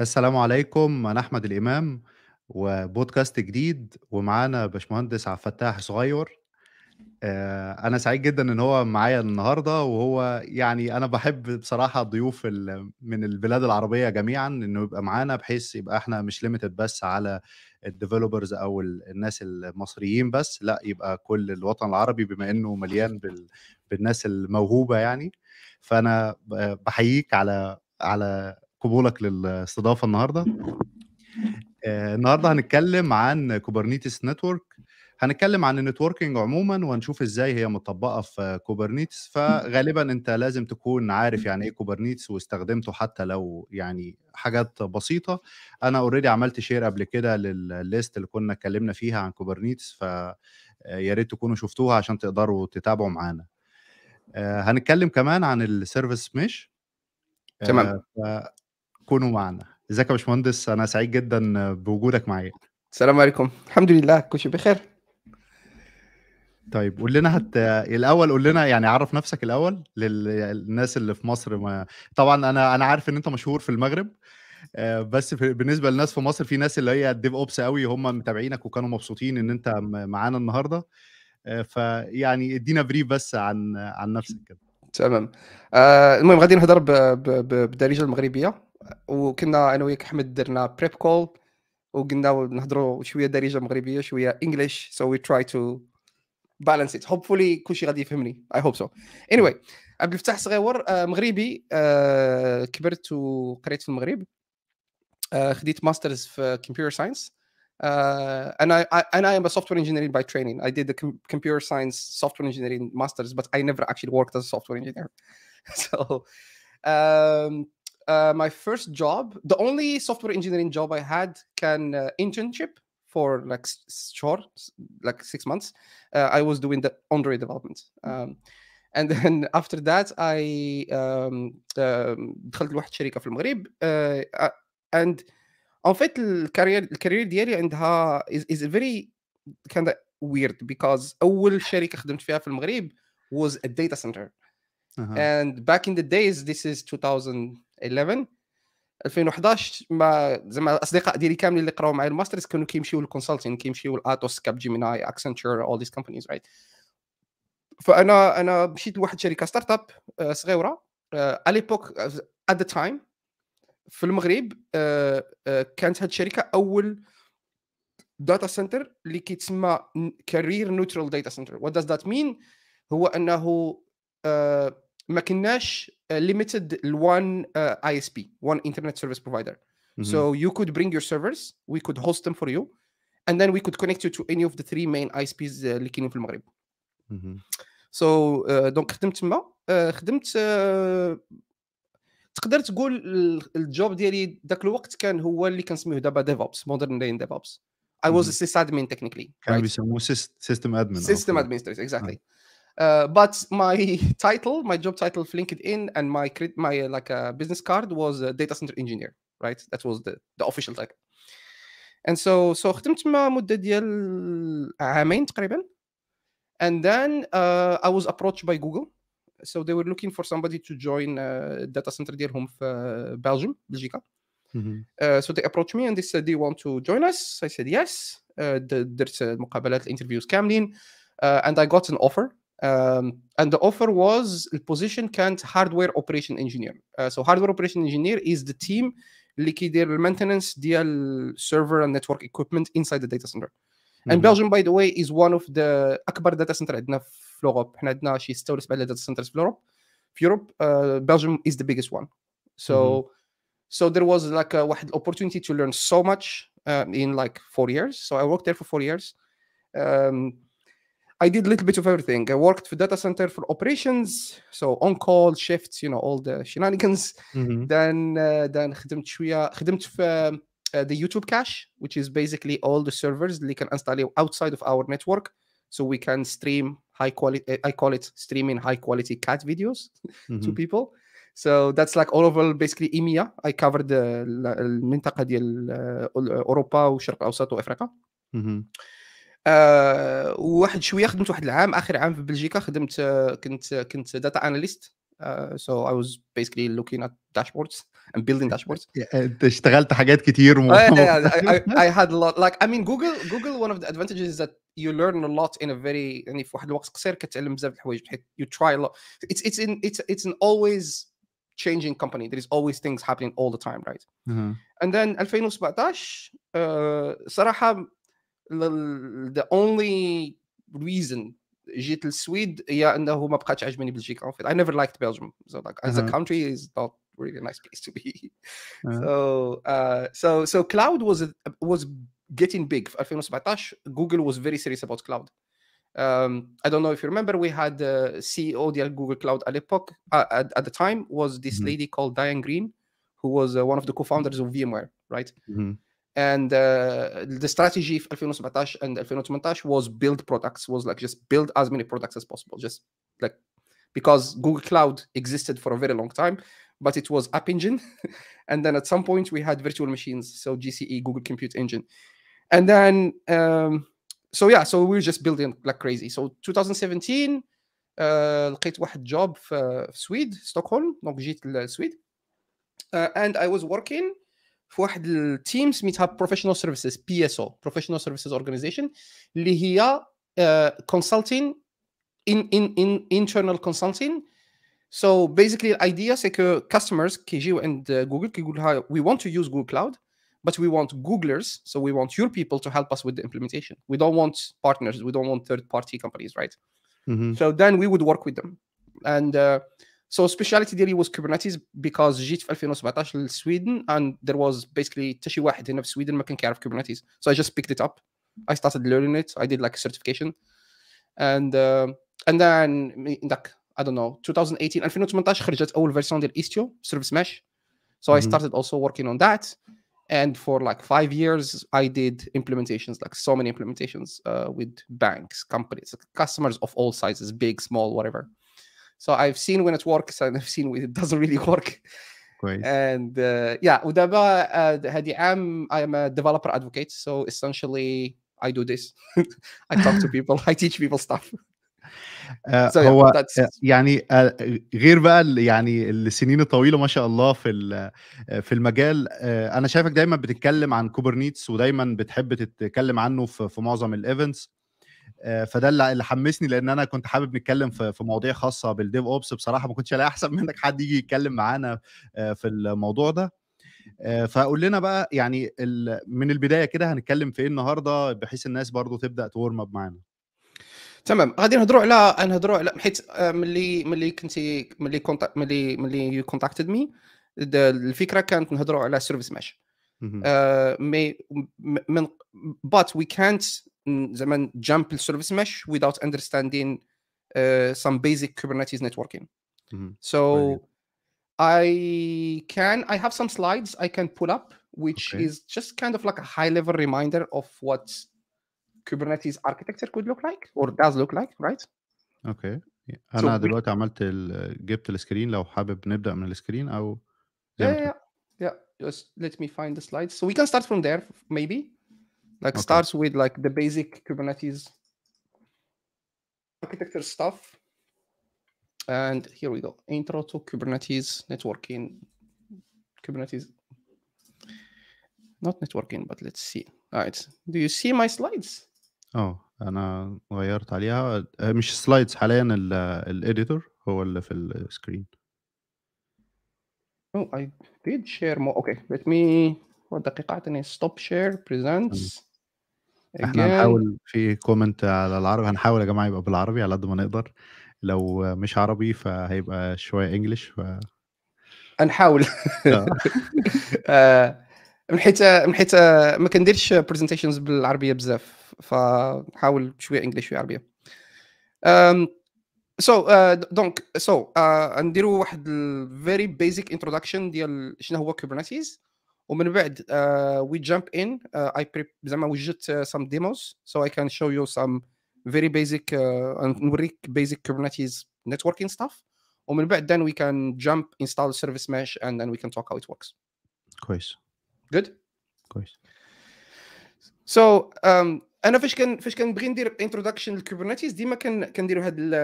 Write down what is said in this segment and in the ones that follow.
السلام عليكم انا احمد الامام وبودكاست جديد ومعانا باشمهندس عبد الفتاح صغير آه، انا سعيد جدا ان هو معايا النهارده وهو يعني انا بحب بصراحه ضيوف من البلاد العربيه جميعا انه يبقى معانا بحيث يبقى احنا مش ليميتد بس على الديفلوبرز او الناس المصريين بس لا يبقى كل الوطن العربي بما انه مليان بالناس الموهوبه يعني فانا بحييك على على قبولك للاستضافه النهارده آه، النهارده هنتكلم عن كوبرنيتس نتورك هنتكلم عن النتوركينج عموما وهنشوف ازاي هي مطبقه في كوبرنيتس فغالبا انت لازم تكون عارف يعني ايه كوبرنيتس واستخدمته حتى لو يعني حاجات بسيطه انا اوريدي عملت شير قبل كده للليست اللي كنا اتكلمنا فيها عن كوبرنيتس ف آه، يا ريت تكونوا شفتوها عشان تقدروا تتابعوا معانا آه، هنتكلم كمان عن السيرفيس مش تمام كونوا معنا ازيك يا باشمهندس انا سعيد جدا بوجودك معايا السلام عليكم الحمد لله كل شيء بخير طيب قول لنا هت... الاول قول لنا يعني عرف نفسك الاول للناس اللي في مصر ما... طبعا انا انا عارف ان انت مشهور في المغرب آه، بس في... بالنسبه للناس في مصر في ناس اللي هي الديف اوبس قوي هم متابعينك وكانوا مبسوطين ان انت معانا النهارده آه، فيعني ادينا بريف بس عن عن نفسك كده تمام آه المهم غادي نهضر بالدارجه المغربيه وكنا انا وياك احمد درنا بريب كول وقلنا نهضروا شويه دارجه مغربيه شويه انجلش سو وي تراي تو بالانس ات هوبفولي كلشي غادي يفهمني اي هوب سو اني واي عبد الفتاح صغيور آه مغربي آه كبرت وقريت في المغرب آه خديت ماسترز في كمبيوتر ساينس Uh, and I, I, and I am a software engineer by training. I did the com computer science software engineering masters, but I never actually worked as a software engineer. so, um, uh, my first job, the only software engineering job I had, can uh, internship for like short, like six months. Uh, I was doing the Android development. Mm. Um, and then after that, I um, um uh, and اون فيت الكارير الكارير ديالي عندها از فيري كان ويرد بيكوز اول شركه خدمت فيها في المغرب was a data center uh -huh. and back in the days this is 2011 2011 ما زعما الاصدقاء ديالي كاملين اللي قراو معايا الماسترز كانوا كيمشيو للكونسلتين كيمشيو لاتوس كاب جيميناي اكسنتشر اول ذيس كومبانيز رايت فانا انا مشيت لواحد شركه ستارت اب آه، صغيره آه، على بوك ات ذا تايم في المغرب آه، آه، كانت هذه الشركه اول داتا سنتر اللي كيتسمى كارير نوترال داتا سنتر وات داز ذات مين هو انه آه، ما كناش ليميتد لوان اي اس بي وان انترنت سيرفيس بروفايدر So you could bring your servers, we could host them for you, and then we could connect you to any of the three main بيز اللي كاينين في المغرب. سو دونك خدمت تما خدمت تقدر تقول الجوب ديالي ذاك الوقت كان هو اللي كنسميه دابا ديفوبس مودرن داي ديفوبس اي واز سيس ادمين تكنيكلي كانوا بيسموه سيستم ادمين سيستم ادمنستريتور اكزاكتلي but my title my job title في LinkedIn and my my like a business card was a data center engineer right that was the the official title and so so خدمت مع مده ديال عامين تقريبا and then uh, I was approached by Google so they were looking for somebody to join uh, data center home for uh, Belgium, بلجيكا. Mm-hmm. Uh, so they approached me and they said, Do you want to join us? I said, Yes. Uh, there's a المقابلات interviews camden and I got an offer. Um, and the offer was a position can't hardware operation engineer. Uh, so hardware operation engineer is the team اللي كيدير maintenance deal server and network equipment inside the data center. Mm -hmm. And mm-hmm. Belgium, by the way, is one of the أكبر data center عندنا في اوروب احنا عندنا شي us ولا the داتا سنترز في اوروب في اوروب بلجيوم از ذا بيجست وان سو so there was like a واحد opportunity to learn so much um, in like four years so i worked there for four years um, i did a little bit of everything i worked for data center for operations so on call shifts you know all the shenanigans mm-hmm. then uh, then خدمت uh, the youtube cache which is basically all the servers that we can install outside of our network so we can stream high quality i call it streaming high quality cat videos mm-hmm. to people so that's like all over basically EMEA I covered المنطقة ديال أوروبا والشرق الأوسط وأفريقيا واحد شويه خدمت واحد العام اخر عام في بلجيكا خدمت كنت كنت داتا اناليست Uh, so I was basically looking at dashboards and building dashboards. Yeah, حاجات eh, كتير. Oh, I had a lot. Like I mean, Google Google one of the advantages is that you learn a lot in a very And if you try a lot. It's it's in it's it's an always changing company. There is always things happening all the time, right? Mm-hmm. And then 2017 uh, صراحة the only reason جيت never هي انه ما بقاتش عجباني بلجيكا اون فيت اي نيفر لايكت بلجيوم سو لايك از ا كونتري از نوت really nice place to be uh -huh. so uh, so so cloud was was getting big في 2017 Google was very serious about cloud um, I don't know if you remember, we had the uh, CEO of Google Cloud at, epoch, uh, at, at, the time was this mm -hmm. lady called Diane Green, who was uh, one of the co-founders of VMware, right? Mm -hmm and uh, the strategy of 2017 and 2018 was build products was like just build as many products as possible just like because google cloud existed for a very long time but it was app engine and then at some point we had virtual machines so gce google compute engine and then um, so yeah so we were just building like crazy so 2017 uh, لقيت a job for uh, Sweden, Stockholm, ستوكهولم sweden جيت uh, and I was working في واحد التيم سميتها بروفيشنال سيرفيسز بي اس او بروفيشنال سيرفيسز اورجانيزيشن اللي هي كونسلتين ان ان ان انترنال كونسلتين سو بيزيكلي الايديا سي كو كاستمرز كيجيو عند جوجل كيقول لها وي ونت تو يوز جوجل كلاود but we want googlers so we want your people to help us with the implementation we don't want partners we don't want third party companies right mm -hmm. so then we would work with them and uh, so speciality ديالي was Kubernetes because جيت في 2017 and there was basically حتى شي واحد هنا في care ما كان كيعرف Kubernetes. So I just picked it up. I started learning it. I did like a certification. And uh, and then in that I don't know 2018 2018 خرجت اول فيرسيون ديال Istio Service Mesh. So mm -hmm. I mm-hmm. started also working on that. And for like five years, I did implementations, like so many implementations uh, with banks, companies, customers of all sizes, big, small, whatever. So I've seen when it works and I've seen when it doesn't really work. Great. And uh, yeah, ودابا I am, I am a developer advocate. So essentially I do this. I talk to people, I teach people stuff. Uh, so هو yeah, uh, يعني uh, غير بقى يعني السنين الطويله ما شاء الله في في المجال انا شايفك دايما بتتكلم عن كوبرنيتس ودايما بتحب تتكلم عنه في معظم الايفنتس آه، فده اللي حمسني لان انا كنت حابب نتكلم في مواضيع خاصه بالديف اوبس بصراحه ما كنتش الاقي احسن منك حد يجي يتكلم معانا آه، في الموضوع ده آه، فقول لنا بقى يعني من البدايه كده هنتكلم في ايه النهارده بحيث الناس برضو تبدا تورم اب معانا تمام غادي نهضروا على نهضروا على حيت ملي ملي كنتي ملي كونتاكت ملي ملي يو كونتاكتد مي الفكره كانت نهضروا على سيرفيس ماش مي من بات وي كانت زمان jump السيرفيس mesh without understanding uh, some basic Kubernetes networking. Mm-hmm. So I can I have some slides I can pull up, which okay. is just kind of like a high level reminder of what Kubernetes architecture could look like or does look like, right? Okay. انا so دلوقتي we... عملت ال... جبت السكرين لو حابب نبدا من السكرين او yeah, yeah, yeah. yeah. Just let me find the slides. So we can start from there, maybe. Like okay. starts with like the basic Kubernetes architecture stuff. And here we go. Intro to Kubernetes networking. Kubernetes, not networking, but let's see. All right. Do you see my slides? oh انا غيرت عليها مش السلايدز حاليا الايديتور هو اللي في السكرين. Oh, I did share more. Okay, let me. the اعطيني stop share presents. احنا الجاي هنحاول في كومنت على العربي هنحاول يا جماعه يبقى بالعربي على قد ما نقدر لو مش عربي فهيبقى شويه انجلش ف هنحاول آه. آه، من حيث من حيث ما كنديرش برزنتيشنز بالعربيه بزاف فنحاول شويه انجلش شويه عربيه سو دونك سو نديروا واحد فيري بيزك انتروداكشن ديال شنو هو كوبرنيتيز ومن بعد وي جامب ان اي زعما وجدت سام ديموز سو اي كان شو يو سام فيري بيزك نوريك بيزك كوبرنيتيز نتوركينج ستاف ومن بعد then we can jump install service mesh and then we can talk how it works كويس good كويس so um, انا فاش كان فاش كنبغي ندير انتروداكشن للكوبرنيتيز ديما كنديروا هاد ال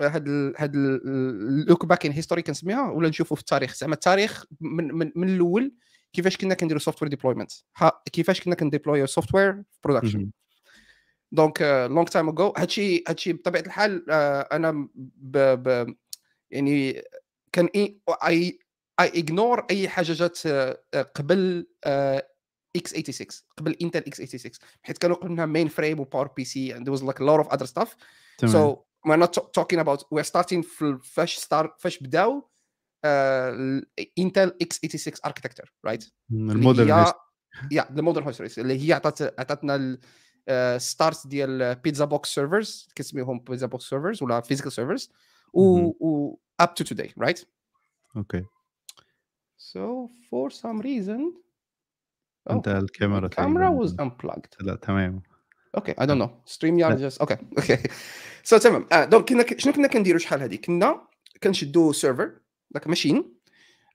هاد ال هاد اللوك باك ان هيستوري كنسميها ولا نشوفوا في التاريخ زعما التاريخ من من, من الاول كيفاش كنا كنديرو سوفت وير ديبلويمنت كيفاش كنا كنديبلوي سوفت وير في برودكشن دونك لونغ تايم اجو هادشي هادشي بطبيعه الحال uh, انا ب, ب, يعني كان اي اي اغنور اي حاجه جات آه، آه، قبل اكس 86 قبل انتل اكس 86 حيت كانوا قلنا مين فريم وباور بي سي اند واز لايك لوت اوف اذر ستاف سو we're not talking about we're starting فاش ستار فاش بداو انتل اكس 86 اركتكتشر رايت المودرن هي... يا ذا مودرن هيستوريز اللي هي عطات عطاتنا الستارت ديال بيتزا بوكس سيرفرز كنسميهم بيتزا بوكس سيرفرز ولا فيزيكال سيرفرز و اب تو توداي رايت اوكي سو فور سام ريزن انت الكاميرا الكاميرا واز unplugged لا تمام اوكي اي دونت نو ستريم يارد جاست اوكي اوكي سو تمام دونك كنا شنو كنا كنديروا شحال هذه كنا كنشدو سيرفر ذاك ماشين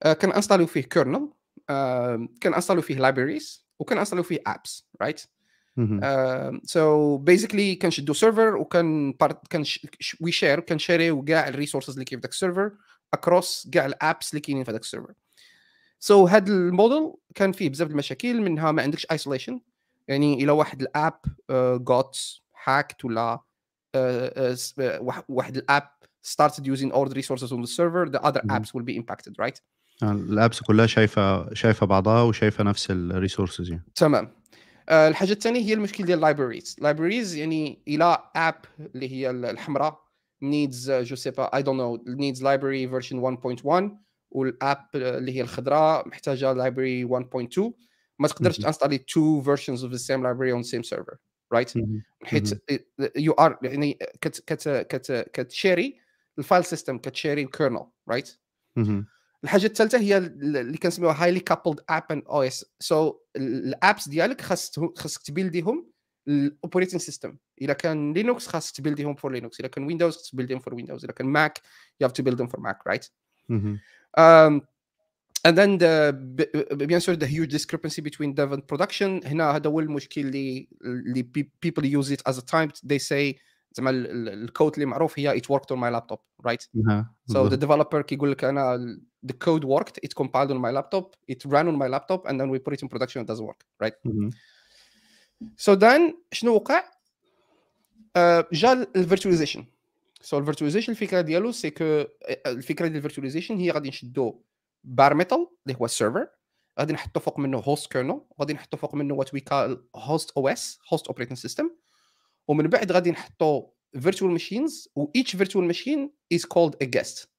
آه كنانستاليو فيه كيرنل آه كنانستاليو فيه لايبريز وكنانستاليو فيه ابس رايت سو بيزيكلي كنشدو سيرفر وكان بارت كان وي شير كنشاريو كاع الريسورسز اللي كاين في السيرفر اكروس كاع الابس اللي كاينين في داك السيرفر سو so, هذا الموديل كان فيه بزاف المشاكل منها ما عندكش ايسوليشن يعني الى واحد الاب غوت هاكت ولا آه، آه، آه، واحد الاب started using old resources on the server, the other apps will be impacted, right? آه، الابس كلها شايفه شايفه بعضها وشايفه نفس الريسورسز يعني تمام آه، الحاجه الثانيه هي المشكل ديال اللايبريز اللايبريز يعني الى اب اللي هي الحمراء needs آه، جو سي با اي دون نو needs library version 1.1 والاب اللي هي الخضراء محتاجه library 1.2 ما تقدرش تانستالي تو versions of the same library on the same server right حيت يو ار يعني كت كت كت كتشيري الفايل سيستم كتشيرين كيرنل رايت الحاجه الثالثه هي اللي كنسميوها هايلي كابلد اب اند او اس سو الابس ديالك خاص خاصك تبيلديهم الاوبريتنج سيستم اذا كان لينوكس خاصك تبيلديهم فور لينوكس اذا كان ويندوز خاصك تبيلديهم فور ويندوز اذا كان ماك يو هاف تو بيلد فور ماك رايت and then the بيان سور the huge discrepancy between dev and production هنا هذا هو المشكل اللي اللي people use it as a time they say زعما الكود اللي معروف هي ات وركت اون ماي لابتوب رايت سو ذا ديفلوبر كيقول لك انا the code worked it compiled on my laptop it ran on my laptop and then we put it in production it does work right سو ذن so then شنو وقع uh, جا الفيرتواليزيشن سو الفيرتواليزيشن الفكره ديالو سي كو آه، الفكره ديال الفيرتواليزيشن هي غادي نشدو بار ميتال اللي هو السيرفر غادي نحطو فوق منه هوست كيرنل غادي نحطو فوق منه وات وي كال هوست او اس هوست اوبريتنج سيستم ومن بعد غادي نحطوا فيرتوال ماشينز و each فيرتوال ماشين از كولد ا جيست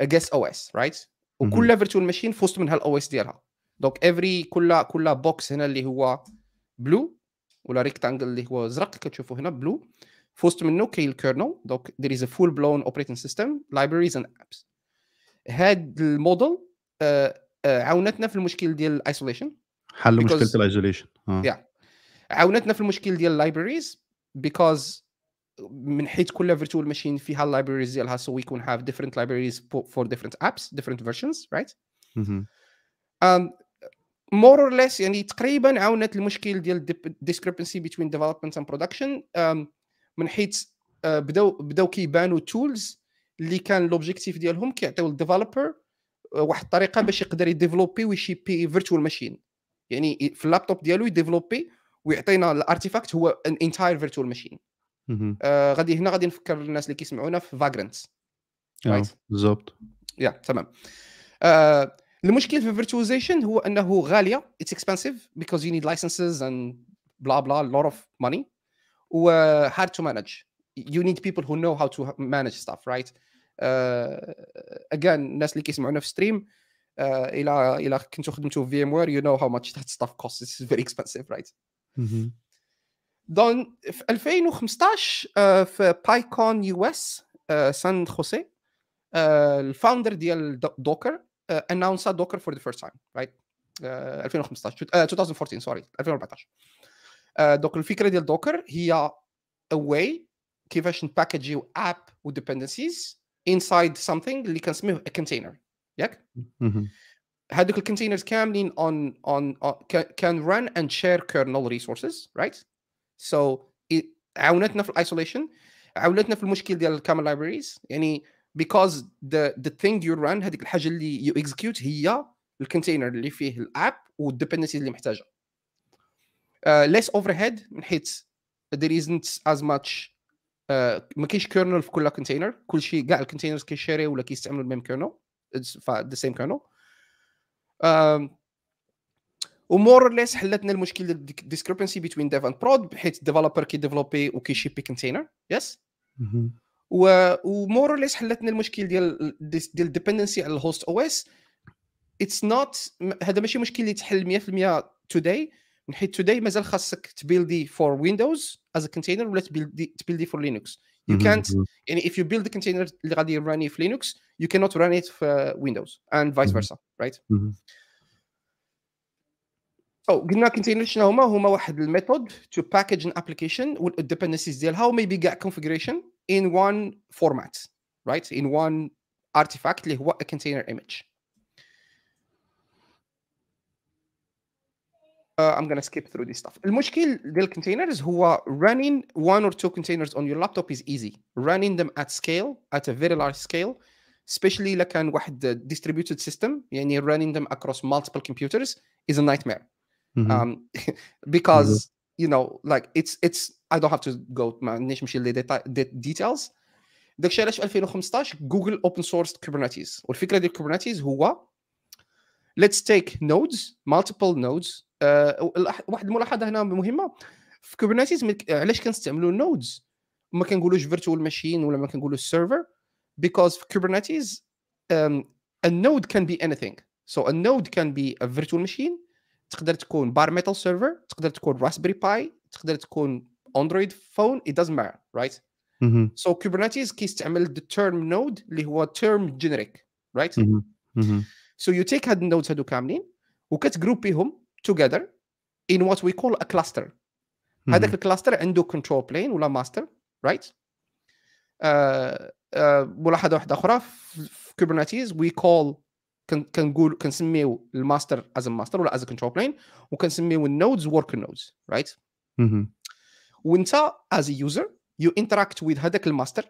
ا جيست او اس رايت وكل فيرتوال ماشين فوسط منها الاو اس ديالها دونك افري كل كل بوكس هنا اللي هو بلو ولا ريكتانجل اللي هو ازرق كتشوفوا هنا بلو فوسط منه كاين الكيرنل دونك ذير از ا فول بلون اوبريتنج سيستم لايبريز اند ابس هاد الموديل آه آه عاونتنا في المشكل ديال الايسوليشن حل مشكله الايزوليشن آه. yeah. عاونتنا في المشكل ديال اللايبريز because من حيث كل فيرتوال ماشين فيها اللايبريز ديالها so we can have different libraries for different apps different versions right mm -hmm. um, more or less يعني تقريبا عاونت المشكل ديال discrepancy between development and production um، من حيث uh, بداو بداو كيبانوا تولز اللي كان لوبجيكتيف ديالهم كيعطيو الديفلوبر uh، واحد الطريقه باش يقدر يديفلوبي ويشيبي فيرتوال ماشين يعني في اللابتوب ديالو يديفلوبي ويعطينا الارتيفاكت هو ان انتاير فيرتوال ماشين غادي هنا غادي نفكر الناس اللي كيسمعونا في فاجرنت آه، بالضبط يا تمام آه، المشكل في الفيرتواليزيشن هو انه غاليه اتس اكسبنسيف بيكوز يو نيد لايسنسز اند بلا بلا لوت اوف ماني و هارد تو مانج يو نيد بيبل هو نو هاو تو مانج ستاف رايت اجان الناس اللي كيسمعونا في ستريم آه، الى الى كنتو خدمتو في ام وير يو نو هاو ماتش ذات ستاف كوست اتس فيري اكسبنسيف رايت دون في 2015 آه، في بايكون يو اس سان خوسي آه، الفاوندر ديال دوكر اناونسا آه، دوكر فور ذا فيرست تايم رايت 2015 uh, 2014 سوري 2014 دوك الفكره ديال دوكر هي واي كيفاش نباكجي اب وديبندنسيز انسايد سمثينغ اللي كنسميه كونتينر ياك هذوك الكونتينرز كاملين on on, on can run and share kernel resources right so it عاونتنا في الايسوليشن عاونتنا في المشكل ديال الكامل لايبريز يعني because the the thing you run هذيك الحاجه اللي you execute هي الكونتينر اللي فيه الاب والديبندنسي اللي محتاجه uh, less overhead من حيث there isn't as much uh, ما كاينش كيرنل في كل كونتينر كل شيء كاع الكونتينرز كيشاري ولا كيستعملوا الميم كيرنل ذا سيم كيرنل ومور ليس حلتنا المشكل ديال الديسكريبنسي بين ديف اند برود بحيث الديفلوبر وكي شيبي كونتينر يس و ومور ليس حلتنا المشكل ديال ديال الديبندنسي على الهوست او اس اتس نوت هذا ماشي مشكل اللي تحل 100% توداي من حيث توداي مازال خاصك تبيلدي فور ويندوز از كونتينر ولا تبيلدي تبيلدي فور لينكس You mm-hmm, can't, mm-hmm. and if you build the container literally run if Linux, you cannot run it for Windows and vice mm-hmm. versa, right? So, hmm Oh, قلنا container شنو How هما واحد method to package an application with dependencies deal? How maybe get configuration in one format, right? In one artifact اللي هو a container image. Uh, I'm gonna skip through this stuff. المشكل Who هو running one or two containers on your laptop is easy. Running them at scale, at a very large scale, especially لو كان واحد distributed system يعني running them across multiple computers is a nightmare. Mm -hmm. um, because mm -hmm. you know like it's it's I don't have to go ما عندناش نمشي details. داكشي علاش في 2015 جوجل open sourced Kubernetes. والفكره ديال كوبرنيتيز هو let's take nodes multiple nodes آه، واحد الملاحظه هنا مهمه في كوبرنيتيز آه، علاش كنستعملوا النودز ما كنقولوش فيرتوال ماشين ولا ما كنقولوش سيرفر بيكوز في كوبرنيتيز النود كان بي اني ثينغ سو النود كان بي can ماشين تقدر تكون بار ميتال سيرفر تقدر تكون راسبري باي تقدر تكون اندرويد فون ات دازنت ماتر رايت سو Kubernetes كيستعمل ذا تيرم نود اللي هو تيرم جينيريك رايت سو يو تيك هاد النودز هادو كاملين وكتجروبيهم together in what we call a cluster mm -hmm. هذاك الكلاستر عنده كنترول بلين ولا ماستر رايت right? uh, uh, ملاحظه واحده اخرى في كوبرنيتيز وي كول كنقول كنسميو الماستر از ماستر ولا از كنترول بلين وكنسميو النودز ورك نودز رايت وانت از يوزر يو انتراكت ويز هذاك الماستر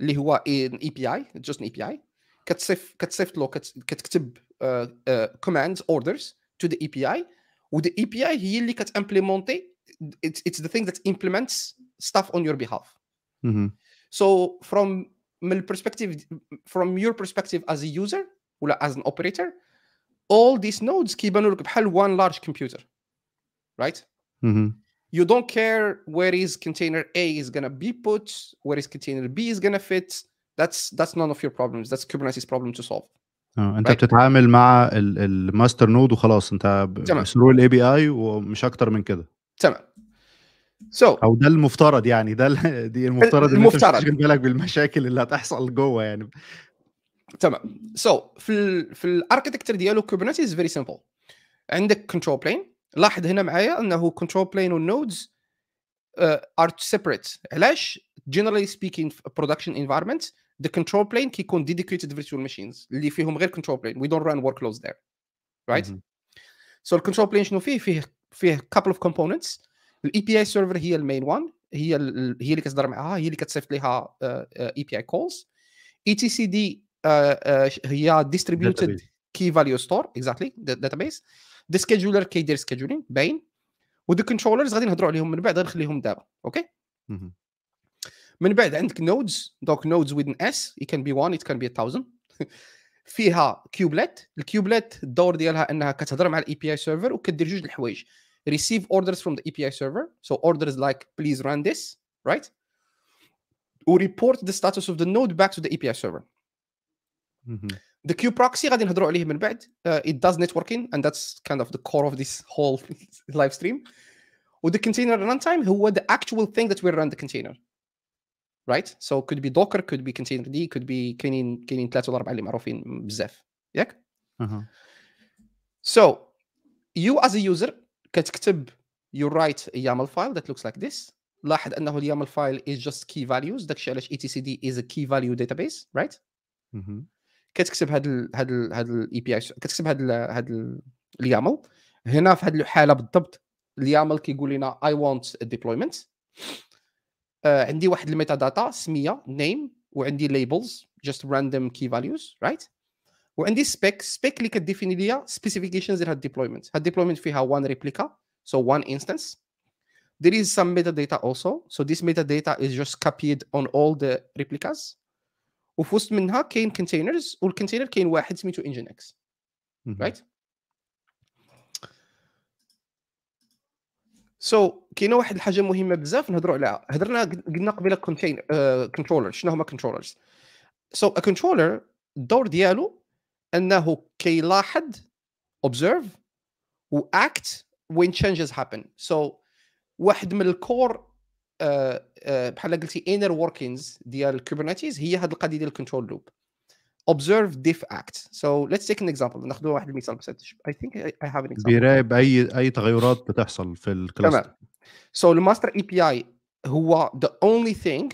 اللي هو ان اي بي اي جوست اي بي اي كتصيفط له كتكتب كوماندز اوردرز تو ذا اي بي اي with the API هي اللي كتimplementer it's, it's the thing that implements stuff on your behalf. Mm-hmm. So from my perspective, from your perspective as a user or as an operator, all these nodes كيبانوا لك بحال one large computer, right? Mm -hmm. You don't care where is container A is gonna be put, where is container B is gonna fit. That's that's none of your problems. That's Kubernetes problem to solve. اه انت right. بتتعامل مع الماستر نود وخلاص انت ثرو الاي بي اي ومش اكتر من كده تمام سو so, او ده المفترض يعني ده دي المفترض المفترض ان انت بالك بالمشاكل اللي هتحصل جوه يعني تمام سو so, في الـ في الاركتكتشر ديالو كوبرنيتيز فيري سمبل عندك كنترول بلين لاحظ هنا معايا انه كنترول بلين والنودز ار سيبريت علاش جنرالي سبيكينج برودكشن انفايرمنت ذا كنترول بلين كيكون ديديكيتد فيرتشوال ماشينز اللي فيهم غير كنترول بلين وي دونت ران ورك لودز ذير رايت سو الكنترول بلين شنو فيه فيه فيه كابل اوف كومبوننتس الاي بي اي سيرفر هي المين وان هي هي اللي كتصدر معاها هي اللي كتصيفط ليها اي بي اي كولز اي تي سي دي هي ديستريبيوتد كي فاليو ستور اكزاكتلي داتابيس ذا سكيدولر كيدير سكيدولين باين وذا كنترولرز غادي نهضروا عليهم من بعد غنخليهم دابا اوكي من بعد عندك نودز دوك نودز ويدن S it can be one it can be a thousand فيها كيوبلات cubelet الدور ديالها انها كتهضر مع الاي بي اي سيرفر receive orders from the API server. So orders like, please run this, right? Or report the status of the node back to the API server. The cube proxy غادي نهضروا عليه من بعد. Uh, it does networking and that's kind of the core of this whole live stream. With the container runtime, هو the actual thing that will run the container right so could be docker could be containerd could be كاينين كاينين ثلاثه ولا اربعه اللي معروفين بزاف ياك so you as a user كتكتب you write a YAML file that looks like this لاحظ انه اليامل فايل is just key values داكشي علاش اي تي سي دي is a key value database right mm -hmm. كتكتب هاد ال هاد ال هاد الاي بي اي كتكتب هاد ال هاد اليامل هنا في هاد الحاله بالضبط اليامل كيقول لنا اي want a deployment آه عندي واحد الميتا داتا سميه نيم وعندي ليبلز جاست راندوم كي فاليوز رايت وعندي سبيك سبيك اللي كديفيني ليا سبيسيفيكيشنز ديال هاد الديبلويمنت هاد الديبلويمنت فيها وان ريبليكا سو وان انستانس there is some metadata also so this metadata is just copied on all the replicas وفي وسط منها كاين containers والكونتينر كاين واحد سميتو engine x right سو so, كاينه واحد الحاجه مهمه بزاف نهضروا عليها هضرنا قلنا قبيله كونتين كنترولر آه، شنو هما كنترولرز سو ا كنترولر الدور ديالو انه كيلاحظ اوبزيرف واكت وين تشينجز هابن سو واحد من الكور آه، آه، بحال قلتي انر وركينز ديال كوبرنيتيز هي هذه القضيه ديال الكنترول لوب observe diff act. So let's take an example ناخذ واحد المثال بس I think I have an example بيراقب اي اي تغيرات بتحصل في الكلاستر تمام So the master API who هو the only thing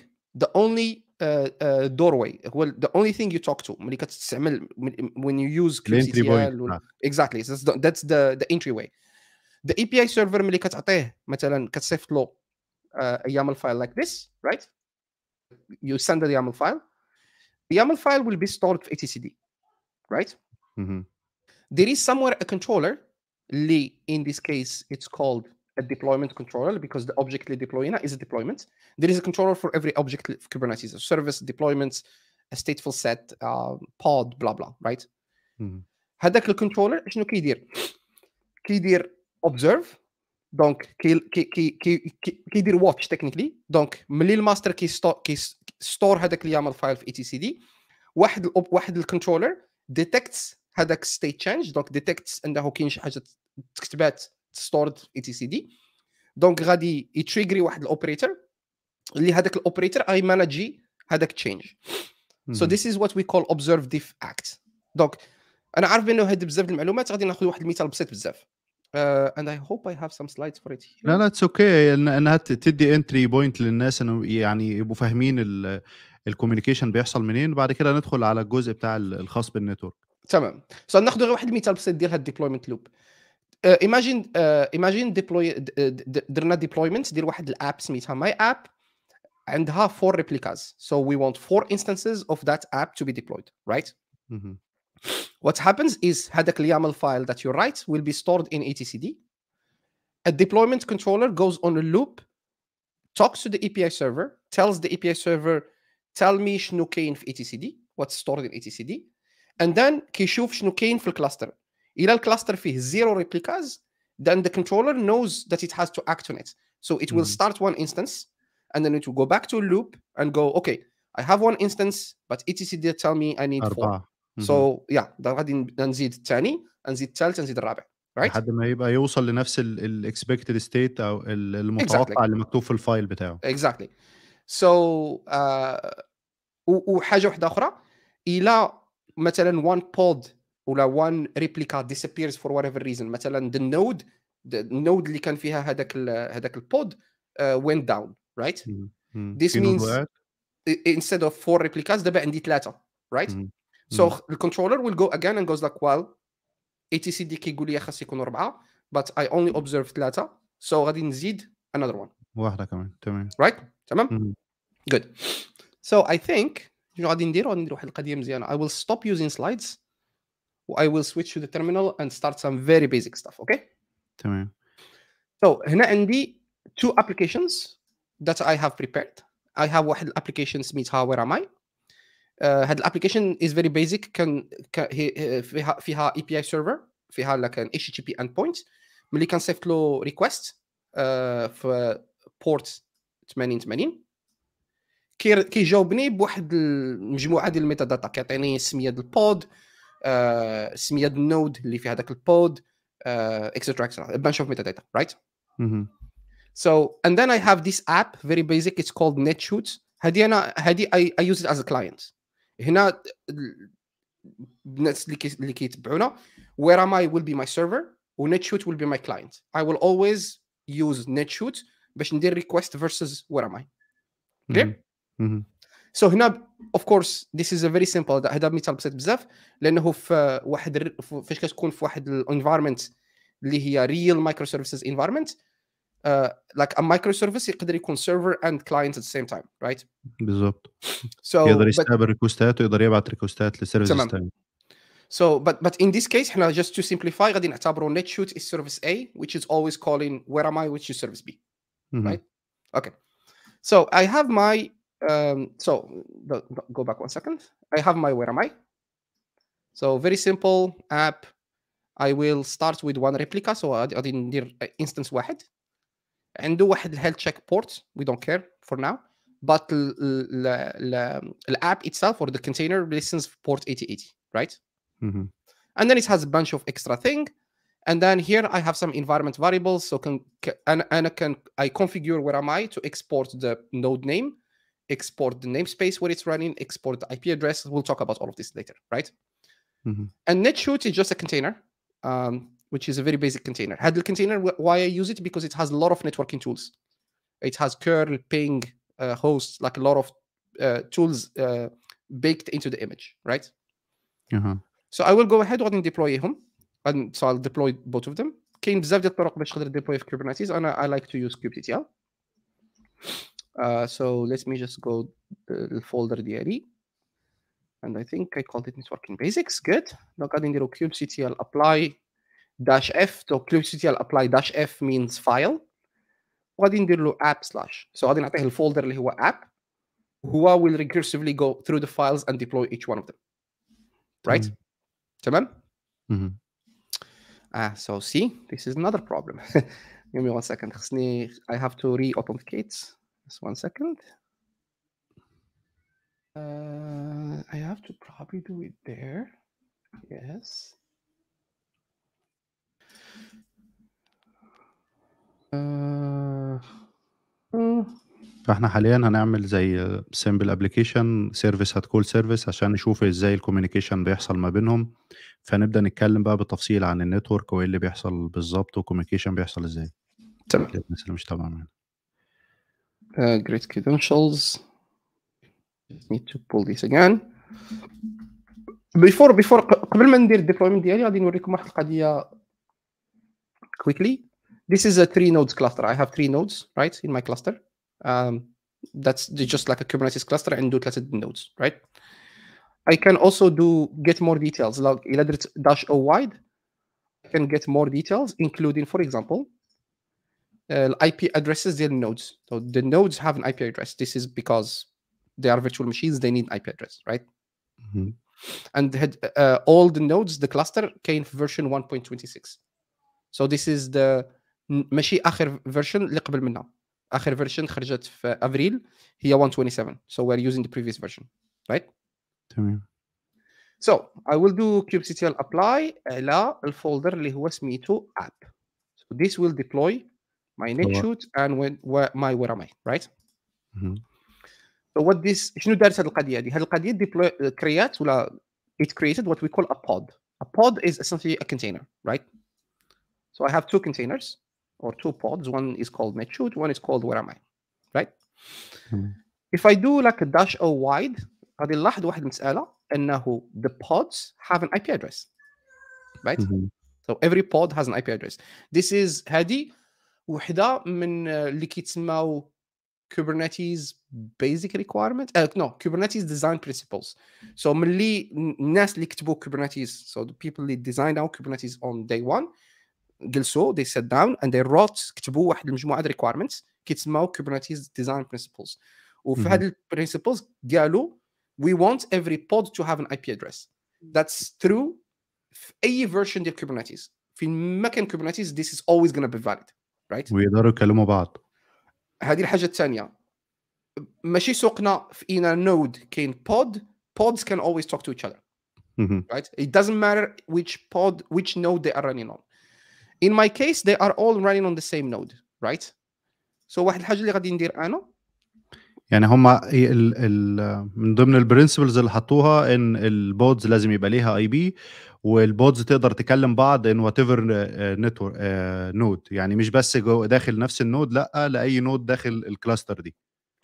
the only uh, uh doorway. Well, the only thing you talk to ملي كتستعمل when you use exactly that's the, that's the the entry way the API server ملي كتعطيه مثلا كتصيفط له uh, a YAML file like this right you send the YAML file the YAML file will be stored at etcd, right? Mm -hmm. there is somewhere a controller, Lee, in this case, it's called a deployment controller because the object Lee deploying is a deployment. There is a controller for every object of Kubernetes, a service, deployments, a stateful set, uh, pod, blah, blah, right? Mm -hmm. هذاك الكنترولر شنو كيدير؟ كيدير observe دونك كي كي كي كيدير واتش تكنيكلي دونك ملي الماستر كيستور هذاك اليامل فايل في اي تي سي دي واحد واحد الكنترولر ديتكتس هذاك ستيت تشينج دونك ديتكتس انه كاين شي حاجه تكتبات ستورد في اي تي سي دي دونك غادي يتريغري واحد الاوبريتور اللي هذاك الاوبريتور اي ماناجي هذاك تشينج سو ذيس از وات وي كول اوبزيرف ديف اكت دونك انا عارف بانه هاد بزاف المعلومات غادي ناخذ واحد المثال بسيط بزاف Uh, and I hope I have some slides for it here. لا لا اتس اوكي okay. انها تدي انتري بوينت للناس انه يعني يبقوا فاهمين الكوميونيكيشن بيحصل منين وبعد كده ندخل على الجزء بتاع الخاص بالنتورك تمام سو so, ناخد واحد مثال بس ديال هاد لوب ايماجين ايماجين ديبلوي درنا ديبلويمنت ديال واحد الاب سميتها ماي اب عندها فور ريبليكاز سو وي وونت فور انستنسز اوف ذات اب تو بي ديبلويد رايت What happens is هذاك YAML file that you write will be stored in etcd. A deployment controller goes on a loop, talks to the API server, tells the API server, tell me شنو كاين etcd, what's stored in etcd, and then كيشوف شنو for cluster? الكلاستر. cluster الكلاستر zero replicas, then the controller knows that it has to act on it. So it will mm -hmm. start one instance, and then it will go back to a loop and go, okay, I have one instance, but etcd tell me I need أربعة. four. سو يا غادي نزيد الثاني نزيد الثالث نزيد الرابع رايت لحد ما يبقى يوصل لنفس الاكسبكتد ستيت او المتوقع exactly. اللي مكتوب في الفايل بتاعه اكزاكتلي آه، سو وحاجه واحده اخرى الى مثلا وان بود ولا وان ريبليكا ديسابيرز فور وات ايفر ريزن مثلا ذا نود النود اللي كان فيها هذاك هذاك البود وين داون رايت ذيس مينز انستيد اوف فور ريبليكاز دابا عندي ثلاثه رايت right? so mm. the controller will go again and goes like well ATC كيقول لي خاص اربعه but I only observed ثلاثه so غادي نزيد another one واحده كمان تمام right تمام mm. Mm-hmm. good so I think شنو غادي ندير غادي ندير واحد القضيه مزيانه I will stop using slides I will switch to the terminal and start some very basic stuff okay تمام so هنا عندي two applications that I have prepared I have applications. application how? where am I هذا الابلكيشن از فيري بيزك كان فيها فيها اي بي اي سيرفر فيها لك ان اتش تي بي اند بوينت ملي كنصيفط له ريكويست في بورت 80 80 كيجاوبني بواحد المجموعه ديال الميتا داتا كيعطيني السميه ديال البود السميه ديال النود اللي في هذاك البود اكسترا اكسترا بانش اوف ميتا داتا رايت So and then I have this app, very basic. It's called NetShoot. هذه انا هذه I, I use it as a client. هنا الناس اللي اللي كيتبعونا where am I will be my server و will be my client I will always use NetShoot in ندير request versus where am I okay so هنا of course this is a very simple هذا مثال بسيط بزاف لانه في واحد فاش كتكون في واحد الانفايرمنت اللي هي real microservices environment like a microservice it يكون server and clients at the same time right بالظبط so يقدر يستقبل ريكوستات ويقدر يبعت ريكوستات لسيرفيس تمام So, but but in this case, just to simplify, غادي نعتبروا shoot is service A, which is always calling where am I, which is service B, right? Okay. So I have my um, so go back one second. I have my where am I. So very simple app. I will start with one replica. So I didn't uh, instance واحد. عنده واحد الهيلث تشيك بورت وي دونت كير فور ناو but the app itself or the container listens port 8080, right? Mm-hmm. And then it has a bunch of extra thing. And then here I have some environment variables. So can, can and, and I can I configure where am I to export the node name, export the namespace where it's running, export the IP address. We'll talk about all of this later, right? Mm-hmm. And NetShoot is just a container. Um, which is a very basic container. Hadl container, why I use it? Because it has a lot of networking tools. It has curl, ping, uh, hosts, like a lot of uh, tools uh, baked into the image, right? Uh-huh. So I will go ahead and deploy them. And so I'll deploy both of them. كاين بزاف ديال الطرق باش تقدر ديبلوي في كوبرنيتيز انا I like to use kubectl. Uh, so let me just go الفولدر uh, ديالي and I think I called it networking basics good. لو غادي نديرو kubectl apply dash f to kubectl apply dash f means file وغادي ندير له app slash so غادي نعطيه الفولدر اللي هو app هو will recursively go through the files and deploy each one of them right تمام mm -hmm. ah so see this is another problem give me one second I have to re-authenticate just one second uh, I have to probably do it there yes آه. فإحنا حاليًا هنعمل زي سيمبل ابلكيشن سيرفيس هتكول سيرفيس عشان نشوف إزاي الكوميونيكيشن بيحصل ما بينهم، فنبدأ نتكلم بقى بالتفصيل عن النتورك وإيه اللي بيحصل بالضبط والكوميونيكيشن بيحصل إزاي، تمام. للناس اللي مش تابعة معانا. جريت كريدنشلز credentials. Need to pull this again. before before قبل ما ندير الديبلويمنت ديالي غادي نوريكم واحد القضية كويكلي This is a three nodes cluster. I have three nodes, right, in my cluster. Um, that's just like a Kubernetes cluster and do clustered nodes, right? I can also do get more details, like ladder dash o wide. I can get more details, including, for example, uh, IP addresses their nodes. So the nodes have an IP address. This is because they are virtual machines. They need IP address, right? Mm -hmm. And had, uh, all the nodes, the cluster came version 1.26. So this is the ماشي اخر version اللي قبل منها اخر فيرجن خرجت في افريل هي 127 so we're using the previous version right so I will do kubectl apply على الفولدر اللي هو سميته app so this will deploy my netshoot and when, where, my where am I right so what this شنو دارت هذه القضيه هذه القضيه deploy create ولا it created what we call a pod a pod is essentially a container right so I have two containers or two pods. One is called Matchute, one is called Where Am I, right? Hmm. If I do like a dash O wide, غادي نلاحظ واحد المسألة the pods have an IP address, right? Mm -hmm. So every pod has an IP address. This is hadi وحدة من اللي كيتسماو Kubernetes basic requirement uh, no Kubernetes design principles so ملي الناس اللي كتبوا Kubernetes so the people اللي designed out Kubernetes on day one جلسوا they sat down and they wrote كتبوا واحد المجموعه ديال requirements كوبرنيتيز ديزاين برينسيبلز وفي هاد البرينسيبلز قالوا we want every pod to have an IP address that's true في اي version ديال كوبرنيتيز فين ما كان كوبرنيتيز this is always going to be valid right ويقدروا يكلموا بعض هذه الحاجه الثانيه ماشي سوقنا في اينا نود كاين بود pods can always talk to each other right it doesn't matter which pod which node they are running on in my case they are all running on the same node right so واحد الحاجه اللي غادي ندير انا يعني هما ال ال من ضمن البرنسبلز اللي حطوها ان البودز لازم يبقى ليها اي بي والبودز تقدر تكلم بعض ان وات ايفر نتورك نود يعني مش بس داخل نفس النود لا لاي نود داخل الكلاستر دي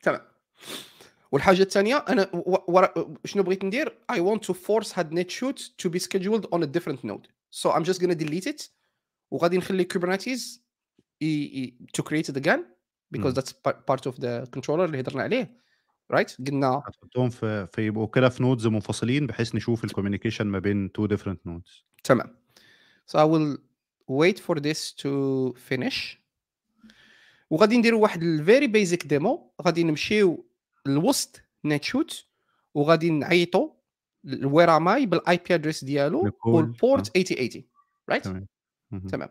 تمام والحاجه الثانيه انا شنو بغيت ندير I want to force هاد نت شوت to be scheduled on a different node so I'm just gonna delete it وغادي نخلي كوبرنيتيز تو كريت ذا جان بيكوز ذاتس بارت اوف ذا كنترولر اللي هضرنا عليه رايت قلنا نحطهم في في يبقوا كده في نودز منفصلين بحيث نشوف الكوميونيكيشن ما بين تو ديفرنت نودز تمام so I will wait for this to finish وغادي نديروا واحد الفيري بيزك ديمو غادي نمشيو للوسط نتشوت وغادي نعيطوا ماي بالاي بي ادريس ديالو والبورت 8080 رايت right? mm-hmm.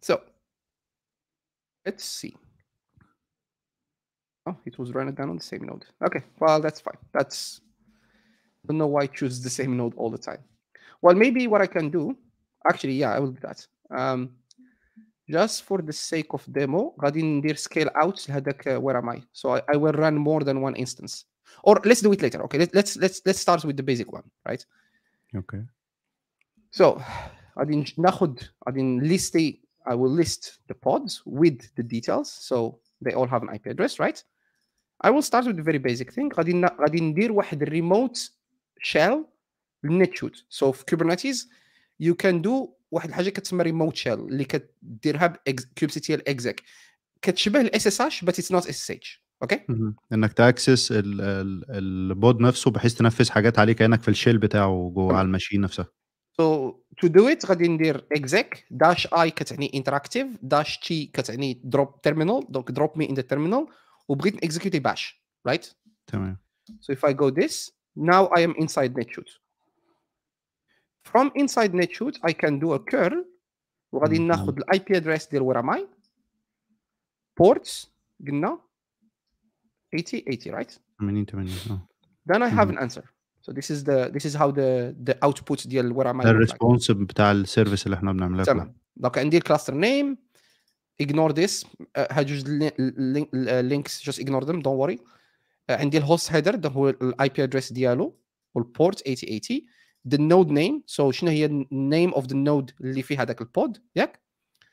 So let's see. Oh, it was running down on the same node. Okay, well that's fine. That's don't know why I choose the same node all the time. Well, maybe what I can do, actually, yeah, I will do that. Um, just for the sake of demo, غادي ندير scale out لهذاك uh, where am I? So I, I will run more than one instance. Or let's do it later. Okay, let, let's let's let's start with the basic one, right? Okay. So I didn't I will list the pods with the details, so they all have an IP address, right? I will start with the very basic thing. غادي ندير واحد remote shell للنتشوت. So في Kubernetes you can do واحد الحاجه remote shell اللي كديرها kubectl exec. كتشبه ال SSH but it's not SSH. اوكي؟ okay? انك تاكسس البود نفسه بحيث تنفذ حاجات عليه كانك في الشيل بتاعه جوه على الماشين نفسها. So to do it in ندير exec dash i any interactive dash t any drop terminal دونك drop me in the terminal وبغيت نexecute bash right so if I go this now I am inside netshoot from inside netshoot I can do a curl I'll وغادي ناخذ the IP address ديال where am I ports قلنا 8080 right 8080 oh. then I have mm-hmm. an answer so this is the this is how the the output ديال الوير عمال الريسبونس بتاع السيرفيس اللي احنا بنعملها تمام دوكا ندير كلاستر نيم ignore this هاد جوج links just ignore them don't worry عندي الهوست هيدر ده هو الاي بي ادريس ديالو والبورت 8080 the node name so شنو هي name of the node اللي فيها هذاك البود ياك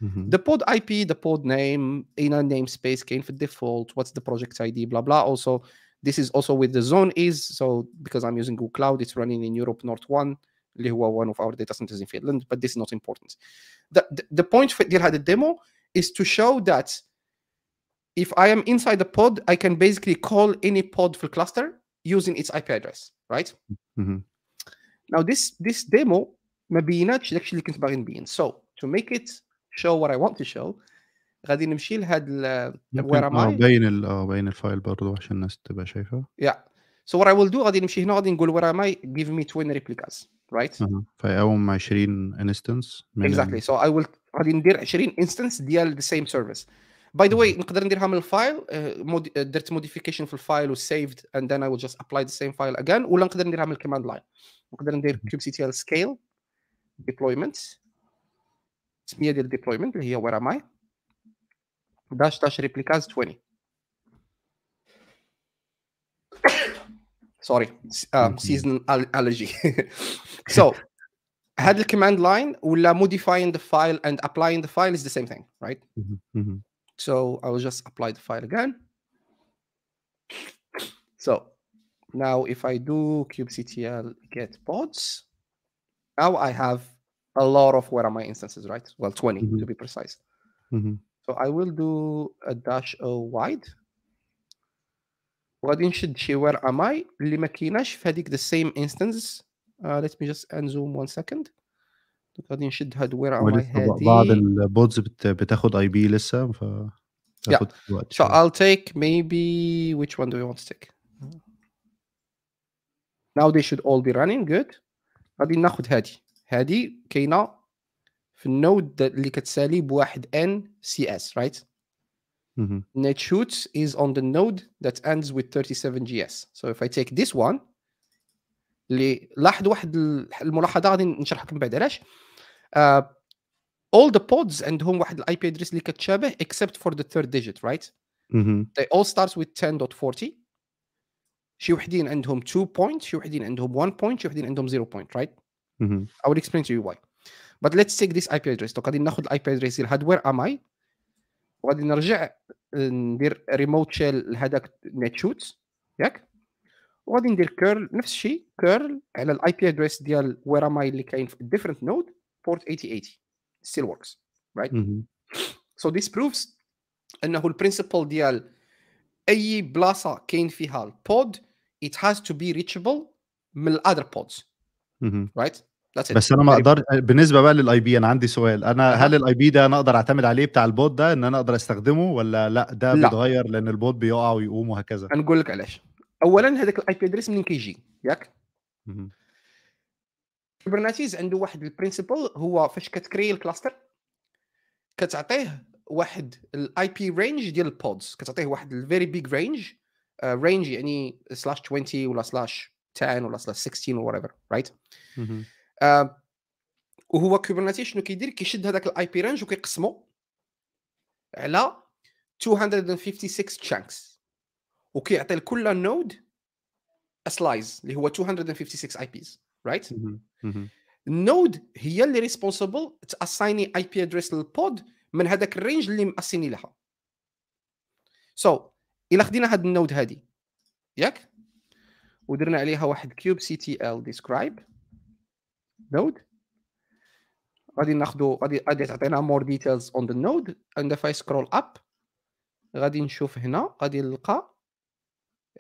the pod IP the pod name in a namespace كاين في الديفولت what's the project ID بلا بلا also this is also with the zone is. So because I'm using Google Cloud, it's running in Europe North 1, Lihua, one of our data centers in Finland, but this is not important. The, the, the point for had the demo is to show that if I am inside the pod, I can basically call any pod for cluster using its IP address, right? Mm -hmm. Now this this demo, not actually contains in So to make it show what I want to show, غادي نمشي لهاد وير ام آه، باين آه، باين الفايل برضو عشان الناس تبقى شايفه يا سو وات اي ويل دو غادي نمشي هنا غادي نقول وير ام جيف مي 20 ريبليكاز رايت فاهم 20 انستنس اكزاكتلي سو اي ويل غادي ندير 20 انستنس ديال ذا سيم سيرفيس باي ذا واي نقدر نديرها من الفايل آه، درت موديفيكيشن في الفايل وسيفد اند ذن اي ويل جاست ابلاي ذا سيم فايل اجان ولا نقدر نديرها من الكوماند لاين نقدر ندير كيوب سي تي ال سكيل ديبلويمنت التسميه ديال ديبلويمنت اللي هي وير ام اي Dash, dash replicas 20. Sorry, سوري سيزون الرجي command line. We'll uh, modify modifying the file and applying the file is the same thing right mhm, mhm. so I will just apply the file again so now if I do kubectl get pods now I have a lot of where are my instances right well 20 mm -hmm. to be precise mm -hmm. So I will do a dash wide وغادي نشد شي ورقه ماي اللي ما كايناش في هذيك ذا سيم انستنس ليت مي جاست انزوم 1 سكند دوك غادي نشد هاد الورقه ماي هادي بعض البودز بت... بتاخد اي بي لسه ف تاخد yeah. وقت so I'll take maybe which one do you want to take now they should all be running good غادي ناخد هادي هادي كاينه في النود اللي كتسالي بواحد n cs right mm -hmm. netshoots is on the node that ends with 37gs so if I take this one اللي لاحظ واحد الملاحظه غادي نشرح لكم بعد علاش uh, all the pods عندهم واحد IP address ادريس اللي كتشابه except for the third digit right they all starts with 10.40 She شي وحدين عندهم 2 points, point شي وحدين عندهم 1 point شي وحدين عندهم 0 point right I will explain to you why but let's take this IP address طب غادي ناخذ الاي بي ادريس ديال هادوير ام اي وغادي نرجع ندير ريموت شيل لهذاك نت شوت ياك وغادي ندير كيرل نفس الشيء كيرل على الاي بي ادريس ديال وير ام اي اللي كاين في ديفرنت نود بورت 8080 still works right mm -hmm. so this proves انه البرينسيبل ديال اي بلاصه كاين فيها البود it has to be reachable من الاذر بودز رايت بس انا ما طيب. اقدر بالنسبه بقى للاي بي انا عندي سؤال انا هل الاي بي ده انا اقدر اعتمد عليه بتاع البوت ده ان انا اقدر استخدمه ولا لا ده لا. بيتغير لان البوت بيقع ويقوم وهكذا انا اقول لك علاش اولا هذاك الاي بي ادريس منين كيجي ياك كوبرنيتيز عنده واحد البرينسيبل هو فاش كتكري الكلاستر كتعطيه واحد الاي بي رينج ديال البودز كتعطيه واحد الفيري بيج رينج رينج يعني سلاش 20 ولا سلاش 10 ولا سلاش 16 ولا ايفر رايت right? آه، وهو كوبرنيتي شنو كيدير كيشد هذاك الاي بي رينج وكيقسمو على 256 تشانكس وكيعطي لكل نود سلايز اللي هو 256 اي بيز رايت النود هي اللي ريسبونسبل تاسايني اي بي ادريس للبود من هذاك الرينج اللي ماسيني لها سو so, الا خدينا هاد النود هادي ياك ودرنا عليها واحد كيوب سي تي ال ديسكرايب node غادي ناخذ غادي غادي تعطينا مور ديتيلز اون ذا نود اند اف اي سكرول اب غادي نشوف هنا غادي نلقى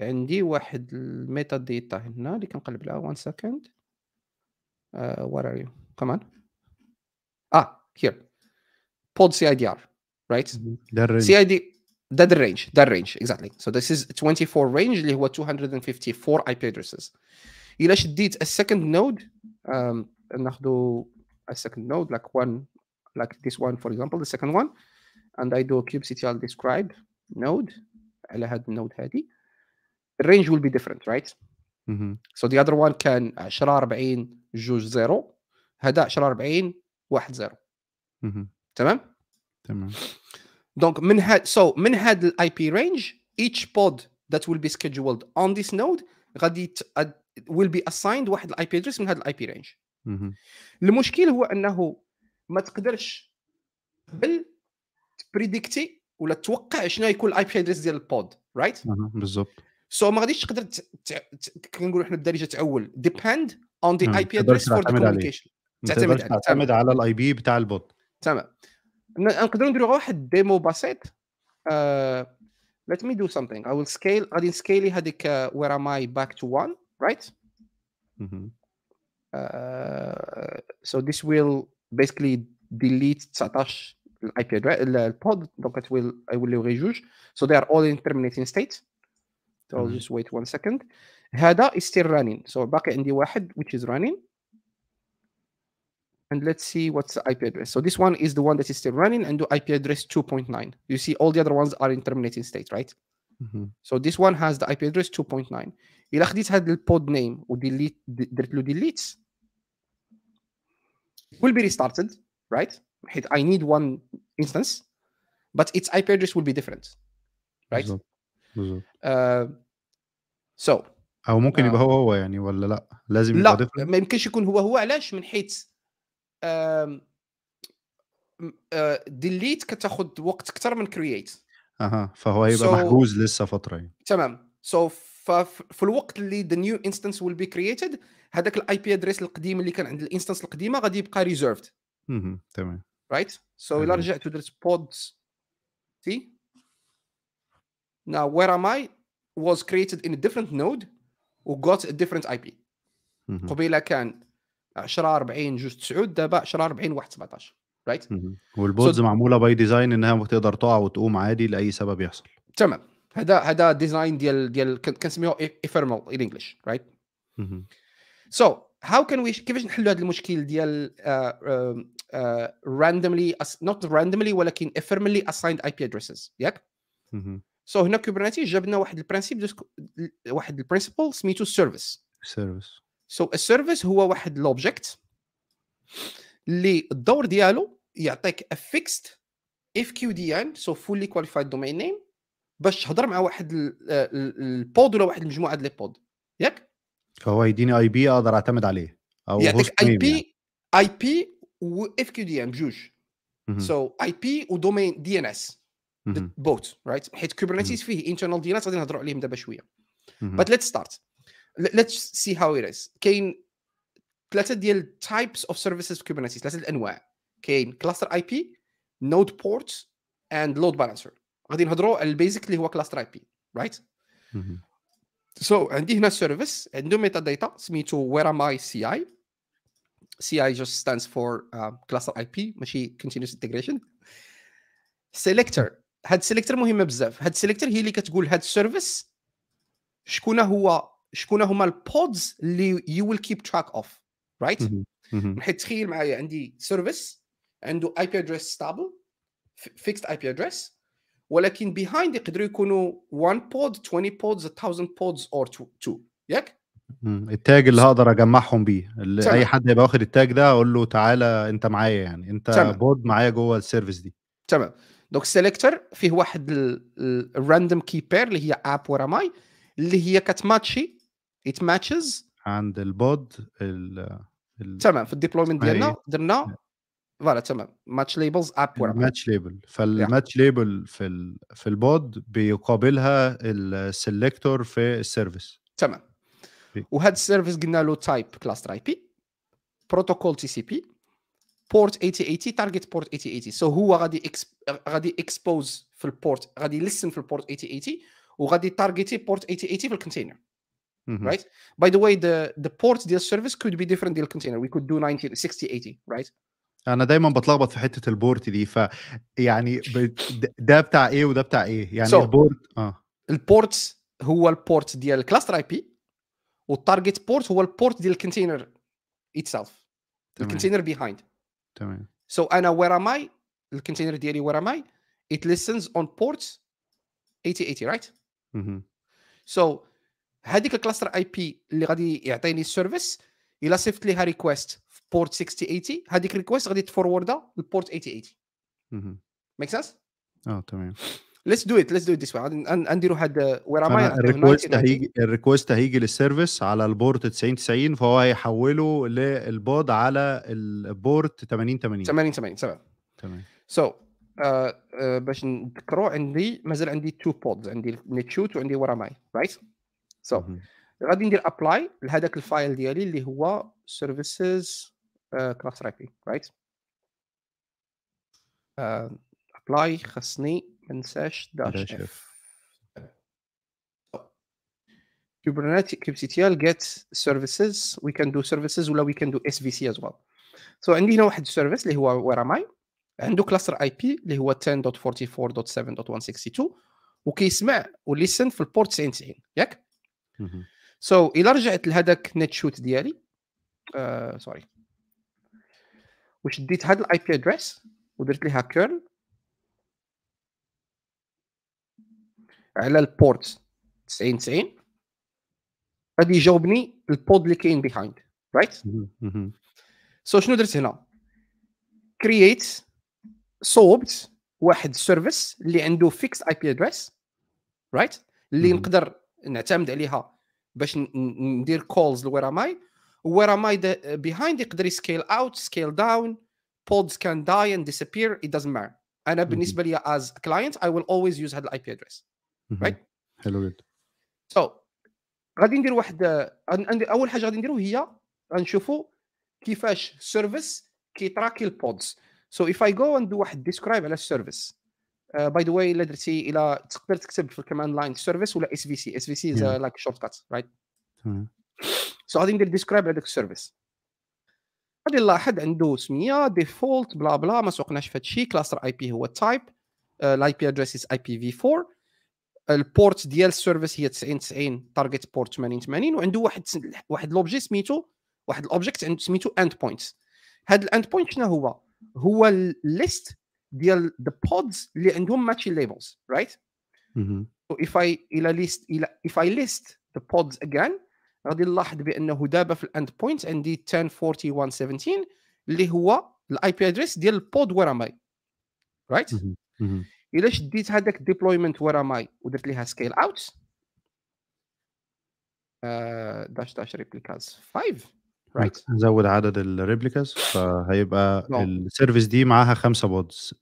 عندي واحد الميتا ديتا هنا اللي كنقلب لها وان سكند وات ار يو كمان اه هير pod CIDR, right? That range. CID, that range, that range, exactly. So this is 24 range اللي هو 254 IP addresses. إلا شديت a second node um, do a second node like one like this one for example the second one and I do kubectl describe node على هذا النود هادي the range will be different right mm -hmm. so the other one can 10 uh, 40 جوج 0 هذا 10 40 واحد zero. Mm-hmm. تمام؟ تمام تمام دونك من هاد سو so من هاد الاي بي رينج each pod that will be scheduled on this node غادي will be assigned واحد الاي بي ادريس من هاد الاي بي رينج المشكل هو انه ما تقدرش قبل تبريديكتي ولا توقع شنو يكون الاي بي ادريس ديال البود رايت بالضبط سو ما غاديش تقدر كنقولوا حنا بالدارجه تعول ديباند اون ذا اي بي ادريس فور ذا كوميونيكيشن تعتمد على الاي بي بتاع البود تمام نقدروا نديروا واحد ديمو بسيط ليت مي دو سامثينغ اي ويل سكيل غادي نسكيلي هذيك وير ام اي باك تو 1 رايت Uh, so this will basically delete 19 IP address uh, pod. donc it will I will rejudge. so they are all in terminating state so I'll mm-hmm. just wait one second هذا is still running so باقي the واحد which is running and let's see what's the IP address. So this one is the one that is still running and do IP address 2.9. You see all the other ones are in terminating state, right? Mm -hmm. So this one has the IP address 2.9. إلا خديت هذا البود نيم وديليت درت له ديليت will be restarted, right? I need one instance, but its IP address will be different, right? بالزبط. بالزبط. Uh, so او ممكن يبقى آه. هو هو يعني ولا لا لازم يبقى لا ما يمكنش يكون هو هو علاش من حيث ديليت آه، كتاخذ وقت اكثر من كرييت اها فهو هيبقى so, محجوز لسه فتره يعني تمام سو so ففي الوقت اللي ذا نيو انستنس ويل بي كرييتد هذاك الاي بي ادريس القديم اللي كان عند الانستنس القديمه غادي يبقى ريزيرفد تمام رايت سو الى رجعت درت بودز سي ناو وير ام اي واز كرييتد ان ديفرنت نود node و got a different IP قبيله كان 10 40 جوج 9 دابا 10 40 1 17 رايت right? والبودز so معموله باي ديزاين انها تقدر تقع وتقوم عادي لاي سبب يحصل تمام هذا هذا ديزاين ديال ديال كنسميوه ايفيرمال ان انجلش رايت سو هاو كان وي كيفاش نحلوا هذا المشكل ديال راندوملي نوت راندوملي ولكن ايفيرمالي اسايند اي بي ادريسز ياك سو هنا كوبرنيتيز جاب لنا واحد البرانسيب واحد البرينسيبل سميتو سيرفيس سيرفيس سو السيرفيس هو واحد الاوبجيكت اللي الدور ديالو يعطيك افيكست اف كيو دي ان سو فولي كواليفايد دومين نيم باش تهضر مع واحد آه، البود ولا واحد المجموعه ديال لي بود ياك هو يديني اي بي اقدر اعتمد عليه او يعطيك اي بي يعني. اي بي و اف كيو دي ام بجوج سو اي بي ودومين دي ان اس بوت رايت حيت كوبرنيتيز فيه انترنال دي ان اس غادي نهضروا عليهم دابا شويه بات ليتس ستارت ليتس سي هاو ات از كاين ثلاثه ديال تايبس اوف سيرفيسز في كوبرنيتيز ثلاثه الانواع كاين كلاستر اي بي نود بورت اند لود بالانسر غادي نهضروا على البيزك اللي هو كلاس بي رايت سو عندي هنا سيرفيس عنده ميتا داتا سميتو وير ام اي سي اي سي اي جوست ستاندز فور كلاس اي بي ماشي كونتينوس انتجريشن سيليكتور هاد السيليكتور مهمه بزاف هاد السيليكتور هي اللي كتقول هاد السيرفيس شكون هو شكون هما البودز اللي يو ويل كيب تراك اوف رايت حيت تخيل معايا عندي سيرفيس عنده اي بي ادريس ستابل فيكست اي بي ادريس ولكن بيهايند يقدروا يكونوا 1 بود 20 بودز 1000 بودز اور 2 ياك التاج اللي هقدر اجمعهم بيه اللي اي حد يبقى واخد التاج ده اقول له تعالى انت معايا يعني انت سمع. بود معايا جوه السيرفيس دي تمام دوك السيلكتور فيه واحد الراندوم كي بير اللي هي اب ورا ماي اللي هي كتماتشي ات ماتشز عند البود ال... تمام في الديبلويمنت ديالنا درنا فوالا تمام ماتش ليبلز اب ماتش ليبل فالماتش ليبل في ال... في البود بيقابلها السلكتور في السيرفيس تمام وهذا السيرفيس قلنا له تايب كلاستر اي بي بروتوكول تي سي بي بورت 8080 تارجت بورت 8080 سو so هو غادي إكسب... غادي اكسبوز في البورت غادي يلسن في البورت 8080 وغادي تارجتي بورت 8080 في الكونتينر right by the way the the port ديال السيرفيس could be different ديال الكونتينر we could do 1960 60 80 right انا دايما بتلخبط في حته البورت دي ف يعني ده بتاع ايه وده بتاع ايه يعني so, البورت اه البورت هو البورت ديال الكلاستر اي بي والتارجت بورت هو البورت ديال الكونتينر itself الكونتينر بيهايند تمام سو انا وير ام اي الكونتينر ديالي وير ام اي it listens on ports 8080 right سو هذيك الكلاستر اي بي اللي غادي يعطيني السيرفيس الا صيفط ليها ريكويست بورت 6080 هذيك ريكويست غادي تفوروردها للبورت 8080 ميك سنس؟ اه تمام ليتس دو ات ليتس دو ات ذيس واي نديروا هاد وير ام اي الريكوست هيجي الريكويست هيجي للسيرفيس على البورت 9090 فهو هيحوله للبود على البورت 8080 8080 تمام تمام سو آه، آه، باش نذكروا عندي مازال عندي تو بودز عندي نيتشوت وعندي وير ام اي رايت سو غادي ندير ابلاي لهذاك الفايل ديالي اللي هو سيرفيسز كلاس سترايكينج رايت ابلاي خصني ما ننساش داش اف Kubernetes kubectl get services we can do services ولا we can do svc as well so عندي هنا واحد السيرفيس اللي هو where am I عنده كلاستر اي بي اللي هو 10.44.7.162 وكيسمع وليسن في البورت 99 ياك سو so, الا رجعت لهذاك نت شوت ديالي سوري آه، uh, sorry. وشديت هاد الاي بي ادريس ودرت ليها كيرل على البورت 90 90 غادي يجاوبني البود اللي كاين بيهايند رايت سو شنو درت هنا كرييت صوبت واحد السيرفيس اللي عنده فيكس اي بي ادريس رايت اللي نقدر نعتمد عليها باش ندير كولز لوير ماي where am I the, uh, behind يقدر يسكيل اوت سكيل داون pods can die and disappear it doesn't matter انا بالنسبه لي as a client I will always use هذا الاي بي ادريس right حلو جدا so غادي ندير واحد اول حاجه غادي نديرو هي غنشوفوا كيفاش سيرفيس كيتراكي البودز سو اف اي جو اند واحد ديسكرايب على السيرفيس باي ذا واي الا درتي الا تقدر تكتب في الكمان لاين سيرفيس ولا اس في سي اس في سي لايك شورت كات رايت سو غادي ندير ديسكرايب على داك السيرفيس غادي نلاحظ عنده سميه ديفولت بلا بلا ما سوقناش في الشيء كلاستر اي بي هو تايب آه، الاي بي ادريس اي بي في 4 البورت ديال السيرفيس هي 90 90 تارجت بورت 80 80 وعنده واحد واحد لوبجي سميتو واحد الاوبجيكت عنده سميتو اند بوينت هاد الاند بوينت شنو هو هو الليست ديال ذا بودز اللي عندهم ماتشي ليبلز رايت سو اف اي الى ليست الى اف اي ليست ذا بودز اجين غادي نلاحظ بانه دابا في الاند بوينت عندي 104117 اللي هو الاي بي ادريس ديال البود وير ماي رايت الا شديت هذاك ديبلويمنت وير ماي ودرت ليها سكيل اوت داش داش ريبليكاز 5 رايت نزود عدد الريبليكاز فهيبقى نعم. السيرفيس دي معاها خمسه بودز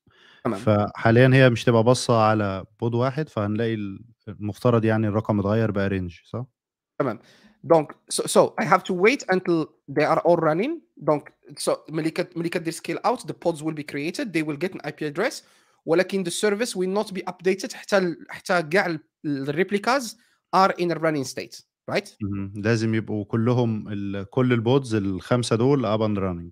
تمام فحاليا هي مش تبقى باصه على بود واحد فهنلاقي المفترض يعني الرقم اتغير بقى رينج صح؟ تمام Donc, so, so, I have to wait until they are all running. Donc, so Malika, Malika their scale out, the pods will be created, they will get an IP address, ولكن the service will not be updated حتى حتى كاع الريبليكاز are in a running state, right? Mm-hmm. لازم يبقوا كلهم كل البودز الخمسه دول up and running.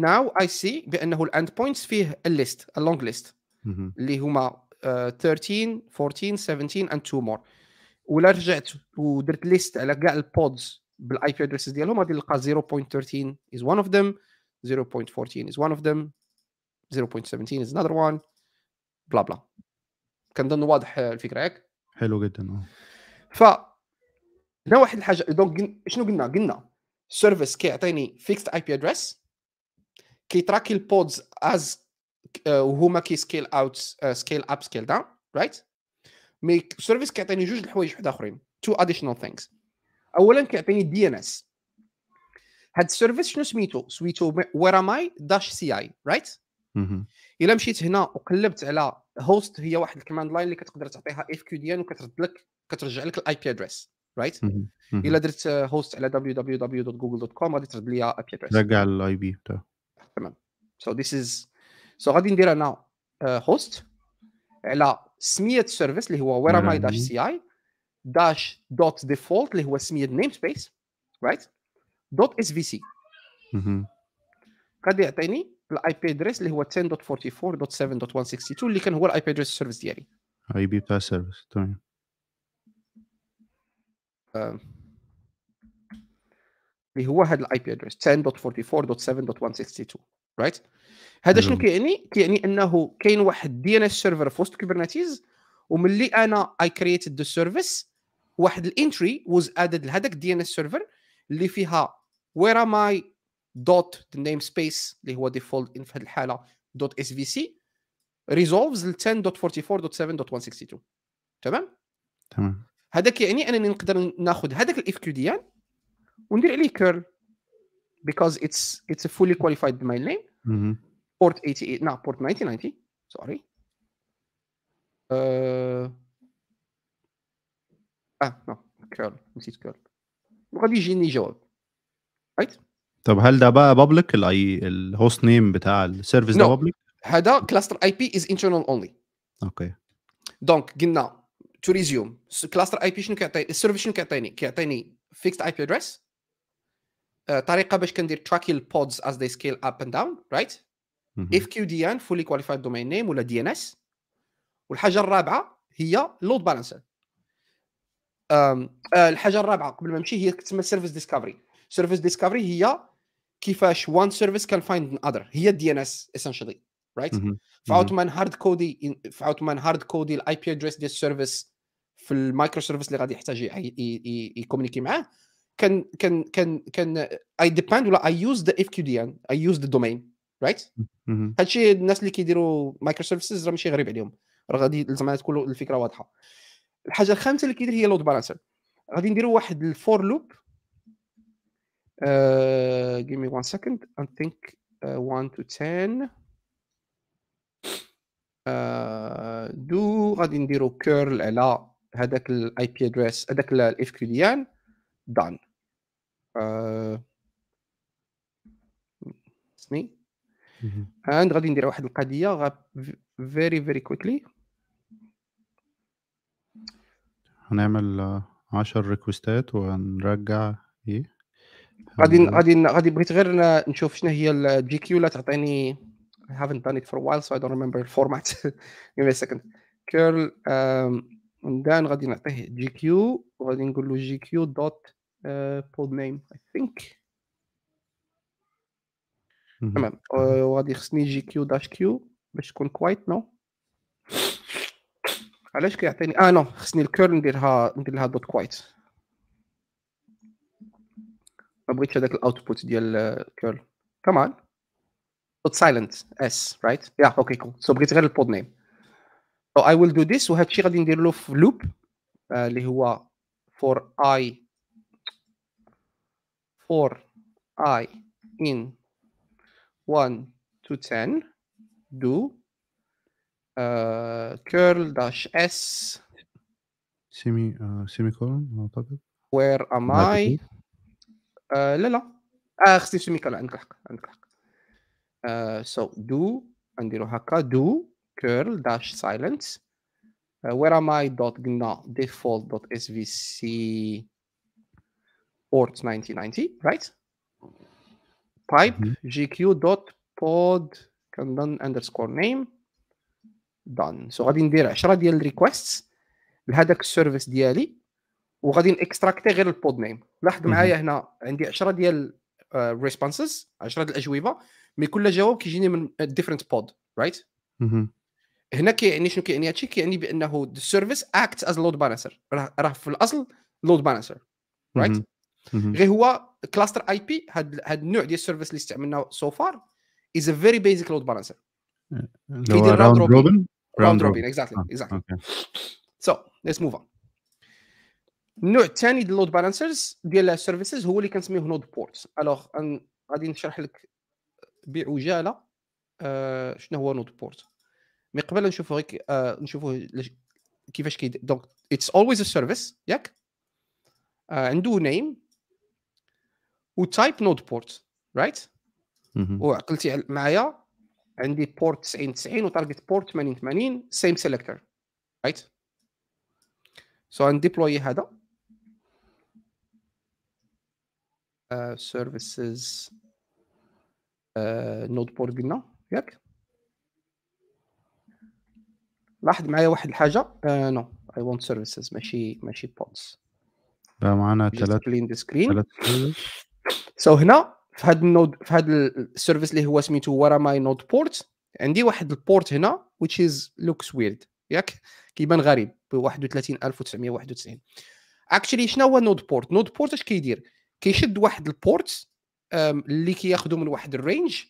Now I see بانه الاند بوينتس فيه a list, a long list mm-hmm. اللي هما 13, 14, 17 and two more. ولا رجعت ودرت ليست على كاع البودز بالاي بي ادريسز ديالهم غادي نلقى 0.13 is one of them 0.14 is one of them 0.17 is another one بلا بلا كنظن واضح الفكره ياك حلو جدا آه. ف هنا واحد الحاجه دونك شنو قلنا قلنا السيرفيس كيعطيني فيكس اي بي ادريس كيتراكي البودز از آه، وهما كي سكيل اوت سكيل اب سكيل داون رايت مي سيرفيس كيعطيني جوج الحوايج واحد اخرين تو اديشنال ثينكس اولا كيعطيني دي ان اس هاد السيرفيس شنو سميتو سميتو وير ام اي داش سي اي رايت الا مشيت هنا وقلبت على هوست هي واحد الكوماند لاين اللي كتقدر تعطيها اف كيو ديان وكترد لك كترجع لك الاي بي ادريس رايت الا درت هوست على www.google.com غادي ترد لي الاي بي ادريس رجع الاي بي تمام سو ذيس از سو غادي ندير انا هوست آه، على سميه سيرفيس اللي هو وير ام اي داش سي اي داش دوت ديفولت اللي هو سميه نيم سبيس رايت دوت اس في سي غادي يعطيني الاي بي ادريس اللي هو 10.44.7.162 اللي كان هو الاي بي ادريس السيرفيس ديالي اي بي باس سيرفيس تمام اللي هو هذا الاي بي ادريس 10.44.7.162 رايت هذا شنو كيعني كيعني انه كاين واحد الدي ان اس سيرفر في وسط كوبرنيتيز وملي انا اي كرييتد ذا سيرفيس واحد الانتري ووز ادد لهذاك الدي ان اس سيرفر اللي فيها وير ام اي دوت نيم سبيس اللي هو ديفولت في هذه الحاله دوت اس في سي ريزولفز ل 10.44.7.162 تمام تمام هذا كيعني انني نقدر ناخذ هذاك الاف كيو ديال وندير عليه كيرل because it's it's a fully qualified domain name. Mm-hmm. Port 88, now port 9090, sorry. Uh, اه نو كيرل نسيت curl. غادي يجيني جواب رايت طب هل ده بقى بابليك الاي الهوست نيم بتاع السيرفيس ده بابليك هذا كلاستر اي بي از انترنال اونلي اوكي دونك قلنا تو ريزيوم كلاستر اي بي شنو كيعطي السيرفيس شنو كيعطيني كيعطيني فيكست اي بي ادريس آه، طريقه باش كندير تراكي البودز از دي سكيل اب اند داون رايت اف كيو دي ان فولي كواليفايد دومين نيم ولا دي ان اس والحاجه الرابعه هي لود بالانسر آه، الحاجه الرابعه قبل ما نمشي هي تسمى سيرفيس ديسكفري سيرفيس ديسكفري هي كيفاش وان سيرفيس كان فايند اذر هي الدي ان اس اسينشلي رايت فعاوتمان هارد كودي فعاوتمان هارد كودي الاي بي ادريس ديال السيرفيس في المايكرو سيرفيس اللي غادي يحتاج يكومونيكي معاه can can can can اي ديبند ولا اي يوز ذا اف كيو دي ان اي يوز ذا هادشي الناس اللي كيديروا مايكرو سيرفيسز راه ماشي غريب عليهم راه غادي زعما تكون الفكره واضحه الحاجه الخامسه اللي كيدير هي لود بالانسر غادي نديروا واحد الفور لوب آه، give me one second I think uh, آه، 1 to 10 ا آه، دو غادي نديروا كيرل على هذاك الاي بي ادريس هذاك الاف كيو ديال دان Uh, سمي اند mhm. غادي ندير واحد القضيه غا فيري فيري كويكلي هنعمل 10 آه، ريكوستات ونرجع ايه غادي غادي غادي بغيت غير نشوف شنو هي الجي كيو لا تعطيني I haven't done it for a while so I don't remember the format give me a second curl um, and then غادي نعطيه جي كيو وغادي نقول له جي كيو دوت بود نيم اي ثينك تمام آه، وغادي خصني جي كيو داش كيو باش تكون كوايت نو علاش كيعطيني اه نو خصني الكيرل نديرها ندير لها دوت كوايت ما بغيتش هذاك الاوتبوت ديال الكيرل كمان دوت سايلنت اس رايت يا اوكي كول سو بغيت غير البود نيم سو اي ويل دو ذيس وهادشي غادي ندير له في لوب آه، اللي هو فور اي for i in 1 to 10 do uh, curl dash s semi uh, semicolon where am I uh, لا ah, uh, so do نديرو do curl dash silence uh, where am I dot gna default dot svc port 9090 right type mm -hmm. gq.pod كان done underscore name done so غادي ندير 10 ديال الريكوست لهذاك السيرفيس ديالي وغادي نكستراكتي غير البود نيم لاحظ معايا هنا عندي 10 ديال آه، ريسبونسز 10 ديال الاجوبه مي كل جواب كيجيني من ديفرنت بود رايت هنا كيعني شنو كيعني هادشي كيعني بانه السيرفيس اكت از لود بانسر راه في الاصل لود بانسر رايت غير هو كلاستر اي بي هاد النوع ديال السيرفيس اللي استعملناه سو فار از ا فيري بيزيك لود بالانسر كيدير راوند روبن راوند روبن اكزاكتلي اكزاكتلي سو ليتس موف اون النوع الثاني ديال اللود بالانسرز ديال السيرفيسز هو اللي كنسميه نود بورتس الوغ غادي نشرح لك بعجاله آه، شنو هو نود بورت مي قبل نشوفوا غير آه نشوفوا كيفاش كيد دونك اتس اولويز ا سيرفيس ياك آه، عنده نيم وتايب نود بورت رايت وعقلتي معايا عندي بورت 90 90 وتارجت بورت 80 80 سيم سيلكتر رايت سو ديبلوي هذا سيرفيسز نود بورت قلنا ياك لاحظ معايا واحد الحاجه نو اي وونت سيرفيسز ماشي ماشي بودز بقى معانا ثلاث ثلاث سو so هنا في هذا النود في هذا السيرفيس اللي هو سميتو ورا ماي نود بورت عندي واحد البورت هنا which is looks weird ياك كيبان غريب ب 31991 اكشلي شنو هو نود بورت نود بورت اش كيدير كيشد واحد البورت اللي كياخذو من واحد الرينج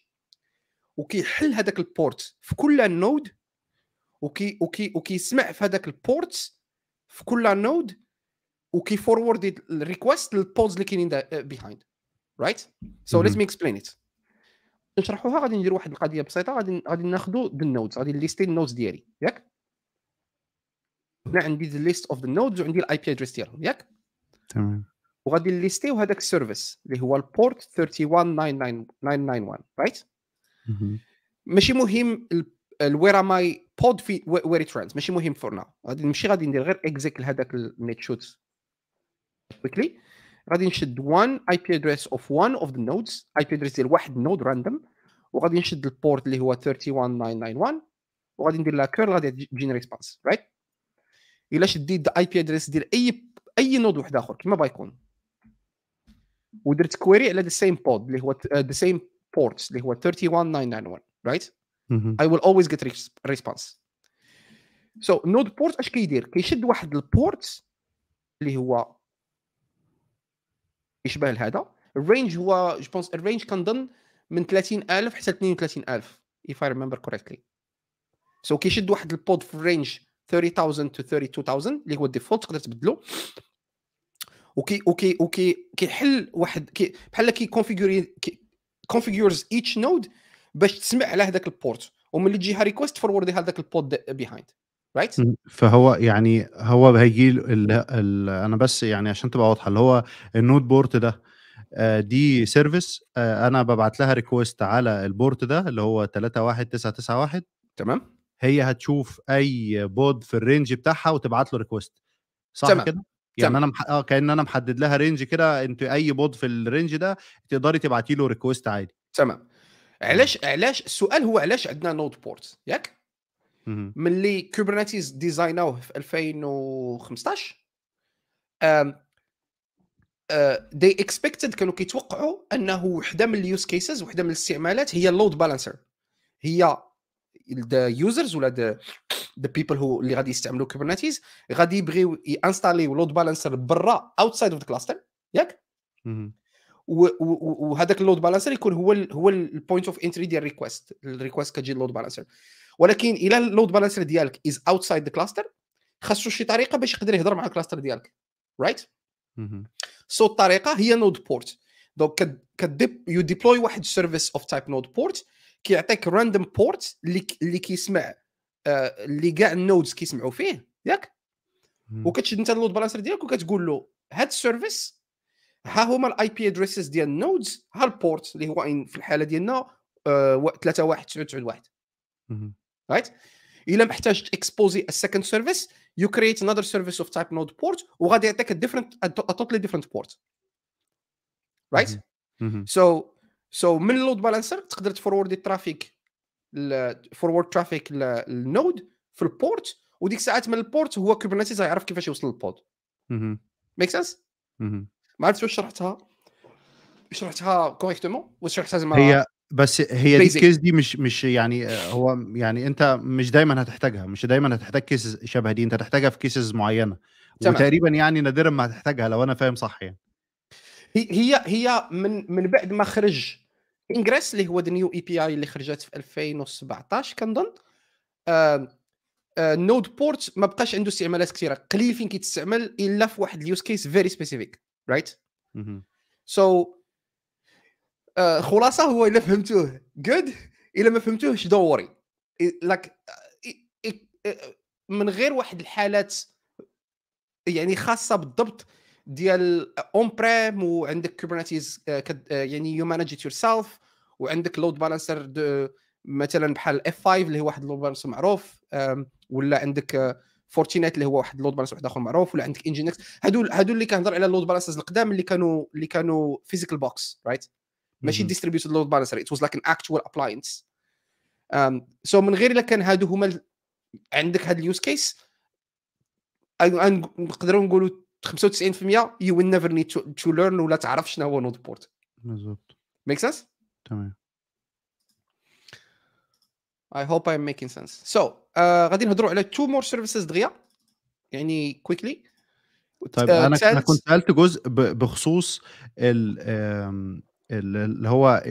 وكيحل هذاك البورت في كل نود وكي وكي وكيسمع في هذاك البورت في كل نود فورورد الريكوست للبودز اللي كاينين بيهايند رايت سو ليت مي اكسبلين ات نشرحوها غادي ندير واحد القضيه بسيطه غادي غادي ناخذوا ذا نوتس غادي ليستي النوتس ديالي ياك هنا عندي ذا ليست اوف ذا نودز وعندي الاي بي ادريس ديالهم ياك تمام وغادي ليستي هذاك السيرفيس اللي هو البورت 31991 رايت ماشي مهم الوير ماي بود في وير ات ماشي مهم فور ناو غادي نمشي غادي ندير غير اكزيك لهذاك النيت شوت كويكلي غادي نشد 1 اي بي ادريس اوف 1 اوف ذا نودز اي بي ادريس ديال واحد نود راندوم وغادي نشد البورت اللي هو 31991 وغادي ندير لها كيرل غادي تجيني ريسبونس رايت الا شديت الاي بي ادريس ديال اي اي نود واحد اخر كيما بايكون ودرت كويري على ذا سيم بود اللي هو ذا سيم بورت اللي هو 31991 رايت اي ويل اولويز جيت ريسبونس سو نود بورت اش كيدير كيشد واحد البورت اللي هو يشبه لهذا الرينج هو جو بونس الرينج كنظن من 30000 حتى 32000 if I remember correctly سو so كيشد واحد البود في الرينج 30000 to 32000 اللي هو الديفولت تقدر تبدلو وكي وكي وكي كيحل واحد كي بحال كيكونفيغوري كونفيغورز ايتش نود باش تسمع على هذاك البورت وملي تجيها ريكويست فورورد هذاك البود بيهايند رايت right? فهو يعني هو هيجي ال انا بس يعني عشان تبقى واضحه اللي هو النوت بورت ده آه، دي سيرفيس آه، انا ببعت لها ريكويست على البورت ده اللي هو 31991 تمام هي هتشوف اي بود في الرينج بتاعها وتبعت له ريكويست صح تمام. كده يعني تمام. انا مح... اه كان انا محدد لها رينج كده انت اي بود في الرينج ده تقدري تبعتي له ريكويست عادي تمام علاش علاش السؤال هو علاش عندنا نوت بورت ياك ملي كوبرنيتيز ديزايناوه في 2015 دي اكسبكتد كانوا كيتوقعوا انه وحده من اليوز كيسز وحده من الاستعمالات هي اللود بالانسر هي ذا يوزرز ولا ذا بيبل هو اللي غادي يستعملوا كوبرنيتيز غادي يبغيو انستاليو لود بالانسر برا اوتسايد اوف ذا كلاستر ياك وهذاك اللود بالانسر يكون هو الـ هو البوينت اوف انتري ديال الريكويست الريكويست كتجي اللود بالانسر ولكن الى اللود بالانسر ديالك از اوتسايد ذا كلاستر خاصو شي طريقه باش يقدر يهضر مع الكلاستر ديالك رايت سو الطريقه هي نود بورت دونك كديب يو ديبلوي واحد السيرفيس اوف تايب نود بورت كيعطيك راندوم بورت اللي كيسمع آه، اللي كاع النودز كيسمعوا فيه ياك وكتشد انت اللود بالانسر ديالك وكتقول له هاد السيرفيس ها هما الاي بي ادريسز ديال النودز ها البورت اللي هو في الحاله ديالنا 31991 آه، رايت الا محتاج اكسبوزي السكند سيرفيس يو كرييت انذر سيرفيس اوف تايب نود بورت وغادي يعطيك ديفرنت توتالي ديفرنت بورت رايت سو سو من اللود بالانسر تقدر تفورورد الترافيك فورورد ترافيك للنود في البورت وديك الساعات من البورت هو كوبرنيتيز يعرف كيفاش يوصل للبود ميك سنس ما عرفتش واش شرحتها شرحتها كوريكتومون واش شرحتها زعما هي بس هي دي الكيس دي مش مش يعني آه، هو يعني انت مش دايما هتحتاجها مش دايما هتحتاج كيس شبه دي انت هتحتاجها في كيسز معينه تمام. وتقريبا يعني نادرا ما هتحتاجها لو انا فاهم صح يعني هي هي من من بعد ما خرج انجريس اللي هو نيو اي بي اي اللي خرجت في 2017 كنظن آه، نود بورت ما بقاش عنده استعمالات كثيره قليل فين كيتستعمل الا في واحد اليوز كيس فيري سبيسيفيك رايت سو آه، خلاصه هو الا فهمتوه جود الا ما فهمتوهش دوري لك من غير واحد الحالات يعني خاصه بالضبط ديال اون بريم وعندك آه، كوبرنيتيز آه، يعني يو مانج ات يور سيلف وعندك لود بالانسر مثلا بحال اف 5 اللي هو واحد لود بالانسر معروف ولا عندك فورتينيت اللي هو واحد لود بالانسر واحد اخر معروف ولا عندك انجينكس هادو هادو اللي كنهضر على اللود بالانسرز القدام اللي كانوا اللي كانوا فيزيكال بوكس رايت right? ماشي ديستريبيوتد لود بالانسر ات واز لايك ان اكتوال ابلاينس سو من غير الا كان هادو هما عندك هاد اليوز كيس نقدروا نقولوا 95% يو ويل نيفر نيد تو ليرن ولا تعرف شنو هو نود بورت بالضبط ميك سنس تمام اي هوب ايم ميكين سنس سو غادي نهضروا على تو مور سيرفيسز دغيا يعني كويكلي طيب آه، انا انا كنت سالت جزء بخصوص ال اللي هو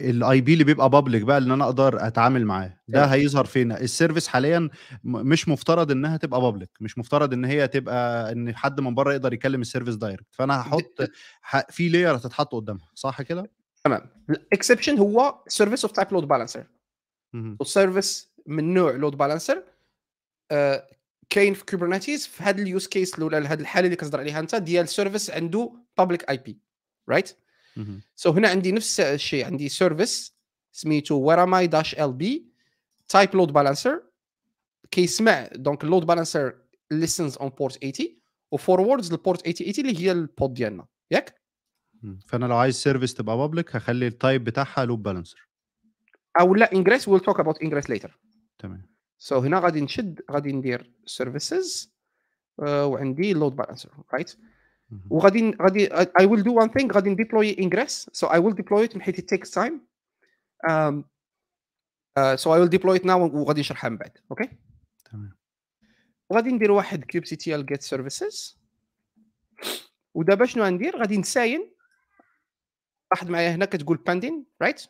الاي بي اللي بيبقى بابليك بقى اللي انا اقدر اتعامل معاه ده هيظهر فين السيرفيس حاليا مش مفترض انها تبقى بابليك مش مفترض ان هي تبقى ان حد من بره يقدر يكلم السيرفيس دايركت فانا هحط في لاير هتتحط قدامها صح كده تمام الاكسبشن هو سيرفيس اوف تايب لود بالانسر والسيرفيس من نوع لود بالانسر كاين في كوبرنيتيز في هذا اليوز كيس الاولى هذه الحاله اللي كتهضر عليها انت ديال سيرفيس عنده بابليك اي بي رايت سو هنا عندي نفس الشيء عندي سيرفيس سميته وراماي داش ال بي تايب لود بالانسر كيسمع دونك اللود بالانسر ليسنز اون بورت 80 وفوروردز للبورت 80 اللي هي البود ديالنا ياك فانا لو عايز سيرفيس تبقى بابليك هخلي التايب بتاعها لود بالانسر او لا انجريس ويل توك اباوت انجريس ليتر تمام سو so هنا غادي نشد غادي ندير سيرفيسز uh, آه، وعندي لود بالانسر رايت right? Mm-hmm. وغادي غادي اي ويل دو وان ثينغ غادي نديبلوي انجريس سو اي ويل ديبلوي ات حيت تيك ات تيكس تايم سو اي ويل ديبلوي ات ناو وغادي نشرحها من بعد اوكي تمام وغادي ندير واحد كيوب سي تي ال جيت سيرفيسز ودابا شنو غندير غادي نساين واحد معايا هنا كتقول باندين رايت right?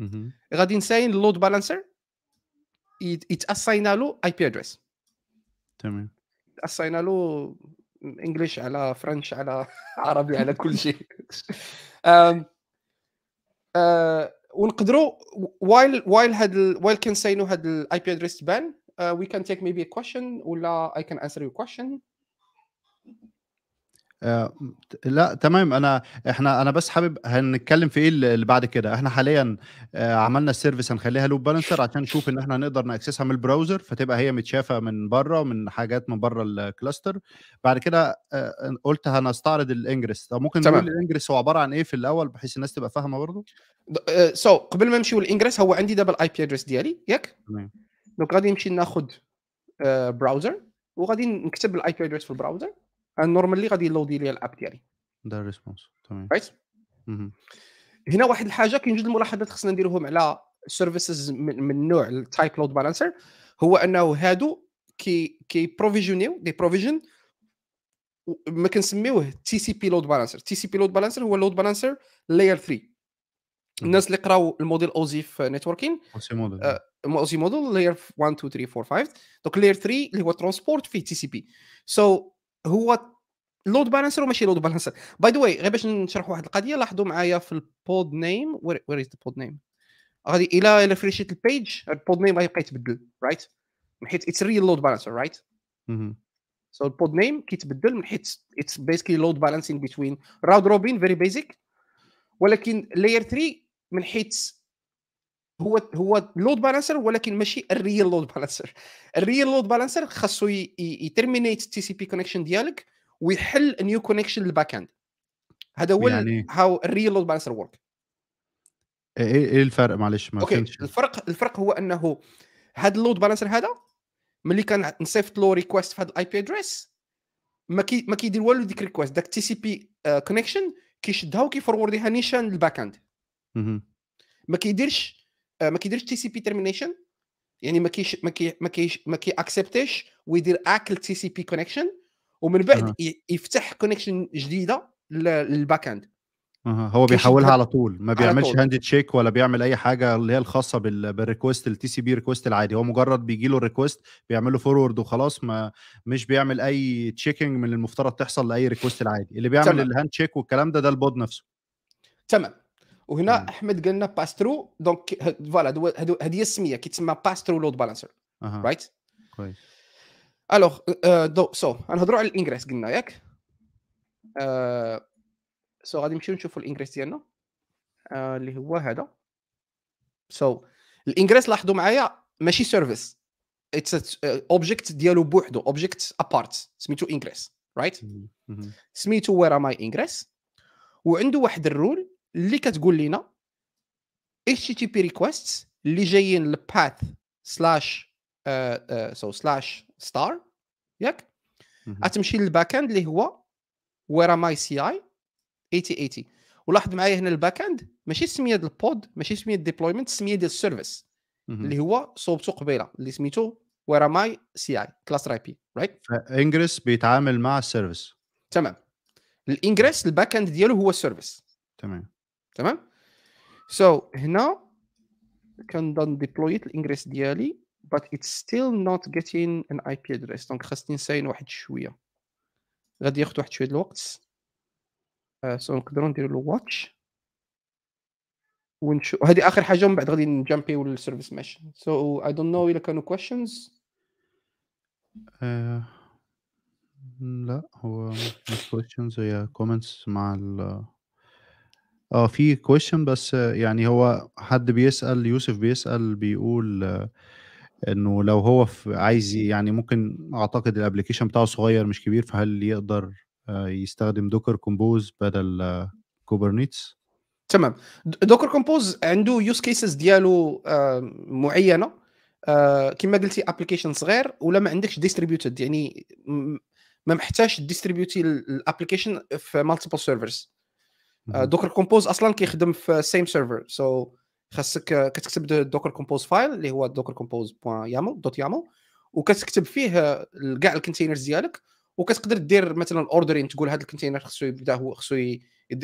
Mm-hmm. غادي نساين لود بالانسر يتاساينا له اي بي ادريس تمام اساينالو انجلش على فرنش على عربي على كل شيء أه، ونقدروا وايل وايل هاد وايل كان كنساينو هاد الاي بي ادريس تبان وي كان تيك ميبي كويشن ولا اي كان انسر يو كويشن آه، لأ تمام، أنا إحنا أنا بس حابب هنتكلّم في إيه اللي بعد كده، إحنا حاليًا آه، عملنا السيرفيس هنخلّيها لوب بالانسر عشان نشوف إن إحنا نقدر ناكسسها من البراوزر، فتبقى هي متشافة من برّه، من حاجات من برّه الكلاستر بعد كده آه، قُلت هنستعرض الانجريس طب ممكن تقول نقول الانجريس هو عبارة عن إيه في الأول بحيث الناس تبقى فاهمة برضه؟ سو so قبل ما نمشي والانجريس هو عندي دبل اي بي ادريس ديالي ياك؟ تمام. دونك غادي نمشي ناخد براوزر وغادي نكتب الاي بي ادريس في البراوزر نورمالي غادي يلودي لي الاب ديالي دار ريسبونس تمام رايت هنا واحد الحاجه كاين جوج الملاحظات خصنا نديروهم على سيرفيسز من نوع التايب لود بالانسر هو انه هادو كي كي بروفيجونيو دي بروفيجن ما كنسميوه تي سي بي لود بالانسر تي سي بي لود بالانسر هو لود بالانسر لاير 3 الناس اللي قراو الموديل اوزي في نتوركين اوزي موديل اوزي موديل لاير 1 2 3 4 5 دوك لاير 3 اللي هو ترونسبورت فيه تي سي بي سو هو لود بالانسر وماشي لود بالانسر باي ذا واي غير باش نشرح واحد القضيه لاحظوا معايا في البود نيم وير از ذا بود نيم غادي الى الى فريشيت البيج البود نيم غيبقى يتبدل رايت من حيت اتس ريل لود بالانسر رايت سو البود نيم كيتبدل من حيت اتس بيسكلي لود بالانسينغ بين راود روبين فيري بيزيك ولكن لاير 3 من حيت هو هو لود بالانسر ولكن ماشي الريل لود بالانسر الريل لود بالانسر خاصو يترمينيت التي سي بي كونكشن ديالك ويحل نيو كونكشن للباك اند هذا هو يعني... هاو الريل لود بالانسر ورك ايه ايه الفرق معلش ما أوكي. فهمتش الفرق الفرق هو انه هذا اللود بالانسر هذا ملي كان نصيفط له ريكويست في هذا الاي بي ادريس ما كي ما كيدير والو ديك ريكويست داك تي سي بي كونكشن كيشدها وكيفورورديها نيشان للباك اند ما كيديرش آه، ما كيديرش تي سي بي ترمينيشن يعني ما كيش ما كي ما كيش ما اكسبتيش ويدير اكل تي سي بي كونيكشن ومن بعد أه. يفتح كونيكشن جديده للباك اند أه. هو بيحولها على طول ما بيعملش هاند تشيك ولا بيعمل اي حاجه اللي هي الخاصه بالريكوست التي سي بي ريكوست العادي هو مجرد بيجي له الريكوست بيعمل له فورورد وخلاص ما مش بيعمل اي تشيكنج من المفترض تحصل لاي ريكوست العادي اللي بيعمل الهاند تشيك والكلام ده ده البود نفسه تمام وهنا مم. احمد قال لنا باس ثرو دونك فوالا هذه هي السميه كيتسمى باس ثرو لود بالانسر رايت كويس الوغ دو سو غنهضروا على الانجريس قلنا ياك سو آه، غادي نمشيو نشوفوا الانجريس ديالنا آه، اللي هو هذا سو الانجريس لاحظوا معايا ماشي سيرفيس اتس اوبجيكت ديالو بوحدو اوبجيكت ابارت سميتو انجريس رايت سميتو وير ام اي انجريس وعنده واحد الرول اللي كتقول لنا HTTP requests اللي جايين للباث سلاش سو سلاش ستار ياك غتمشي للباك اند اللي هو وير ماي سي اي 8080 ولاحظ معايا هنا الباك اند ماشي سميه ديال البود ماشي سميه ديال الديبلويمنت ديال السيرفيس اللي هو صوبته قبيله اللي سميتو وير ماي سي اي كلاس اي بي رايت انجريس بيتعامل مع السيرفيس تمام الانجريس الباك اند ديالو هو السيرفيس تمام تمام سو so, هنا كندون ديبلويت الانجريس ديالي but it's still not getting an IP address دونك خاصني نساين واحد شويه غادي ياخد واحد شويه الوقت uh, so نقدروا نديروا له واتش ونشوف هذه اخر حاجه ومن بعد غادي نجامبي للسيرفيس ميش سو اي دونت نو الا كانوا كويشنز آه، لا هو مش كويشنز هي كومنتس مع ال اه في كويشن بس يعني هو حد بيسأل يوسف بيسأل بيقول آه، انه لو هو في- عايز يعني ممكن اعتقد الابلكيشن بتاعه صغير مش كبير فهل يقدر آه، يستخدم دوكر كومبوز بدل كوبرنيتس آه، تمام دوكر كومبوز عنده يوز كيسز ديالو معينه كما قلتي ابلكيشن صغير ولا ما عندكش ديستريبيوتد يعني ما محتاجش ديستريبيوتي الابلكيشن في مالتيبل سيرفرز دوكر آه، كومبوز اصلا كيخدم في سيم سيرفر سو خاصك كتكتب دوكر كومبوز فايل اللي هو دوكر كومبوز يامل دوت يامل وكتكتب فيه كاع الكونتينرز ديالك وكتقدر دير مثلا اوردرين تقول هذا الكونتينر خصو يبدا هو خصو